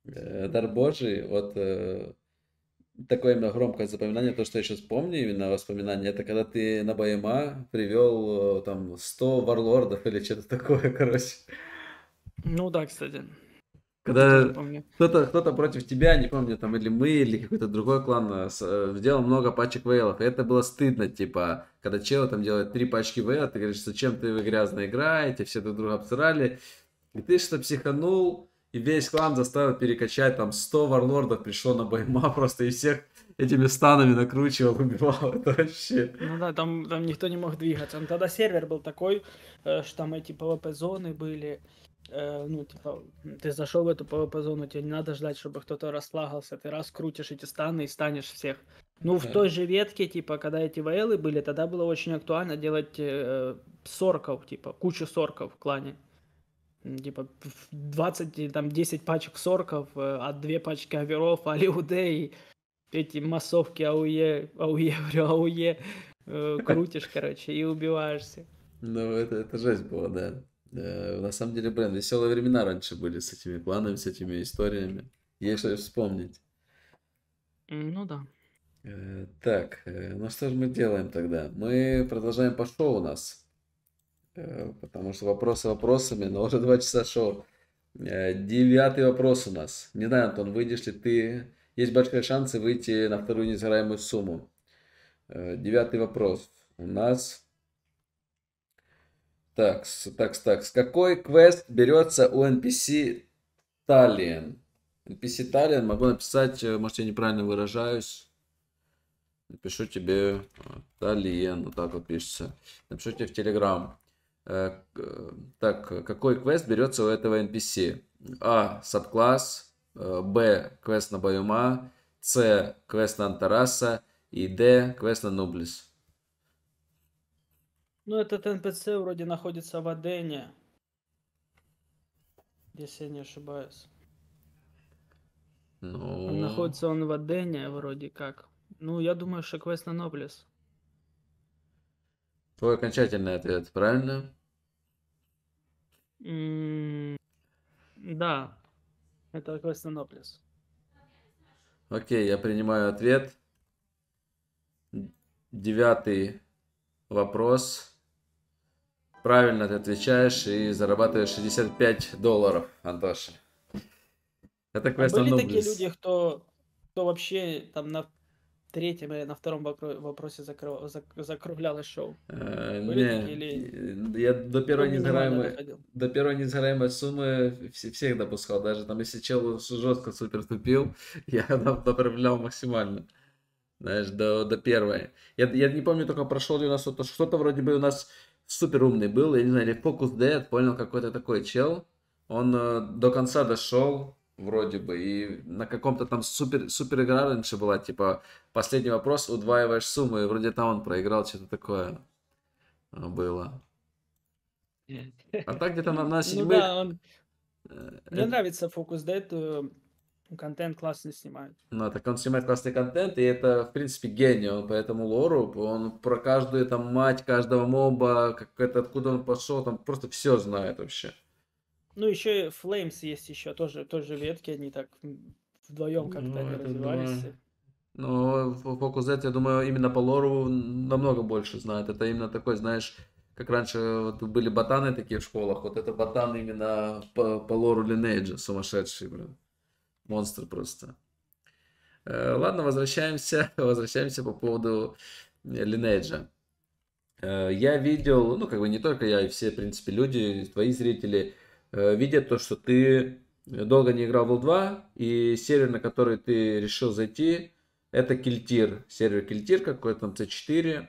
э, Дар Божий вот э, такое именно громкое запоминание, то, что я сейчас помню именно воспоминание. это когда ты на Баема привел э, там 100 варлордов или что-то такое, короче. Ну да, кстати. Когда кто-то, кто-то против тебя, не помню, там, или мы, или какой-то другой клан э, э, сделал много пачек вейлов, и это было стыдно, типа, когда чел там делает три пачки вейлов, ты говоришь, зачем ты вы грязно играете, все друг друга обсрали, и ты что-то психанул, и весь клан заставил перекачать, там 100 варлордов пришло на бойма просто, и всех этими станами накручивал, убивал, это вообще... Ну да, там, там никто не мог двигаться. Но тогда сервер был такой, э, что там эти ПВП зоны были, э, ну, типа, ты зашел в эту ПВП зону тебе не надо ждать, чтобы кто-то раслагался, ты раз крутишь эти станы и станешь всех. Ну, в той же ветке, типа, когда эти вейлы были, тогда было очень актуально делать э, сорков, типа, кучу сорков в клане типа 20 или там 10 пачек сорков, э, а 2 пачки оверов, алиудей, эти массовки ауе, ауе, ауе, э, крутишь, короче, и убиваешься. Ну, это, это жесть была, да. Э, на самом деле, блин, веселые времена раньше были с этими планами, с этими историями. Есть что вспомнить. Ну да. так, ну что же мы делаем тогда? Мы продолжаем по шоу у нас. Э, потому что вопросы вопросами, но уже два часа шоу. Э, девятый вопрос у нас. Не знаю, Антон, выйдешь ли ты... Есть большие шансы выйти на вторую несгораемую сумму. Э, девятый вопрос у нас. Так, так, так. С Какой квест берется у NPC Talion? NPC Talion, могу написать, может я неправильно выражаюсь. Напишу тебе Talion, вот так вот пишется. Напишу тебе в Телеграм. Э, так, какой квест берется у этого NPC? А. Сабкласс. Э, Б. Квест на Баюма. С. Квест на Антараса. И Д. Квест на Нублис. Ну, этот NPC вроде находится в Адене. Если я не ошибаюсь. Ну... Он а находится он в Адене вроде как. Ну, я думаю, что квест на ноблес. Твой окончательный ответ, правильно? Mm, да, это Константинополис. Окей, я принимаю ответ. Девятый вопрос. Правильно ты отвечаешь и зарабатываешь 65 долларов, Антоша. Это а были такие люди, кто, кто вообще там на Третье или на втором вопросе закру... закругляли шоу. Э, не, или... Я до первой несгораемой, до первой несгораемой суммы всех допускал. Даже там, если чел жестко супер тупил, я направлял максимально. Знаешь, до, до первой. Я, я не помню, только прошел ли у нас что-то. Что-то вроде бы у нас супер умный был. Я не знаю, или фокус Dead, понял, какой-то такой чел. Он э, до конца дошел, вроде бы. И на каком-то там супер, супер игра раньше была, типа, последний вопрос, удваиваешь сумму, и вроде там он проиграл, что-то такое а, было. А так где-то на, на ну седьмых... Ну да, он... Э, мне э, нравится фокус Дэд, контент классный снимает. Ну, а так он снимает классный контент, и это, в принципе, гений. Он по этому лору, он про каждую там мать, каждого моба, как это, откуда он пошел, там просто все знает вообще. Ну, еще и Flames есть еще, тоже, тоже ветки, они так вдвоем как-то ну, развивались. Думаю... Ну, Focus Z, я думаю, именно по лору намного больше знает. Это именно такой, знаешь, как раньше вот были ботаны такие в школах, вот это ботан именно по, по лору Lineage, сумасшедший, блин. Монстр просто. Э, ладно, возвращаемся, возвращаемся по поводу Lineage. Э, я видел, ну, как бы не только я, и все, в принципе, люди, твои зрители, Э, видят то, что ты долго не играл в L2, и сервер, на который ты решил зайти, это Кельтир, сервер Кельтир какой-то там C4,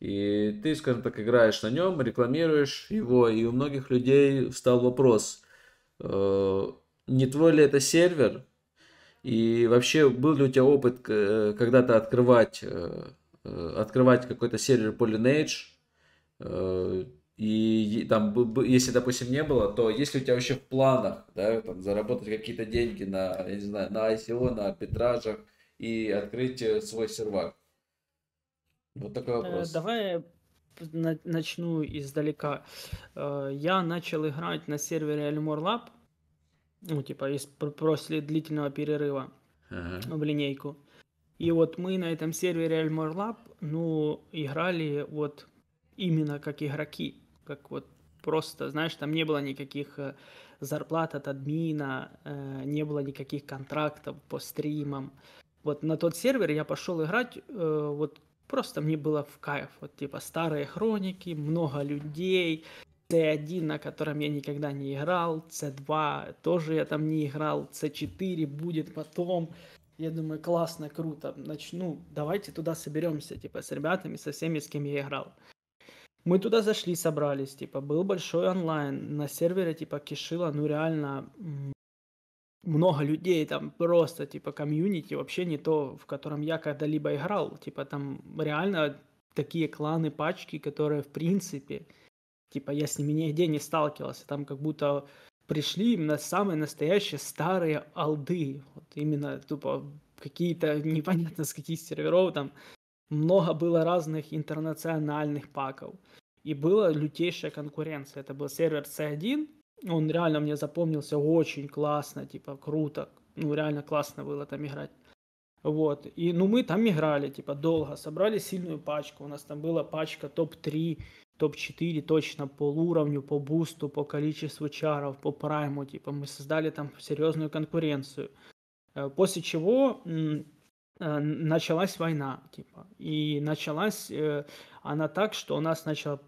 и ты, скажем так, играешь на нем, рекламируешь его, и у многих людей встал вопрос, э, не твой ли это сервер, и вообще был ли у тебя опыт э, когда-то открывать, открывать какой-то сервер по Lineage, и там, если, допустим, не было, то если у тебя вообще в планах, да, там, заработать какие-то деньги на, я не знаю, на ICO, на арбитражах и открыть э, свой сервак? Вот такой э, вопрос. Давай начну издалека. Э, я начал играть на сервере Elmore Lab, ну, типа, после длительного перерыва ага. в линейку. И вот мы на этом сервере Elmore Lab, ну, играли вот именно как игроки как вот просто, знаешь, там не было никаких э, зарплат от админа, э, не было никаких контрактов по стримам. Вот на тот сервер я пошел играть, э, вот просто мне было в кайф. Вот типа старые хроники, много людей, C1, на котором я никогда не играл, C2 тоже я там не играл, C4 будет потом. Я думаю, классно, круто, начну, давайте туда соберемся, типа, с ребятами, со всеми, с кем я играл. Мы туда зашли, собрались, типа, был большой онлайн, на сервере, типа, кишило, ну, реально, много людей, там просто, типа, комьюнити, вообще не то, в котором я когда-либо играл, типа, там реально такие кланы, пачки, которые, в принципе, типа, я с ними нигде не сталкивался, там как будто пришли именно самые настоящие старые алды, вот именно, тупо, какие-то, непонятно с каких серверов, там, много было разных интернациональных паков. И была лютейшая конкуренция. Это был сервер C1, он реально мне запомнился очень классно, типа круто, ну реально классно было там играть. Вот, и ну мы там играли, типа долго, собрали сильную пачку, у нас там была пачка топ-3, топ-4 точно по уровню, по бусту, по количеству чаров, по прайму, типа мы создали там серьезную конкуренцию. Э, после чего Э, началась война, типа. И началась э, она так, что у нас начало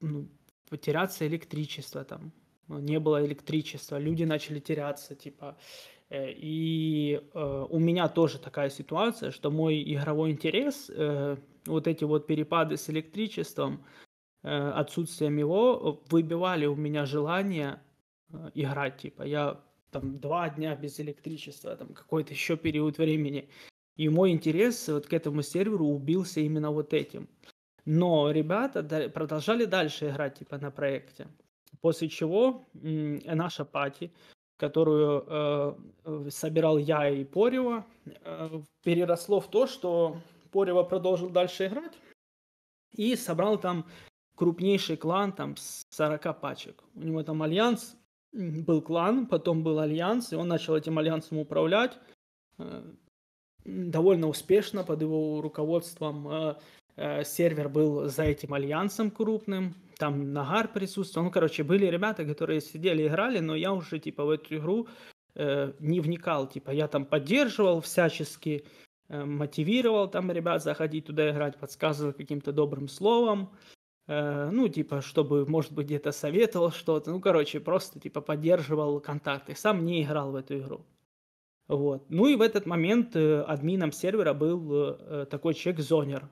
ну, потеряться электричество там. Ну, не было электричества, люди начали теряться, типа. Э, и у меня тоже такая ситуация, что мой игровой интерес, вот эти вот перепады с электричеством, отсутствием его, выбивали у меня желание играть. Типа я там два дня без электричества, там какой-то еще период времени. И мой интерес вот к этому серверу убился именно вот этим. Но ребята продолжали дальше играть типа на проекте. После чего наша пати, которую э, собирал я и Порева, э, переросло в то, что Порева продолжил дальше играть и собрал там крупнейший клан там с 40 пачек. У него там альянс, был клан, потом был альянс, и он начал этим альянсом управлять. Э, довольно успешно под его руководством э, э, сервер был за этим альянсом крупным, там Нагар присутствовал, ну, короче, были ребята, которые сидели, играли, но я уже, типа, в эту игру э, не вникал, типа, я там поддерживал всячески, э, мотивировал там ребят заходить туда играть, подсказывал каким-то добрым словом, э, ну, типа, чтобы, может быть, где-то советовал что-то, ну, короче, просто, типа, поддерживал контакты, сам не играл в эту игру. Вот. Ну и в этот момент э, админом сервера был э, такой человек Зонер.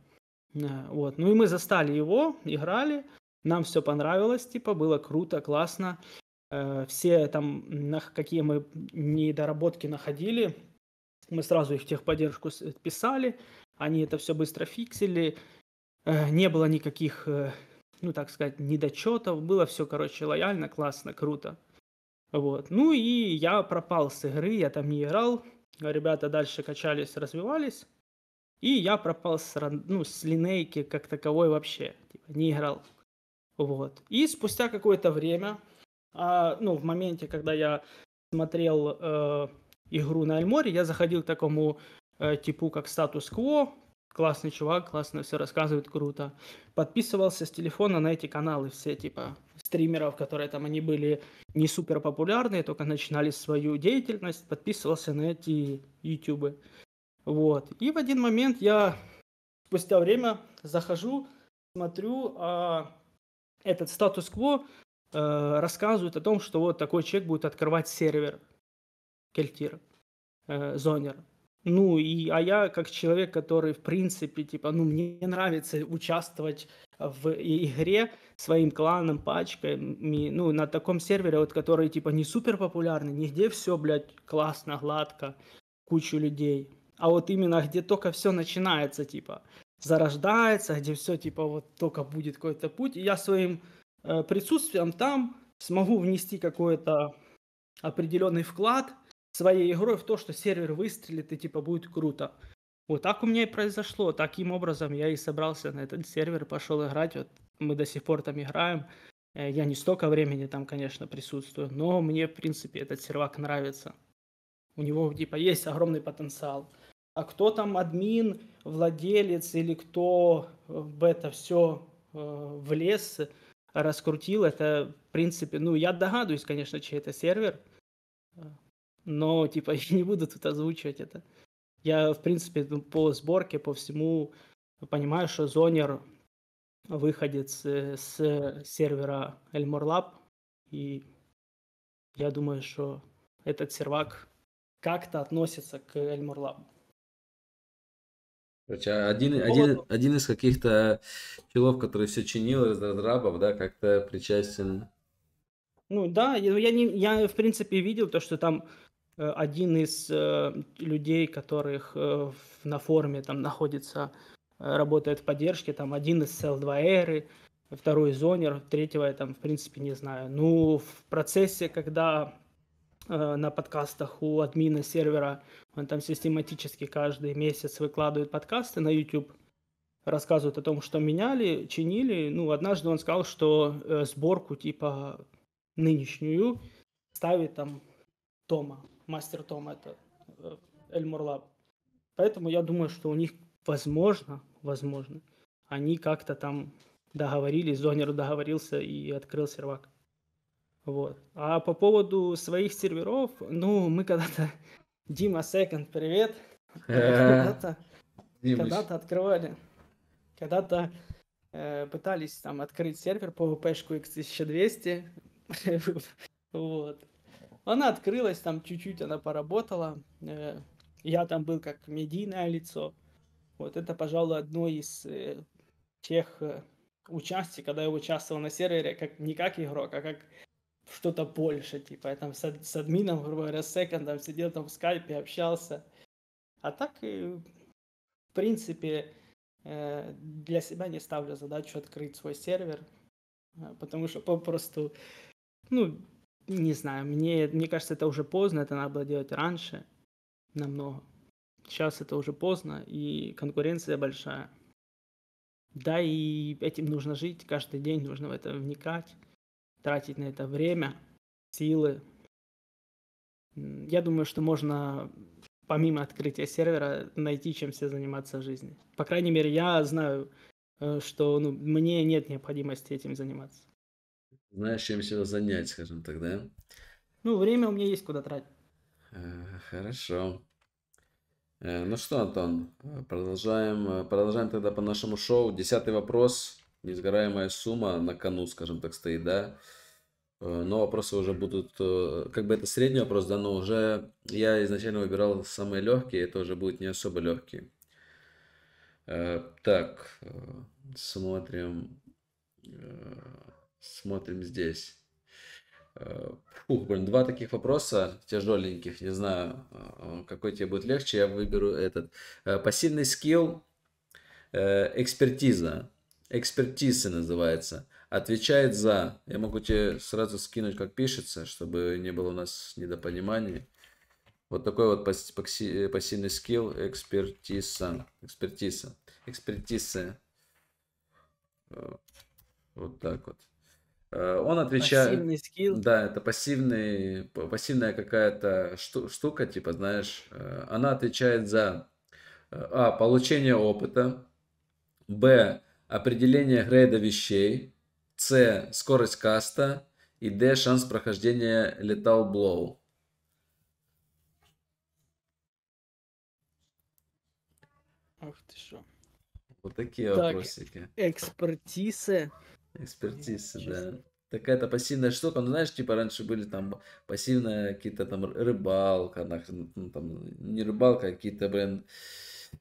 Э, вот. Ну и мы застали его, играли, нам все понравилось, типа, было круто, классно. Все там, какие мы недоработки находили, мы сразу их в техподдержку писали, они это все быстро фиксили, не было никаких, ну так сказать, недочетов, было все, короче, лояльно, классно, круто. Вот. Ну и я пропал с игры, я там не играл. Ребята дальше качались, развивались. И я пропал с, ну, с линейки как таковой вообще. Типа, не играл. Вот. И спустя какое-то время, а, ну, в моменте, когда я смотрел э, игру на Альморе, я заходил к такому э, типу, как статус-кво, классный чувак, классно все рассказывает, круто. Подписывался с телефона на эти каналы все, типа, стримеров, которые там они были не супер популярные, только начинали свою деятельность, подписывался на эти ютубы. Вот. И в один момент я спустя время захожу, смотрю, а этот статус-кво э, рассказывает о том, что вот такой человек будет открывать сервер Кельтир, э, Зонер. Ну, и, а я как человек, который, в принципе, типа, ну, мне нравится участвовать в игре своим кланом, пачками, ну, на таком сервере, вот, который, типа, не супер популярный, нигде все, блядь, классно, гладко, кучу людей. А вот именно где только все начинается, типа, зарождается, где все, типа, вот только будет какой-то путь, и я своим э, присутствием там смогу внести какой-то определенный вклад – своей игрой в то, что сервер выстрелит и типа будет круто. Вот так у меня и произошло. Таким образом я и собрался на этот сервер, пошел играть. Вот мы до сих пор там играем. Э, я не столько времени там, конечно, присутствую, но мне, в принципе, этот сервак нравится. У него, типа, есть огромный потенциал. А кто там админ, владелец или кто в это все э, влез, раскрутил, это, в принципе, ну, я догадываюсь, конечно, чей это сервер, но, типа, я не буду тут озвучивать это. Я, в принципе, ну, по сборке, по всему понимаю, что Зонер выходец с сервера Elmore Lab, и я думаю, что этот сервак как-то относится к Elmore Lab. Короче, а, один, ну, один, один из каких-то чилов, который все чинил из разрабов, да, как-то причастен. Ну да, я, не, я в принципе видел то, что там Э, один из э, людей, которых э, на форуме там находится, работает в поддержке, там один из SL2R, второй зонер, третьего я там в принципе не знаю. Ну, в процессе, когда на подкастах у админа сервера, он там систематически каждый месяц выкладывает подкасты на YouTube, рассказывает о том, что меняли, чинили. Ну, однажды он сказал, что э, сборку типа нынешнюю ставит там Тома мастер Том это э, Эльмор Лаб. Поэтому я думаю, что у них, возможно, возможно, они как-то там договорились, Зонер договорился и открыл сервак. Вот. А по поводу своих серверов, ну, мы когда-то... Дима Секонд, привет! Когда-то когда открывали, когда-то э, пытались там открыть сервер по PHQ X1200, вот. Она открылась, там чуть-чуть она поработала. Э, я там был как медийное лицо. Вот это, пожалуй, одно из э, тех э, участий, когда я участвовал на сервере как, не как игрок, а как что-то больше. Типа я там с, с админом, грубо говоря, с секондом сидел там в скайпе, общался. А так, в принципе, для себя не ставлю задачу открыть свой сервер, потому что попросту, ну, не знаю, мне, мне кажется, это уже поздно, это надо было делать раньше намного. Сейчас это уже поздно, и конкуренция большая. Да, и этим нужно жить, каждый день нужно в это вникать, тратить на это время, силы. Я думаю, что можно помимо открытия сервера найти, чем все заниматься в жизни. По крайней мере, я знаю, э, что ну, мне нет необходимости этим заниматься. Знаешь, чем себя занять, скажем так, да? Ну, время у меня есть куда тратить. Э, хорошо. Э, ну что, Антон, э, продолжаем, продолжаем тогда по нашему шоу. Десятый вопрос. Несгораемая сумма на кону, скажем так, стоит, да? Но вопросы уже будут, как бы это средний вопрос, да, но уже я изначально выбирал самые легкие, это уже будет не особо легкие. Так, смотрим. Смотрим здесь. Фух, э, блин, два таких вопроса тяжеленьких. Не знаю, э, какой тебе будет легче, я выберу этот. Э, пассивный скилл, экспертиза. Экспертиза называется. Отвечает за. Я могу тебе сразу скинуть, как пишется, чтобы не было у нас недопониманий. Вот такой вот пассивный скилл, экспертиза. Экспертиза. Экспертиза. Вот так вот. Э, он отвечает... Пассивный скилл? Да, это пассивный, пассивная какая-то штука, типа, знаешь, э, она отвечает за э, а. Получение опыта, б. Определение грейда вещей, с. Скорость каста и д. Шанс прохождения летал блоу. Ах ты что. Вот такие так, вопросики. Экспертизы. Экспертиза, да. Такая-то пассивная штука. Ну, знаешь, типа раньше были там пассивная какие-то там рыбалка, нахрен, ну, ну, там не рыбалка, а какие-то, блин,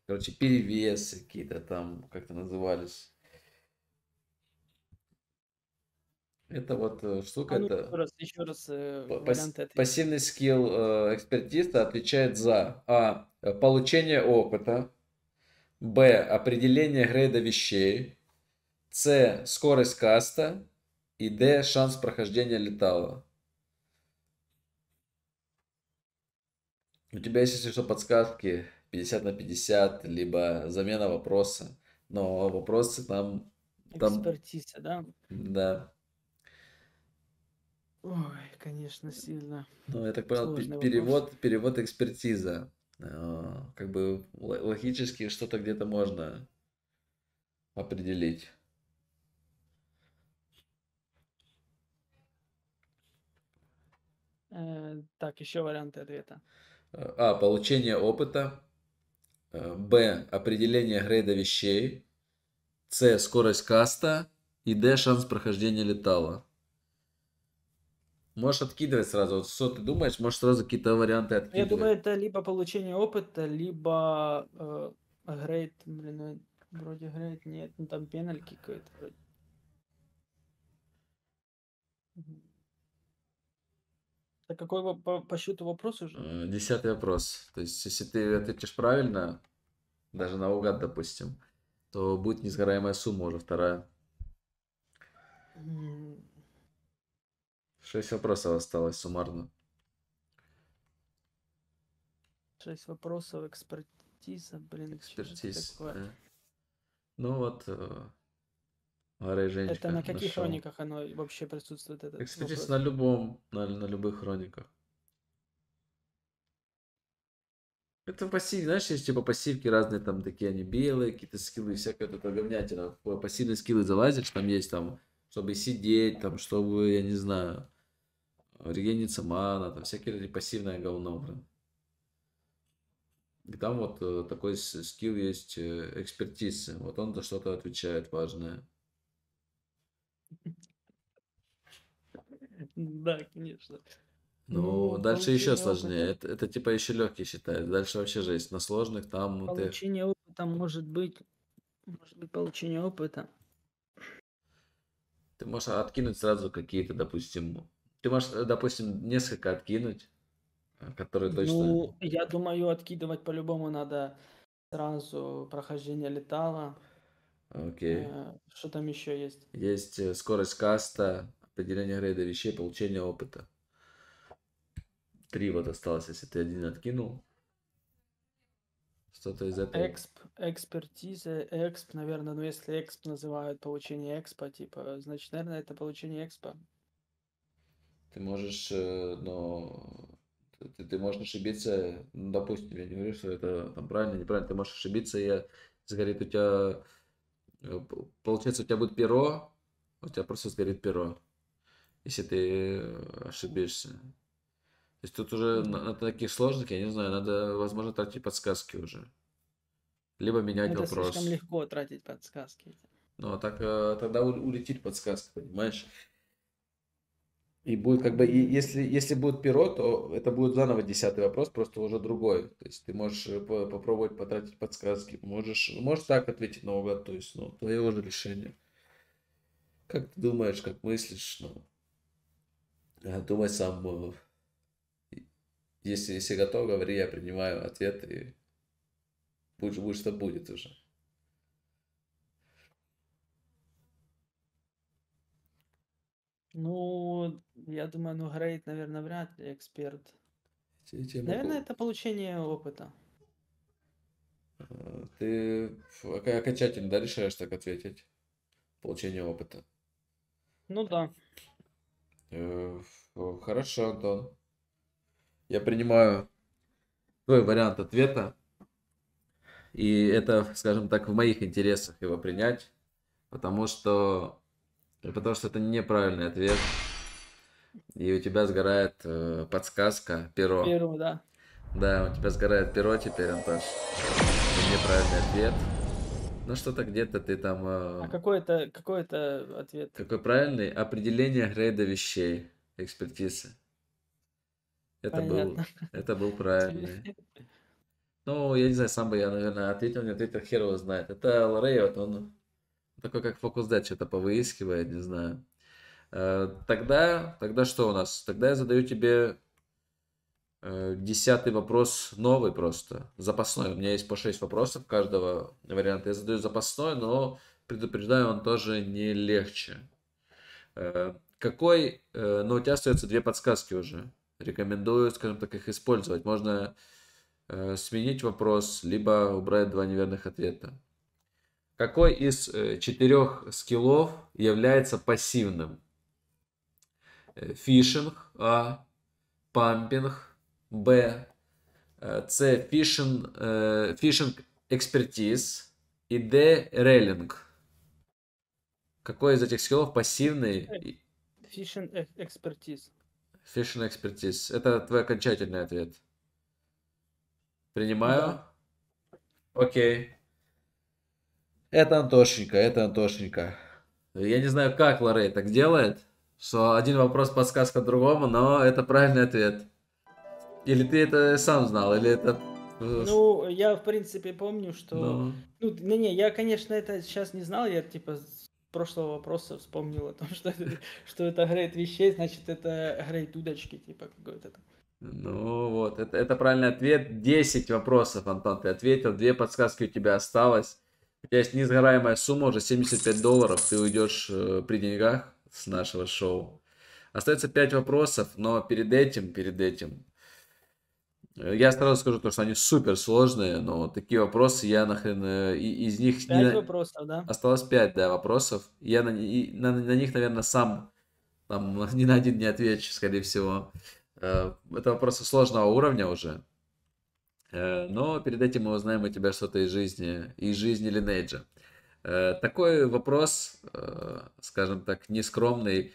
короче, перевесы какие-то там, как-то назывались. Это вот э, штука, а ну, это еще раз, еще раз, э, пас, этой... пассивный скилл э, экспертиста отвечает за а. получение опыта, б. определение грейда вещей, с. Скорость каста. И Д. Шанс прохождения летала. У тебя есть, если что, подсказки 50 на 50, либо замена вопроса. Но вопросы там... там... Экспертиза, да? Да. Ой, конечно, сильно. Ну, я так понял, перевод, вопрос. перевод экспертиза. А, как бы логически что-то где-то можно определить. Э, так, еще варианты ответа. А. Получение опыта. Э, Б. Определение грейда вещей. С. Скорость каста. И Д. Шанс прохождения летала. Можешь откидывать сразу. Вот что ты думаешь, можешь сразу какие-то варианты ну, откидывать. Я думаю, это либо получение опыта, либо э, грейд. Блин, ну, вроде грейд нет, ну там пенальки какой-то вроде. Это какой по, по счету вопрос уже? Э, десятый вопрос. То есть, если ты ответишь правильно, даже наугад, допустим, то будет несгораемая сумма уже вторая. Шесть вопросов осталось суммарно. Шесть вопросов, экспертиза, блин, экспертиза. Ну вот, э, Рыженечка. Это на каких нашел. хрониках оно вообще присутствует? Этот Экспедиция на любом, на, на любых хрониках. Это пассив, знаешь, есть типа пассивки разные, там такие они белые, какие-то скиллы, всякая вот эта говнятина. пассивные скиллы залазишь, там есть там, чтобы сидеть, там, чтобы, я не знаю, регениться мана, там всякие пассивное говно, блин. И там вот э, такой скилл есть э, экспертиз. Вот он за что-то отвечает важное. Да, конечно. Ну, Ну, дальше еще сложнее. Это, это типа еще легкий считает. Дальше вообще жесть. На сложных там ты... получение опыта может быть, может быть получение опыта. Ты можешь откинуть сразу какие-то, допустим... Ты можешь, э, допустим, несколько откинуть, э, которые точно... Ну, я думаю, откидывать по-любому надо сразу прохождение летала. Окей. Э, Что там еще есть? Есть э, скорость каста, определение грейда вещей, получение опыта. Три вот осталось, если ты один откинул. Что-то из этого. Эксп, экспертиза, эксп, наверное, ну если эксп называют получение экспа, типа, значит, наверное, это получение экспа. Ты можешь, э, но ты, ты можешь ошибиться, ну, допустим, я не говорю, что это там правильно, неправильно, ты можешь ошибиться, и сгорит у тебя Э, получается, у тебя будет перо, а у тебя просто сгорит перо, если ты э, ошибешься. То есть тут уже на, на таких сложных, я не знаю, надо, возможно, тратить подсказки уже. Либо менять Это вопрос. слишком легко тратить подсказки. Ну, а так, э, тогда улетит подсказка, понимаешь? И будет как бы, и если, если будет перо, то это будет заново десятый вопрос, просто уже другой. То есть ты можешь э, по попробовать потратить подсказки, можешь, можешь так ответить на наугад, то есть, ну, твое уже решение. Как ты думаешь, как мыслишь, ну, э, думай сам. Э, если, если готов, говори, я принимаю ответ, и будь будешь, что будет уже. Ну, я думаю, ну грейд, наверное, вряд ли эксперт. тема Наверное, это получение опыта. А, ты окончательно, да, решаешь так ответить? Получение опыта. Ну да. Э, хорошо, Антон. Я принимаю твой вариант ответа. И это, скажем так, в моих интересах его принять, потому что Потому что это неправильный ответ. И у тебя сгорает э, подсказка, перо. Перо, да. Да, у тебя сгорает перо теперь, Антош. Это неправильный ответ. Ну что-то где-то ты там... Э... А какой это, какой это ответ? Какой правильный? Определение грейда вещей, экспертизы. Это был, это был правильный. Ну, я не знаю, сам бы я, наверное, ответил, не ответил, хер его знает. Это Лорей, вот он такой, как фокус Dead что-то повыискивает, не знаю. Э, тогда, тогда что у нас? Тогда я задаю тебе э, десятый вопрос новый просто, запасной. У меня есть по шесть вопросов каждого варианта. Я задаю запасной, но предупреждаю, он тоже не легче. Э, какой, но ну, у тебя остается две подсказки уже. Рекомендую, скажем так, их использовать. Можно сменить вопрос, либо убрать два неверных ответа. Какой из э, четырех скиллов является пассивным? Э, фишинг, А. Пампинг, Б. С. Э, фишинг, фишинг экспертиз и Д. Реллинг. Какой из этих скиллов пассивный? Фишинг экспертиз. Фишинг экспертиз. Это твой окончательный ответ. Принимаю? Да. Окей. Это Антошенька, это Антошенька. Я не знаю, как Лорей так делает, что один вопрос подсказка другому, но это правильный ответ. Или ты это сам знал, или это... Э, ну, я, в принципе, помню, что... Но... Ну. ну, не, не, я, конечно, это сейчас не знал, я, типа, прошлого вопроса вспомнил о том, что, что это грейд вещей, значит, это грейд удочки, типа, какой-то там. Ну вот, это, это правильный ответ. 10 вопросов, Антон, ты ответил, две подсказки у тебя осталось. У тебя есть неизгораемая сумма, уже 75 долларов, ты уйдешь э, при деньгах с нашего шоу. Остается 5 вопросов, но перед этим, перед этим, э, я сразу скажу, то, что они супер сложные, но такие вопросы я нахрен э, из них... Пять не... вопросов, да? Осталось пять, да, вопросов. Я на, на, на них, наверное, сам там ни на один не отвечу, скорее всего. Это вопросы сложного уровня уже. Э, но перед этим мы узнаем у тебя что-то из жизни, из жизни Линейджа. Э, такой вопрос, э, скажем так, нескромный.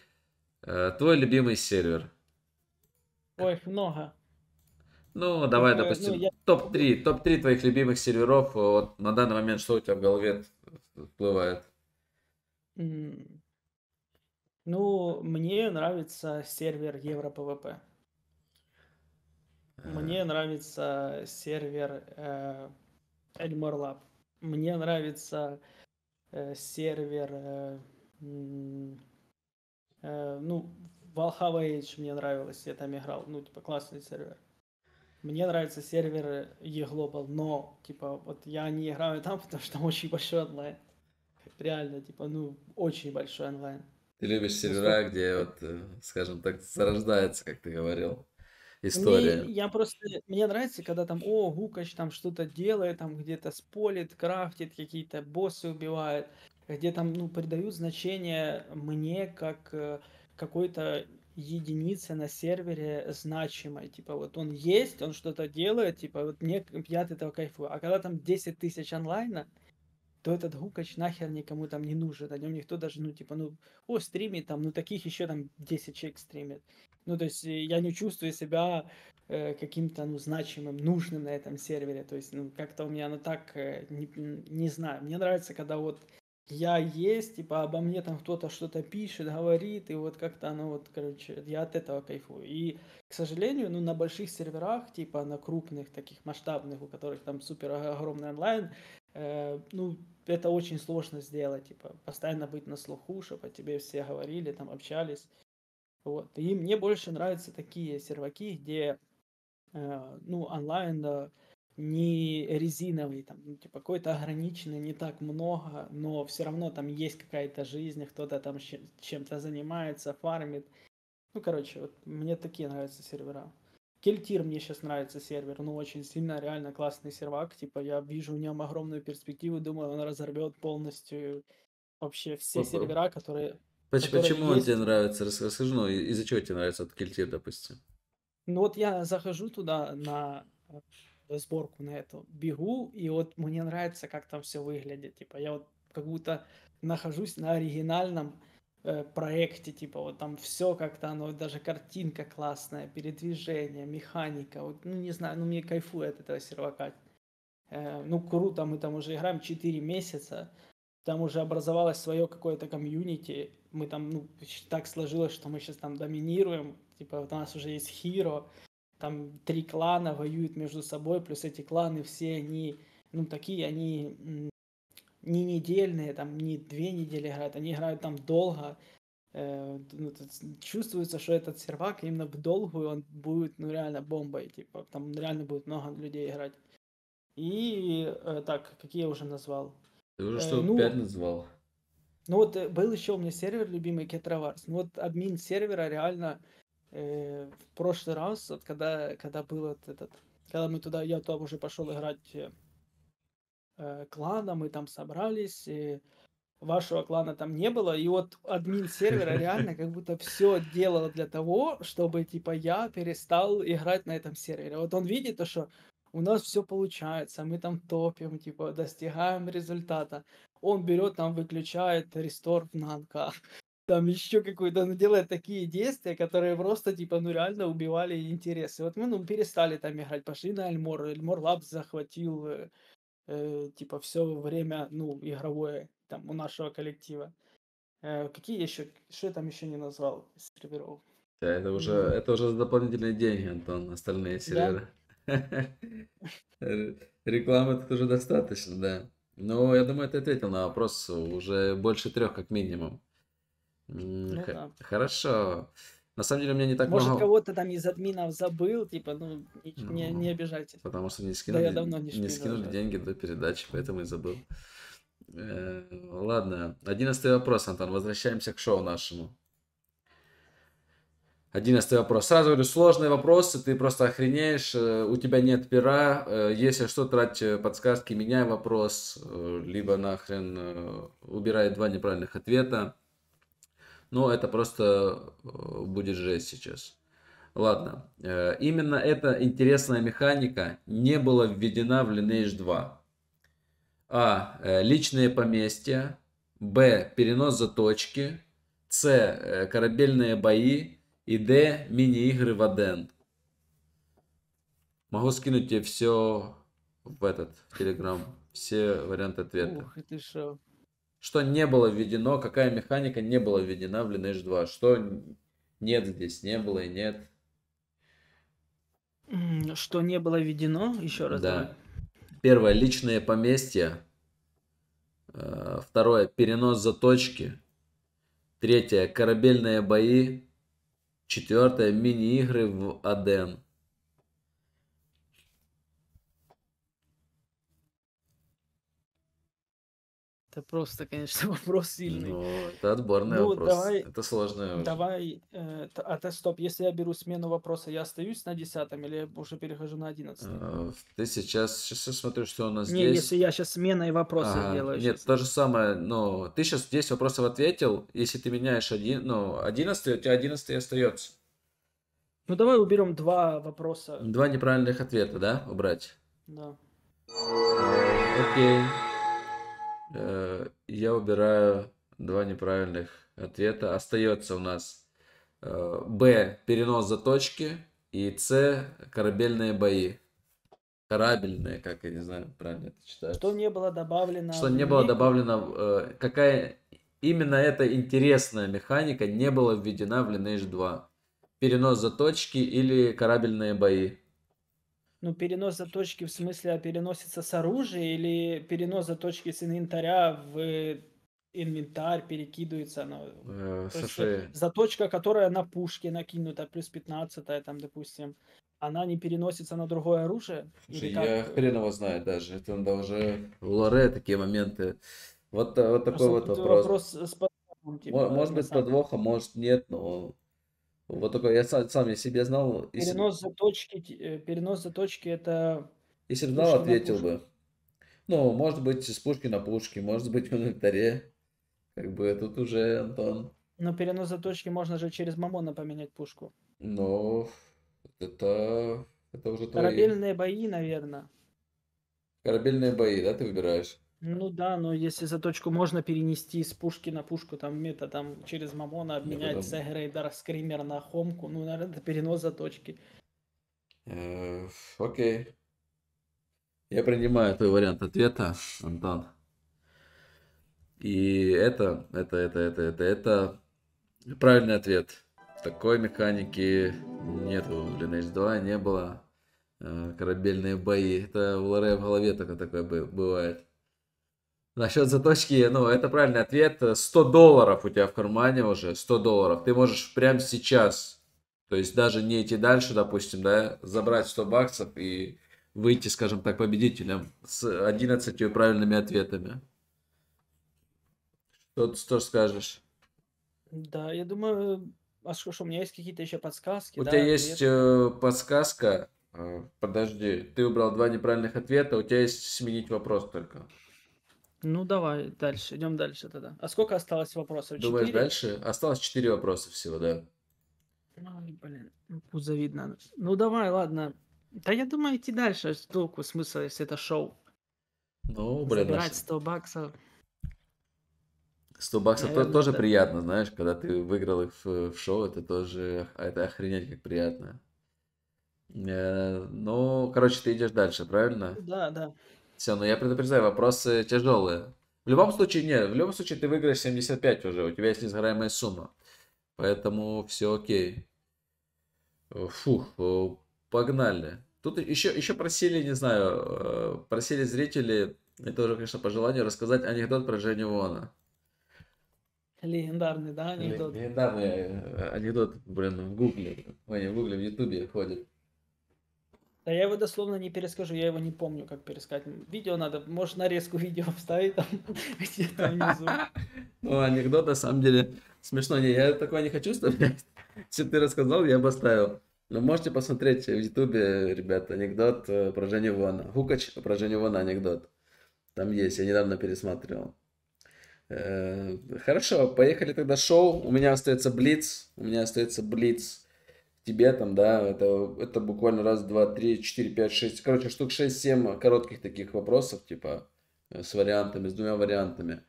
Твой любимый сервер? Ой, много. Ну, давай, Такое, ну, допустим, ну, я... топ-3, топ-3 твоих любимых серверов. Вот на данный момент что у тебя в голове всплывает? Ну, мне нравится сервер Европвп. Э. Мне нравится сервер э, Elmore Lab. Мне нравится э, сервер э, э, ну, Valhalla Age мне нравилось, я там играл. Ну, типа, классный сервер. Мне нравится сервер eGlobal, но, типа, вот я не играю там, потому что там очень большой онлайн. Реально, типа, ну, очень большой онлайн. Ты любишь сервера, где, вот, э, скажем так, зарождается, как ты говорил история. Мне, я просто, мне нравится, когда там, о, Гукач там что-то делает, там где-то сполит, крафтит, какие-то боссы убивает, где там, ну, придают значение мне как э, какой-то единицы на сервере значимой. Типа вот он есть, он что-то делает, типа вот мне, я от этого кайфую. А когда там 10 тысяч онлайна, то этот гукач нахер никому там не нужен, о нем никто даже, ну, типа, ну, о, стримит там, ну, таких еще там 10 человек стримит. Ну, то есть э, я не чувствую себя э, каким-то, ну, значимым, нужным на этом сервере, то есть, ну, как-то у меня оно ну, так, э, не, не знаю, мне нравится, когда вот я есть, типа, обо мне там кто-то что-то пишет, говорит, и вот как-то оно вот, короче, я от этого кайфую. И, к сожалению, ну, на больших серверах, типа, на крупных таких масштабных, у которых там супер а, огромный онлайн, Э, ну, это очень сложно сделать, типа, постоянно быть на слуху, чтобы о тебе все говорили, там, общались. Вот. И мне больше нравятся такие серваки, где, э, ну, онлайн э, не резиновый, там, ну, типа, какой-то ограниченный, не так много, но все равно там есть какая-то жизнь, кто-то там чем-то занимается, фармит. Ну, короче, вот мне такие нравятся сервера. Кельтир мне сейчас нравится сервер, ну очень сильно, реально классный сервак, типа я вижу в нем огромную перспективу, думаю, он разорвет полностью вообще все Попа. сервера, которые... Почему, которые почему есть. он тебе нравится? Расскажи, ну из-за чего тебе нравится этот Кельтир, допустим? Ну вот я захожу туда на э, сборку на эту, бегу, и вот мне нравится, как там все выглядит, типа я вот как будто нахожусь на оригинальном Э, проекте, типа вот там все как-то оно, даже картинка классная, передвижение, механика, вот, ну не знаю, ну мне кайфует от этого сервака. Э, ну круто, мы там уже играем 4 месяца, там уже образовалось свое какое-то комьюнити, мы там, ну, так сложилось, что мы сейчас там доминируем, типа вот у нас уже есть хиро, там три клана воюют между собой, плюс эти кланы все они, ну, такие, они не недельные, там, не две недели играют, они играют там долго. Э, ну, чувствуется, что этот сервак именно в долгую он будет, ну, реально бомбой, типа, там реально будет много людей играть. И э, так, какие я уже назвал? Ты уже э, что, ну, 5 назвал? Ну вот э, был еще у меня сервер любимый Кетраварс. Ну вот админ сервера реально э, в прошлый раз, вот когда, когда был вот этот, когда мы туда, я туда уже пошел играть э, э, клана, мы там собрались, и вашего клана там не было, и вот админ сервера реально как будто все делал для того, чтобы типа я перестал играть на этом сервере. Вот он видит то, что у нас все получается, мы там топим, типа достигаем результата. Он берет там, выключает рестор в нанка, там еще какой-то, ну, делает такие действия, которые просто, типа, ну, реально убивали интересы. Вот мы, ну, перестали там играть, пошли на Эльмор, Эльмор Лаб захватил э, э, типа все время, ну, игровое там у нашего коллектива. Э, какие еще, что я там еще не назвал серверов? Да, это уже, mm-hmm. это уже дополнительные деньги, Антон, остальные серверы. Рекламы тут уже достаточно, да. Ну, я думаю, ты ответил на вопрос уже больше трех как минимум. Ну, Хорошо. На самом деле у меня не так Может, много... кого-то там из админов забыл, типа, ну, не, ну, не, не обижайтесь. Потому что не скинули, да, я давно не, не скинули деньги до передачи, поэтому и забыл. Э, ладно, одиннадцатый вопрос, Антон, возвращаемся к шоу нашему. Одиннадцатый вопрос. Сразу говорю, сложные вопросы, ты просто охренеешь, э, у тебя нет пера. Э, если что, трать подсказки, меняй вопрос, либо нахрен убирай два неправильных ответа но это просто э, будет жесть сейчас. Ладно, э, именно эта интересная механика не была введена в Lineage 2. А. Э, личные поместья. Б. Перенос заточки. С. Корабельные бои. И Д. Мини-игры в Аден. Могу скинуть тебе все в этот телеграм. Все варианты ответа. Ух, ты шо что не было введено, какая механика не была введена в Lineage 2, что нет здесь, не было и нет. Что не было введено, еще раз. Да. Давай. Первое, личные поместья. Э, второе, перенос заточки. Третье, корабельные бои. Четвертое, мини-игры в Аден. Это просто, конечно, вопрос сильный. Ну, это отборный ну, вопрос. Давай, это сложное. Давай, э, а то стоп, если я беру смену вопроса, я остаюсь на десятом или я уже перехожу на одиннадцатый? А, ты сейчас, сейчас я смотрю, что у нас не, здесь. Не, если я сейчас смена и вопросы а, делаю. Нет, сейчас. то же самое, но ты сейчас здесь вопросов ответил, если ты меняешь один, ну, одиннадцатый, у тебя одиннадцатый остается. Ну, давай уберем два вопроса. Два неправильных ответа, да, убрать? Да. Окей. Э, я убираю два неправильных ответа. Остается у нас э, Б. Перенос заточки. И С. Корабельные бои. Корабельные, как я не знаю, правильно это читается. Что не было добавлено. Что не было добавлено. Э, какая именно эта интересная механика не была введена в Lineage 2. Перенос заточки или корабельные бои ну, перенос заточки в смысле а переносится с оружия или перенос заточки с инвентаря в инвентарь перекидывается на... Э, слушай... заточка, которая на пушке накинута, плюс 15 там, допустим, она не переносится на другое оружие? Слушай, я хрен его знает даже. Это надо уже в лоре такие моменты. Вот, э, вот такой Просто вот вопрос. вопрос с подвохом, типа, может быть, с подвохом, может нет, но вот такой я сам, сам я себе знал. Если... Перенос заточки, э, перенос заточки это... Если бы знал, ответил бы. Ну, может быть, с пушки на пушки, может быть, в инвентаре. Как бы тут уже, Антон. Но перенос заточки можно же через Мамона поменять пушку. Но это... Это уже Корабельные твои... бои, наверное. Корабельные бои, да, ты выбираешь? Ну да, но если заточку можно перенести с пушки на пушку, там мета там через Мамона обменять с Грейдер Скример на Хомку, ну, наверное, это перенос заточки. Э, окей. Я принимаю твой вариант ответа, Антон. И это, это, это, это, это, это правильный ответ. Такой механики нету в Lineage 2, не было. Э, корабельные бои. Это в лоре в голове только такое бывает. Насчет заточки, ну, это правильный ответ. 100 долларов у тебя в кармане уже, 100 долларов. Ты можешь прямо сейчас, то есть даже не идти дальше, допустим, да, забрать 100 баксов и выйти, скажем так, победителем с 11 правильными ответами. Что ты тоже скажешь? Да, я думаю, а что, у меня есть какие-то еще подсказки? У да, тебя есть э, подсказка. А, подожди, ты убрал два неправильных ответа, у тебя есть сменить вопрос только. Ну, давай дальше. Идем дальше тогда. А сколько осталось вопросов? Думаешь, дальше? Осталось четыре вопроса всего, да. Ой, блин, ну, завидно. Ну, давай, ладно. Да я думаю, идти дальше. Толку смысла, если это шоу. Ну, блин. Забирать ну, 100 баксов. 100 баксов Наверное, тоже это... приятно, знаешь, когда ты выиграл их в, в шоу, это тоже, это охренеть как приятно. Э, ну, короче, ты идешь дальше, правильно? Да, да. Все, но ну, я предупреждаю, вопросы тяжелые. В любом случае, нет, в любом случае ты выиграешь 75 уже, у тебя есть несгораемая сумма. Поэтому все окей. Фух, э, погнали. Тут еще, еще просили, не знаю, э, просили зрители, это уже, конечно, по желанию, рассказать анекдот про Женю Вона. Легендарный, да, анекдот? Легендарный э, анекдот, блин, в гугле, ой, не в гугле, в ютубе ходит. Да я его дословно не перескажу, я его не помню, как пересказать. Видео надо, может, нарезку видео вставить там где-то внизу. Ну, анекдот, на самом деле, смешно. Не, я такое не хочу вставлять. Если ты рассказал, я бы оставил. Но можете посмотреть в Ютубе, ребята, анекдот э, про Женю Вона. Хукач про Женю Вона анекдот. Там есть, я недавно пересматривал. Э, хорошо, поехали тогда шоу. У меня остается Блиц. У меня остается Блиц тебе там да, это, это буквально раз, два, три, четыре, пять, шесть, короче, штук шесть-семь коротких таких вопросов, типа, э, с вариантами, с двумя вариантами.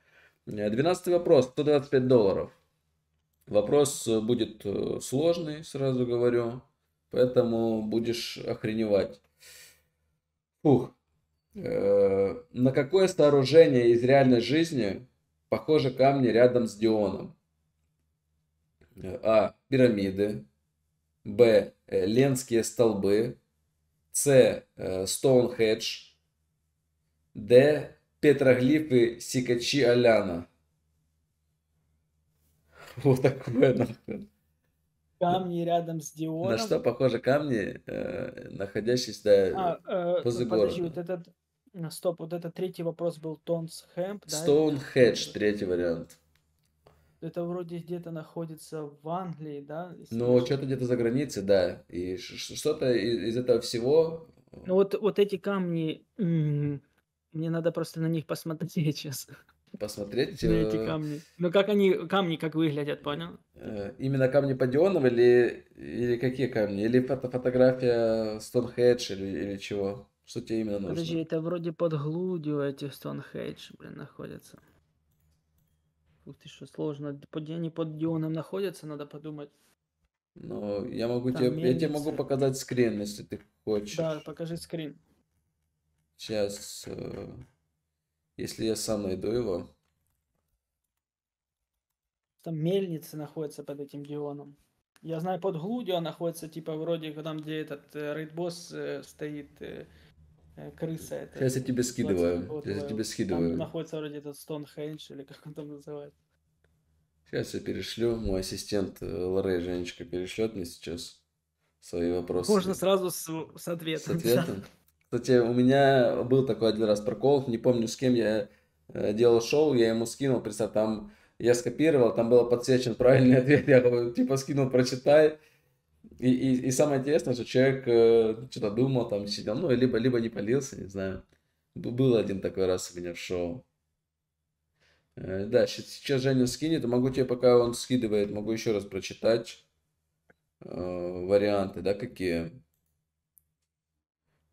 Э, двенадцатый вопрос, 125 долларов. Вопрос э, будет сложный, сразу говорю, поэтому будешь охреневать. Фух. На какое сооружение из реальной жизни похожи камни рядом с Дионом? А. Пирамиды. Б. Э, ленские столбы. С. Э, Стоунхедж. Д. Петроглифы Сикачи Аляна. Вот такое нахрен. Камни рядом с Дионом. На что похожи камни, э, находящиеся да, а, э, возле подожди, города. вот этот, стоп, вот этот третий вопрос был Тонс Хэмп. Стоунхедж, третий вариант. Это вроде где-то находится в Англии, да? Ну, что-то где-то за границей, да. И что-то из, из этого всего... Ну вот, вот эти камни, мне надо просто на них посмотреть сейчас, Посмотреть, на эти э, камни. Ну как они, камни как выглядят, понял? Э, именно камни Падеонова или, или какие камни? Или фото- фотография Стоунхедж или, или чего? Что тебе именно нужно? Подожди, это вроде под глудью эти Стоунхедж, блин, находятся. Ух ты, что сложно. Они под Дионом находятся, надо подумать. Ну, я могу Там тебе, мельница. я тебе могу показать скрин, если ты хочешь. Да, покажи скрин. Сейчас, э, если я сам найду его. Там мельница находится под этим Дионом. Я знаю, под Глудио находится, типа, вроде там, где этот э, рейдбосс э, стоит, э, Э, крыса. Это, Сейчас я тебе скидываю. Сейчас я тебе скидываю. Там находится вроде этот Стоунхендж, или как он там называется. Сейчас я перешлю. Мой ассистент э, Лорей Женечка перешлет мне сейчас свои вопросы. Можно сразу с, с ответом. С ответом. Кстати, у меня был такой один раз прокол. Не помню, с кем я э, делал шоу. Я ему скинул, представь, там я скопировал, там был подсвечен правильный ответ. Я говорю, типа скинул, прочитай. И, и, и самое интересное, что человек э, что-то думал, там сидел, ну, либо, либо не полился, не знаю. Был один такой раз у меня в шоу. Э, да, сейчас Женя скинет, могу тебе, пока он скидывает, могу еще раз прочитать э, варианты, да, какие.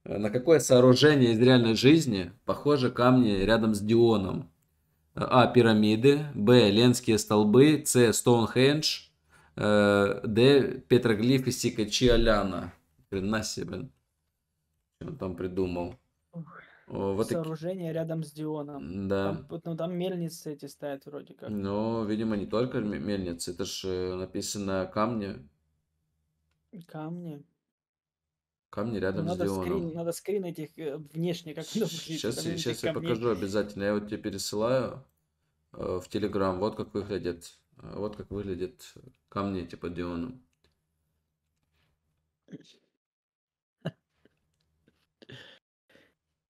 Э, на какое сооружение из реальной жизни похожи камни рядом с Дионом? Э, а. Пирамиды. Б. Ленские столбы. С. Стоунхендж де петроглифистика Чиоляна. Хрена себе. Что он там придумал? Вот Сооружение таки... рядом с Дионом. Да. Там, ну, там мельницы эти стоят вроде как. Ну, видимо, не только мельницы. Это же э, написано камни. Камни? Камни рядом ну, с надо Дионом. Скрин, надо скрин этих э, внешне как Сейчас, сейчас я камней. покажу обязательно. Я вот тебе пересылаю э, в Телеграм. Вот как выглядят а вот как выглядят камни типа Диона. Э,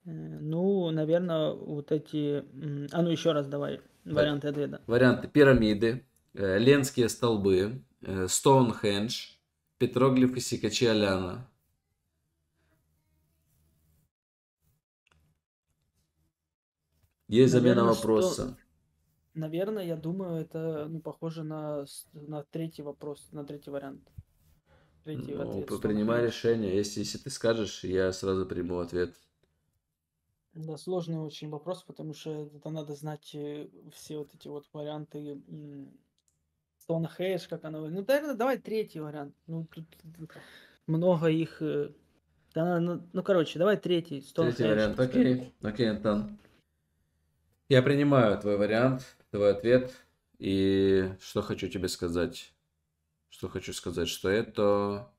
ну, наверное, вот эти... А ну еще раз давай варианты ответа. Варианты. Пирамиды, э, Ленские столбы, Стоунхендж, э, петроглифы Сикачи-Аляна. Есть замена вопроса. Что... Наверное, я думаю, это ну, похоже на, на третий вопрос, на третий вариант. Третий ну, ответ. Принимай решение. Если, если ты скажешь, я сразу приму ответ. Да, сложный очень вопрос, потому что это надо знать э, все вот эти вот варианты Стоунхедж, как оно... Ну, наверное, давай третий вариант. Ну, тут много их... Э, да, ну, ну короче, давай третий. Стоунхедж. Третий вариант, окей. Окей, Антон. Я принимаю твой вариант твой ответ. И что хочу тебе сказать? Что хочу сказать, что это...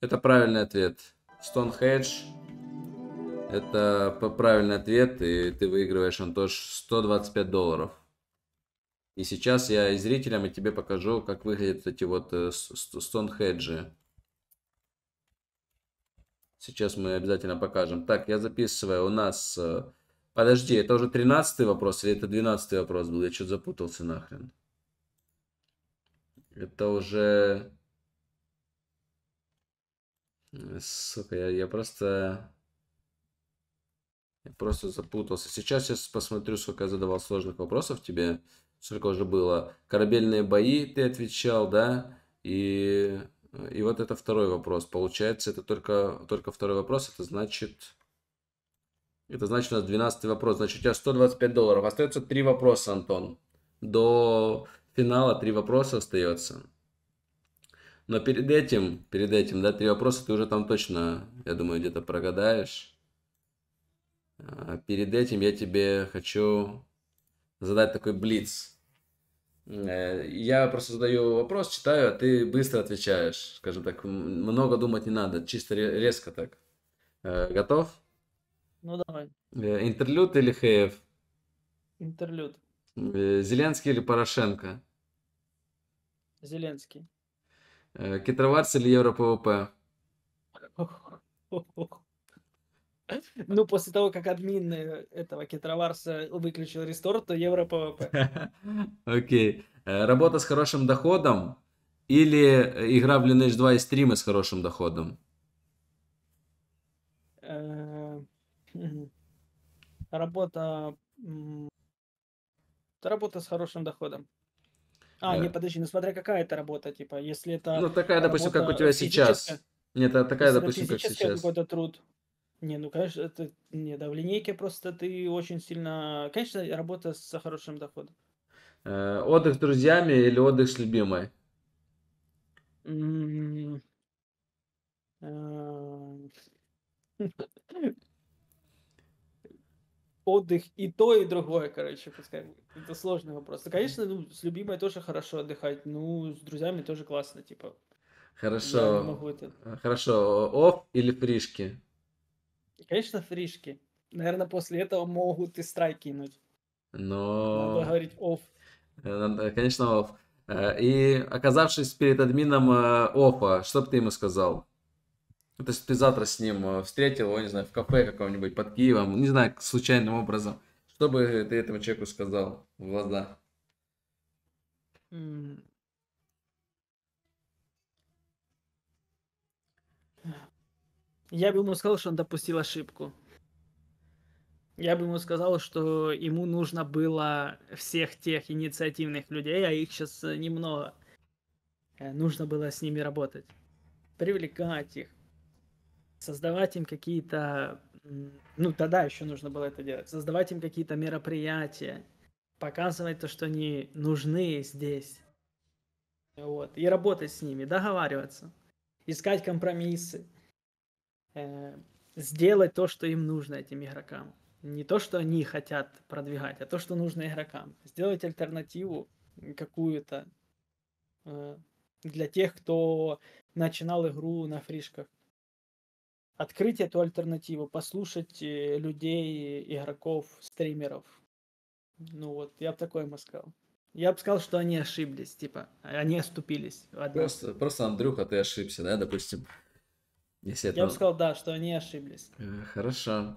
Это правильный ответ. Stonehenge. Это правильный ответ, и ты выигрываешь, Антош, 125 долларов. И сейчас я и зрителям, и тебе покажу, как выглядят эти вот э, Stonehenge. Сейчас мы обязательно покажем. Так, я записываю. У нас э, Подожди, это уже 13 вопрос или это 12 вопрос был? Я что-то запутался нахрен. Это уже... Э, сука, я, я просто... Я просто запутался. Сейчас я посмотрю, сколько я задавал сложных вопросов тебе. Сколько уже было. Корабельные бои ты отвечал, да? И, и вот это второй вопрос. Получается, это только, только второй вопрос. Это значит... Это значит у нас 12 вопрос. Значит, у тебя 125 долларов. Остается три вопроса, Антон. До финала три вопроса остается. Но перед этим, перед этим, да, три вопроса ты уже там точно, я думаю, где-то прогадаешь. А перед этим я тебе хочу задать такой блиц. Э, я просто задаю вопрос, читаю, а ты быстро отвечаешь. Скажем так, много думать не надо, чисто резко так. Э, готов? Ну давай. Э, интерлюд или Хеев? Интерлюд. Э, Зеленский или Порошенко? Зеленский. Э, Китроварс или Евро ПВП? Ну, после того, как админ этого Китроварса выключил рестор, то Евро ПВП. Окей. Э, работа с хорошим доходом или игра в Lineage 2 и стримы с хорошим доходом? работа это Работа с хорошим доходом. А, да. не, подожди, ну смотря какая это работа, типа, если это... Ну, такая, допустим, как у тебя сейчас. Нет, а это такая, допустим, как сейчас. какой-то труд. Не, ну, конечно, это... Не, да, в линейке просто ты очень сильно... Конечно, работа с хорошим доходом. Э, отдых с друзьями или отдых с любимой? Э, отдых и то, и другое, короче, пускай. Это сложный вопрос. Ну, конечно, ну, с любимой тоже хорошо отдыхать, ну, с друзьями тоже классно, типа. Хорошо. Я могу это. А, хорошо. Оф или фришки? Конечно, фришки. Наверное, после этого могут и страйк кинуть. Но... Надо говорить оф. Э, э, конечно, оф. Э, и оказавшись перед админом офа, что бы ты ему сказал? Ну, то есть ты завтра с ним э, встретил его, не знаю, в кафе каком-нибудь под Киевом, не знаю, случайным образом. Что бы ты этому человеку сказал в глаза? Я бы ему сказал, что он допустил ошибку. Я бы ему сказал, что ему нужно было всех тех инициативных людей, а их сейчас э, немного. Э, нужно было с ними работать. Привлекать их, создавать им какие-то, ну тогда еще нужно было это делать, создавать им какие-то мероприятия, показывать то, что они нужны здесь, вот, и работать с ними, договариваться, искать компромиссы, э, сделать то, что им нужно этим игрокам. Не то, что они хотят продвигать, а то, что нужно игрокам. Сделать альтернативу какую-то э, для тех, кто начинал игру на фришках открыть эту альтернативу, послушать э, людей, игроков, стримеров. Ну вот, я бы такое ему сказал. Я бы сказал, что они ошиблись, типа, они оступились. Просто, просто, Андрюха, ты ошибся, да, допустим? Если я это... бы сказал, да, что они ошиблись. Э, хорошо.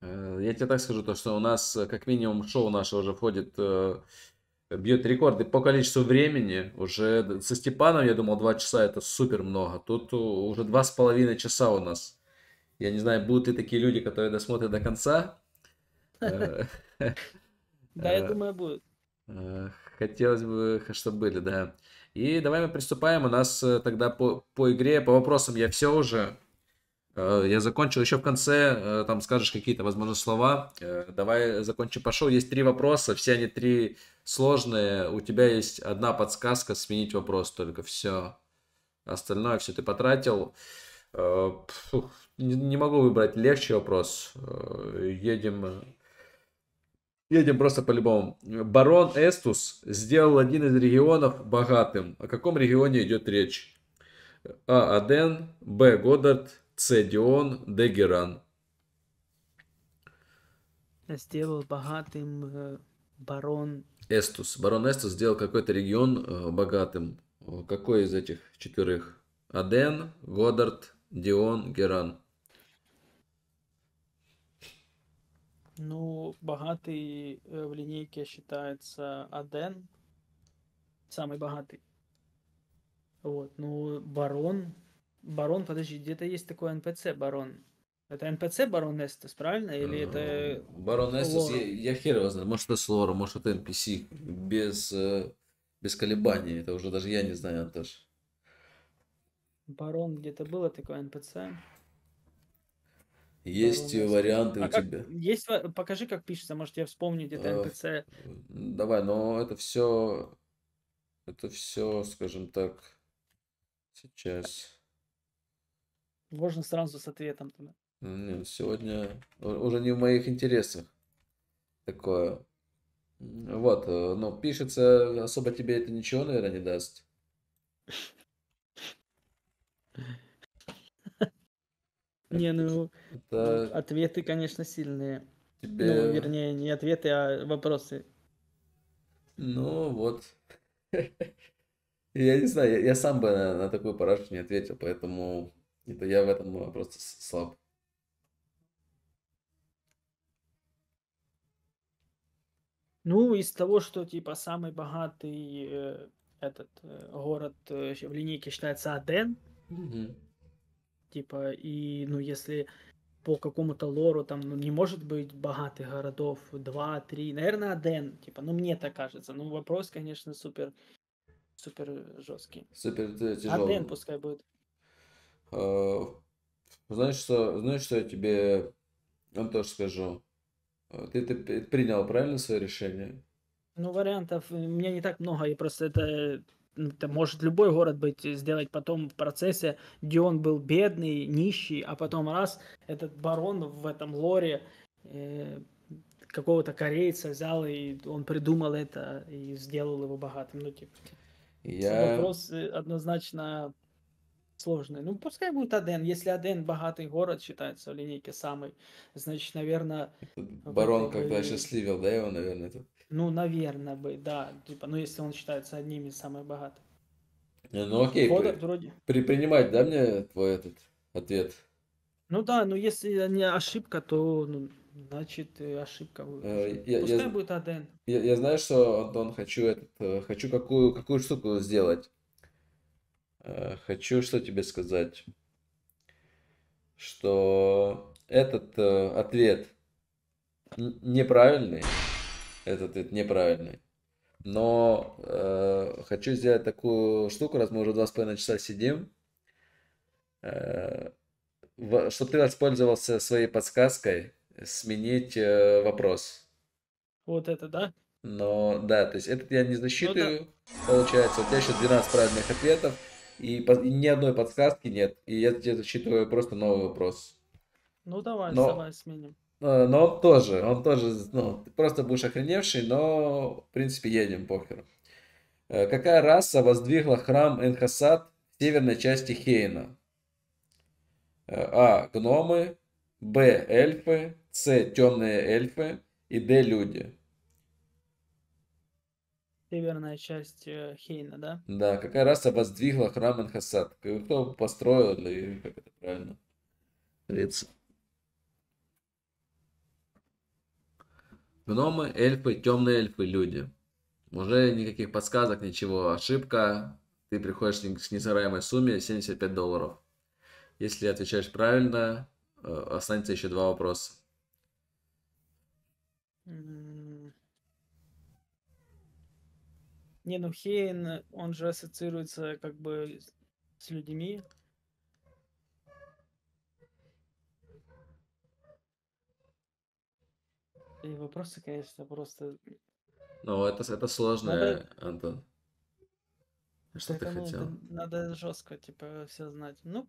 Э, я тебе так скажу, то, что у нас, как минимум, шоу наше уже входит, бьет рекорды по количеству времени. Уже со Степаном, я думал, два часа это супер много. Тут уже два с половиной часа у нас. Я не знаю, будут ли такие люди, которые досмотрят до конца. Э, да, я э, думаю, будут. Э, хотелось бы, чтобы были, да. И давай мы приступаем. У нас тогда по, игре, по вопросам я все уже. Я закончил. Еще в конце там скажешь какие-то, возможно, слова. Давай закончим пошел. Есть три вопроса. Все они три сложные. У тебя есть одна подсказка сменить вопрос только. Все. Остальное все ты потратил не, могу выбрать легче вопрос. Э, едем э, Едем просто по-любому. Барон Эстус сделал один из регионов богатым. О каком регионе идет речь? А. Аден, Б. Годдард, С. Дион, Д. Геран. Сделал богатым э, барон... Эстус. Барон Эстус сделал какой-то регион богатым. Какой из этих четверых? Аден, Годдард, Дион, Геран. Ну, богатый э, в линейке считается Аден. Самый богатый. Вот, ну, Барон. Барон, подожди, где-то есть такой НПЦ, Барон. Это НПЦ Барон Эстес, правильно? Или э, это... Барон Эстес, я, я хер его знаю. Может, это Слора, может, это NPC. Без, э, без колебаний. Это уже даже я не знаю, Антош. Барон где-то было такое НПЦ. Есть Пару э, э, варианты а у как, тебя. Есть, покажи, как пишется, может, я вспомню где-то NPC. Давай, но это все, это все, скажем так, сейчас. Можно сразу с ответом туда. Нет, сегодня уже не в моих интересах такое. Вот, э, но пишется, особо тебе это ничего, наверное, не даст. Не, ну Это... Ну, ответы, конечно, сильные. Тебе... Ну, вернее, не ответы, а вопросы. Ну вот. Я не знаю, я, сам бы на, такую парашу не ответил, поэтому это я в этом а, просто слаб. Ну, из того, что типа самый богатый э, этот э, город э, в линейке считается Аден, угу. Типа, и, ну, если по какому-то лору там ну, не может быть богатых городов, два, три, наверное, Аден, типа, ну, мне так кажется. Ну, вопрос, конечно, супер, супер жесткий. Супер тяжелый. Аден пускай будет. А, знаешь, что, знаешь, что я тебе вам тоже скажу? А, ты, ты принял правильно свое решение? Ну, вариантов э, у меня не так много, и просто это это может любой город быть, э, сделать потом в процессе, где он был бедный, нищий, а потом раз этот барон в этом лоре э, какого-то корейца взял, и он придумал это и сделал его богатым. Ну, типа, я... вопрос э, однозначно сложный. Ну, пускай будет Аден. Если Аден богатый город считается в линейке самый, значит, наверное... барон, этой... когда счастливил, да, его, наверное, тут ну, наверное бы, да. Типа, ну, если он считается одним из самых богатых. Не, ну окей, Ходор, при, вроде. при, принимать, да, мне твой этот ответ? Ну да, но ну, если не ошибка, то ну, значит э, ошибка. Э, я, Пускай я, будет Аден. Я, я знаю, что, Антон, хочу, этот, э, хочу какую, какую штуку сделать. Э, хочу что тебе сказать, что этот э, ответ неправильный этот, этот неправильный. Но э, хочу сделать такую штуку, раз мы уже два с половиной часа сидим, э, чтобы ты воспользовался своей подсказкой, сменить э, вопрос. Вот это, да? Но да, то есть этот я не засчитываю, ну, да. получается. У тебя еще 12 правильных ответов, и, по, и ни одной подсказки нет. И я тебе засчитываю просто новый вопрос. Ну давай, Но... давай сменим. Э, но он тоже, он тоже, ну, ты просто будешь охреневший, но, в принципе, едем похер. Э, какая раса воздвигла храм Энхасад в северной части Хейна? Э, а. Гномы. Б. Эльфы. С. Темные эльфы. И Д. Люди. Северная часть Хейна, да? Да, какая раса воздвигла храм Энхасад? Кто построил или как это правильно? Лица. Гномы, эльфы, темные эльфы, люди. Уже никаких подсказок, ничего. Ошибка. Ты приходишь к несыраемой сумме 75 долларов. Если отвечаешь правильно, э, останется еще два вопроса. Не, ну Хейн, он же ассоциируется как бы с людьми. И вопросы, конечно, просто... Ну, это, это сложно, надо... Антон. А что так, ты хотел? Надо жестко, типа, все знать. Ну,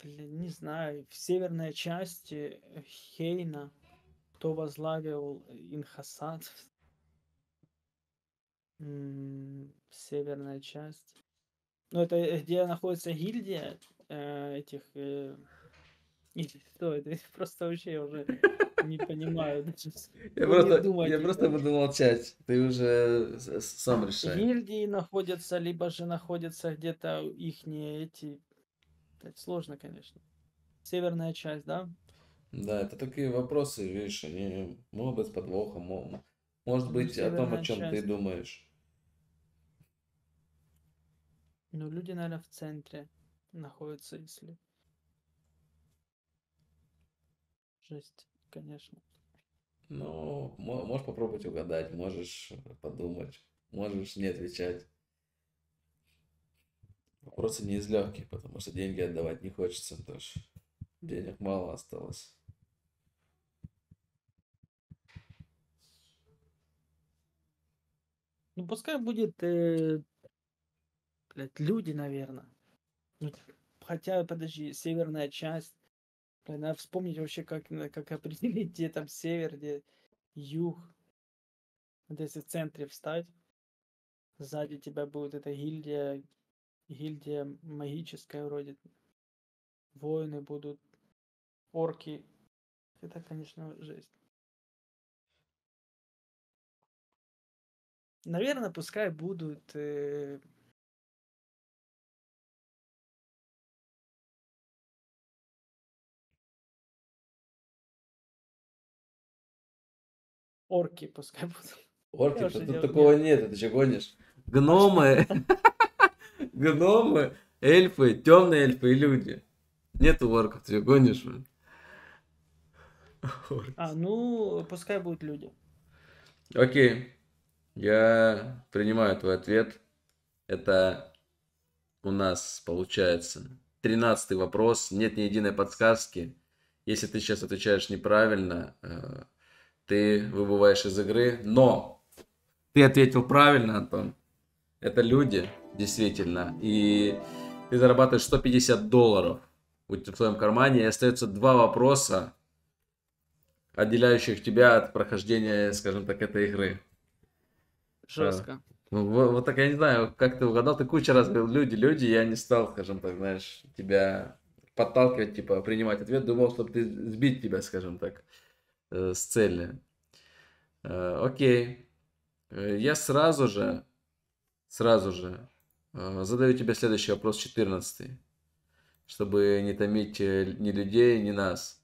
блин, не знаю. В северной части э, Хейна, кто возглавил э, Инхасад, северная часть. Ну, это э, где находится гильдия э, этих... Э, что, это просто вообще уже не понимаю. я, просто, думать, я просто буду молчать. Ты уже сам решай. Гильдии находятся, либо же находятся где-то их не эти... Это сложно, конечно. Северная часть, да? Да, это такие вопросы, видишь, они могут быть с подвохом, может ну, быть о том, о чем часть. ты думаешь. Ну, люди, наверное, в центре находятся, если... Жесть конечно. Ну, можешь попробовать угадать, можешь подумать, можешь не отвечать. Вопросы не из легких, потому что деньги отдавать не хочется тоже. Денег мало осталось. Ну, пускай будет, э, блядь, люди, наверное. Ну, хотя, подожди, северная часть, Блин, надо вспомнить вообще, как, как определить, где там север, где юг. Вот если в центре встать, сзади тебя будет эта гильдия, гильдия магическая вроде. Воины будут, орки. Это, конечно, жесть. Наверное, пускай будут э, Орки пускай будут. Орки? что тут, такого нет. ты что гонишь. Гномы. Гномы, эльфы, темные эльфы и люди. Нет орков, ты гонишь. А, ну, пускай будут люди. Окей. Я принимаю твой ответ. Это у нас получается тринадцатый вопрос. Нет ни единой подсказки. Если ты сейчас отвечаешь неправильно, э, ты выбываешь из игры. Но ты ответил правильно, Антон. Это люди, действительно. И ты зарабатываешь 150 долларов в твоем кармане, и остается два вопроса, отделяющих тебя от прохождения, скажем так, этой игры. Жестко. А, ну, вот, вот так я не знаю, как ты угадал, ты куча раз говорил, люди, люди, я не стал, скажем так, знаешь, тебя подталкивать, типа, принимать ответ, думал, чтобы ты сбить тебя, скажем так э, с цели. Э, окей. Э, я сразу же, сразу же э, задаю тебе следующий вопрос, 14 чтобы не томить э, ни людей, ни нас.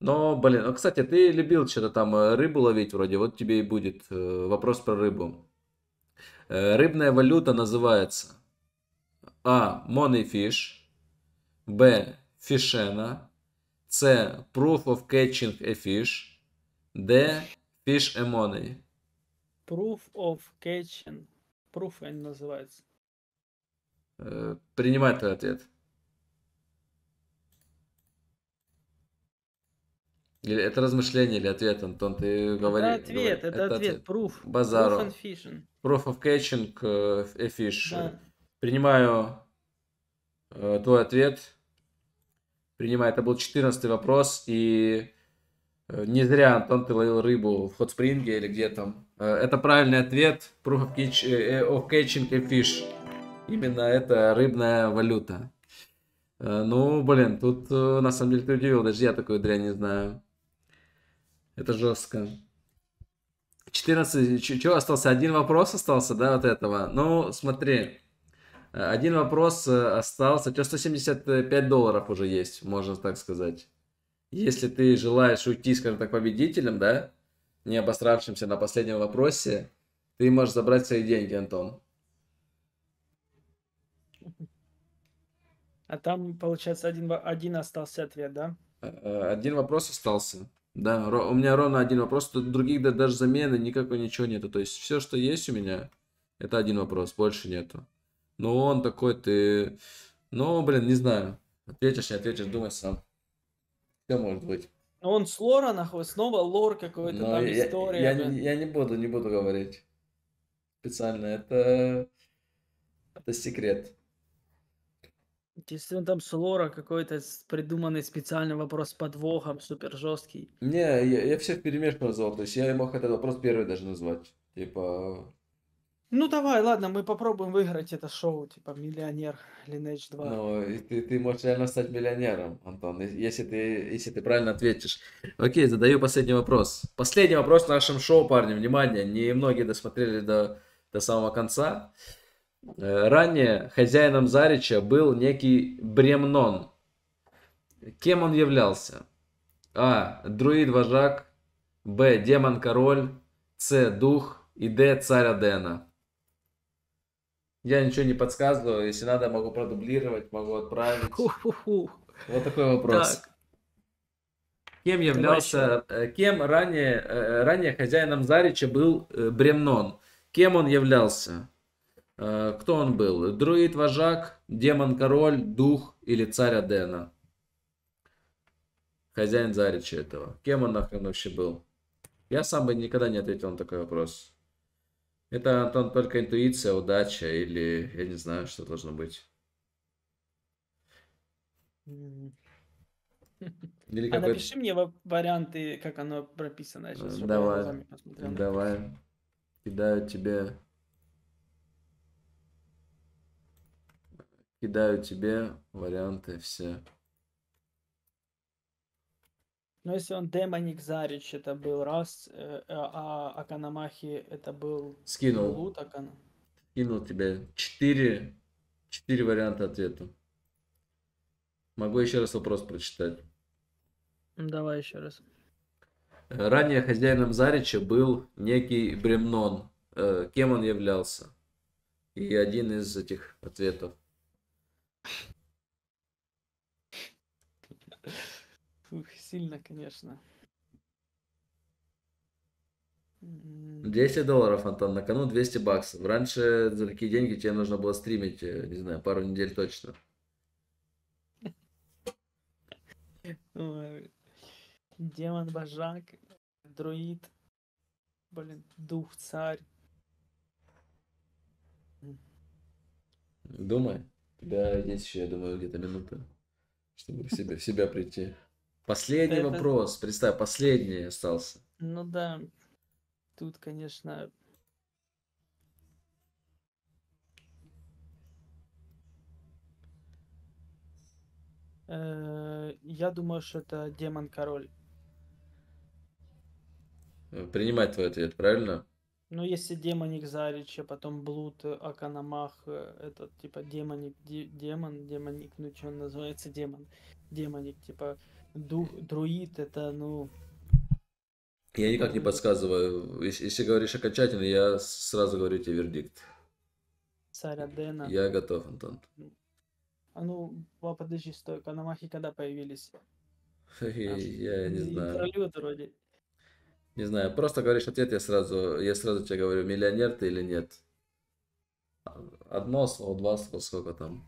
Но, блин, ну, кстати, ты любил что-то там э, рыбу ловить вроде, вот тебе и будет э, вопрос про рыбу. Э, рыбная валюта называется А. Money Fish, Б. Фишена С. Proof of Catching a Fish Де Fish Emony. Proof of Catching. Proof они называются. Э, твой ответ. Или это размышление или ответ, Антон? Ты говори, это ответ, говори, это, это ответ, ответ. Proof. Базару. Proof and fishing. Proof of catching a э, э, fish. Да. Принимаю э, твой ответ. Принимаю. Это был 14 вопрос. И Э, не зря Антон ты ловил рыбу в хотспринге или где там. Э, это правильный ответ. Proof of, catch, э, of catching a fish. Именно это рыбная валюта. Ну, блин, тут на самом деле ты удивил. Даже я такую дрянь не знаю. Это жестко. 14. Чего остался? Один вопрос остался, да, от этого? Ну, смотри. Один вопрос остался. У тебя 175 долларов уже есть, можно так сказать если ты желаешь уйти, скажем так, победителем, да, не обосравшимся на последнем вопросе, ты можешь забрать свои деньги, Антон. А там, получается, один, один остался ответ, да? Э, э, один вопрос остался. Да, у меня ровно один вопрос. Тут других да, даже замены никакой ничего нету. То есть все, что есть у меня, это один вопрос, больше нету. Но он такой, ты... Ну, блин, не знаю. Ответишь, не ответишь, думай сам. Все может быть. Но он с лора, нахуй, снова лор какой-то, там я, история. Я, блин. я не буду, не буду говорить. Специально, это... Это секрет. Если он там с лора какой-то придуманный специальный вопрос с подвохом, супер жесткий. Не, я, я все в перемешку назвал, то есть я мог этот вопрос первый даже назвать. Типа, ну давай, ладно, мы попробуем выиграть это шоу, типа «Миллионер» Lineage 2. Ну, и ты, ты можешь реально стать миллионером, Антон, если ты, если ты правильно ответишь. Окей, задаю последний вопрос. Последний вопрос в нашем шоу, парни, внимание, не многие досмотрели до, до самого конца. Э, ранее хозяином Зарича был некий Бремнон. Кем он являлся? А. Друид-вожак. Б. Демон-король. С. Дух. И Д. Царь Адена. Я ничего не подсказываю, если надо, могу продублировать, могу отправить. Ху-ху-ху. Вот такой вопрос. Так. Кем являлся, э, кем ранее, э, ранее хозяином Зарича был э, Бремнон? Кем он являлся? Кто он был? Друид-вожак, демон-король, дух или царь Адена? Хозяин Зарича этого. Кем он нахрен вообще был? Я сам бы никогда не ответил на такой вопрос. Это, Антон, только интуиция, удача или я не знаю, что должно быть. Или а напиши мне варианты, как оно прописано. Э, сейчас Давай. Давай. Кидаю тебе. Кидаю тебе варианты все. Но если он демоник Зарич, это был раз, э, э а Аканамахи это был... Скинул. Лут, Акан... Скинул тебе четыре, четыре варианта ответа. Могу еще раз вопрос прочитать. Давай еще раз. Ранее хозяином Зарича был некий Бремнон. Э, кем он являлся? И один из этих ответов. Фух, сильно, конечно. 200 долларов, Антон, на кону 200 баксов. Раньше за такие деньги тебе нужно было стримить, э, не знаю, пару недель точно. Демон Божак, Друид, блин, Дух Царь. Думай. У тебя есть еще, я думаю, где-то минута, чтобы в себя, в себя прийти. Последний Это... вопрос. Представь, последний остался. Ну да. Тут, конечно, э, Я думаю, что это демон король. Э, принимать твой ответ, правильно? Ну, если демоник Зарича, потом Блуд, Аканамах, э, этот, типа, демоник, демон, демоник, ну, что он называется, демон, демоник, типа, ду, друид это, ну... Я никак не подсказываю. Если, если говоришь окончательно, я сразу говорю тебе вердикт. Царя Дэна. Я готов, Антон. А ну, подожди, стой, Канамахи когда появились? Я не знаю. вроде. Не знаю, просто говоришь ответ, я сразу, я сразу тебе говорю, миллионер ты или нет. Одно слово, два слова, сколько там.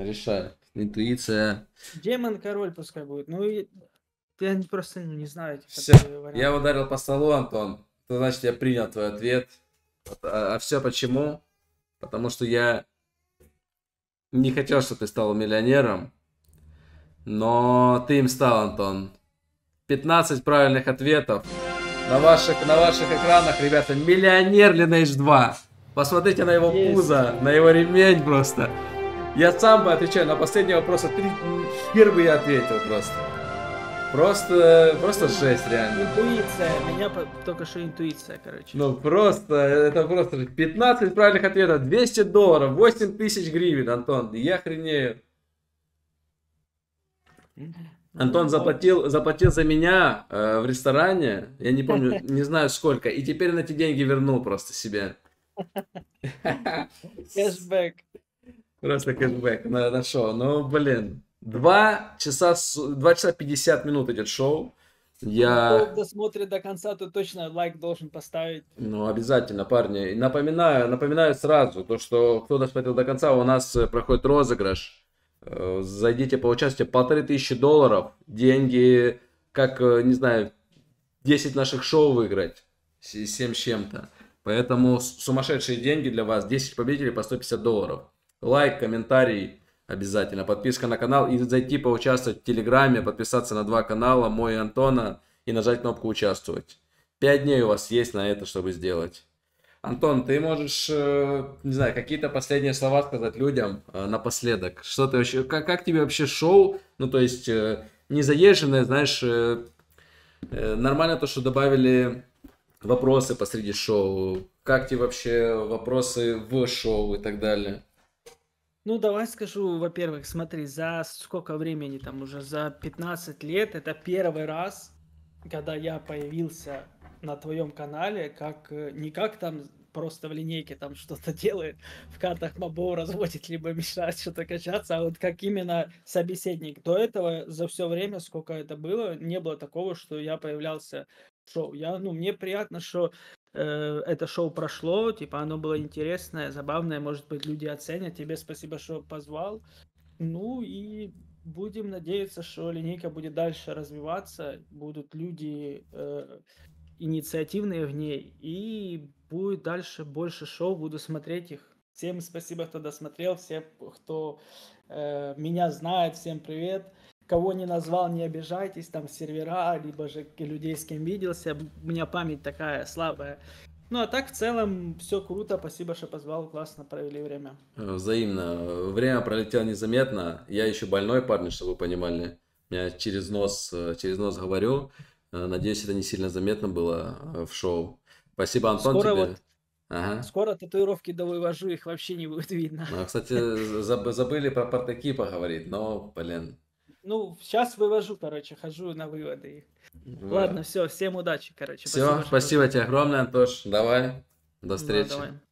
Решай. Интуиция. Демон король пускай будет. Ну, я просто не знаю. Все. Я ударил по столу, Антон. То значит, я принял твой ответ. А, а все почему? Потому что я не хотел, чтобы ты стал миллионером. Но ты им стал, Антон. 15 правильных ответов. На ваших, на ваших экранах, ребята, миллионер Lineage 2. Посмотрите на его пузо, на его ремень просто. Я сам бы отвечаю на последний вопрос. А Три... Первый я ответил просто. Просто, просто жесть, реально. Интуиция. Меня только что интуиция, короче. Ну просто, это просто 15 правильных ответов, 200 долларов, 8 тысяч гривен, Антон. Я хренею. Антон ну, заплатил, заплатил за меня э, в ресторане, я не помню, не знаю сколько, и теперь на эти деньги вернул просто себе. Кэшбэк. Просто кэшбэк. На, на шоу. Ну, блин. Два часа, два часа 50 минут идет шоу. Я... Кто ну, досмотрит до конца, то точно лайк должен поставить. Ну, обязательно, парни. Напоминаю, напоминаю сразу, то, что кто досмотрел до конца, у нас э, проходит розыгрыш. Э, зайдите, поучаствуйте. Полторы тысячи долларов. Деньги, как, э, не знаю, 10 наших шоу выиграть. 7 с чем-то. Поэтому сумасшедшие деньги для вас. 10 победителей по 150 долларов лайк, комментарий обязательно, подписка на канал и зайти поучаствовать в Телеграме, подписаться на два канала, мой и Антона, и нажать кнопку «Участвовать». Пять дней у вас есть на это, чтобы сделать. Антон, ты можешь, э, не знаю, какие-то последние слова сказать людям э, напоследок. Что ты вообще, как, как тебе вообще шоу? Ну, то есть, э, не заезженное, знаешь, нормально то, что добавили вопросы посреди шоу. Как тебе вообще вопросы в шоу и так далее? Ну, давай скажу, во-первых, смотри, за сколько времени там уже, за 15 лет, это первый раз, когда я появился на твоем канале, как э, не как там просто в линейке там что-то делает, в картах мобов разводит, либо мешает что-то качаться, а вот как именно собеседник. До этого за все время, сколько это было, не было такого, что я появлялся в шоу. Я, ну, мне приятно, что Э, это шоу прошло, типа оно было интересное, забавное, может быть, люди оценят. Тебе спасибо, что позвал. Ну и будем надеяться, что линейка будет дальше развиваться, будут люди э, инициативные в ней, и будет дальше больше шоу, буду смотреть их. Всем спасибо, кто досмотрел, всем, кто э, меня знает, всем привет кого не назвал, не обижайтесь, там сервера, либо же людей, с кем виделся. У меня память такая слабая. Ну а так в целом все круто, спасибо, что позвал, классно провели время. Э, взаимно. Время пролетело незаметно. Я еще больной парень, чтобы вы понимали. Я через нос, э, через нос говорю. Э, надеюсь, это не сильно заметно было в шоу. Спасибо, Антон, Скоро тебе. Вот Ага. Скоро татуировки довывожу, их вообще не будет видно. Ну, кстати, забыли про портаки поговорить, но, блин, ну, сейчас вывожу, короче, хожу на выводы их. Вот. Ладно, все, всем удачи, короче. Все, спасибо, спасибо тебе огромное, Антош. Давай, до ну, встречи. Да, давай.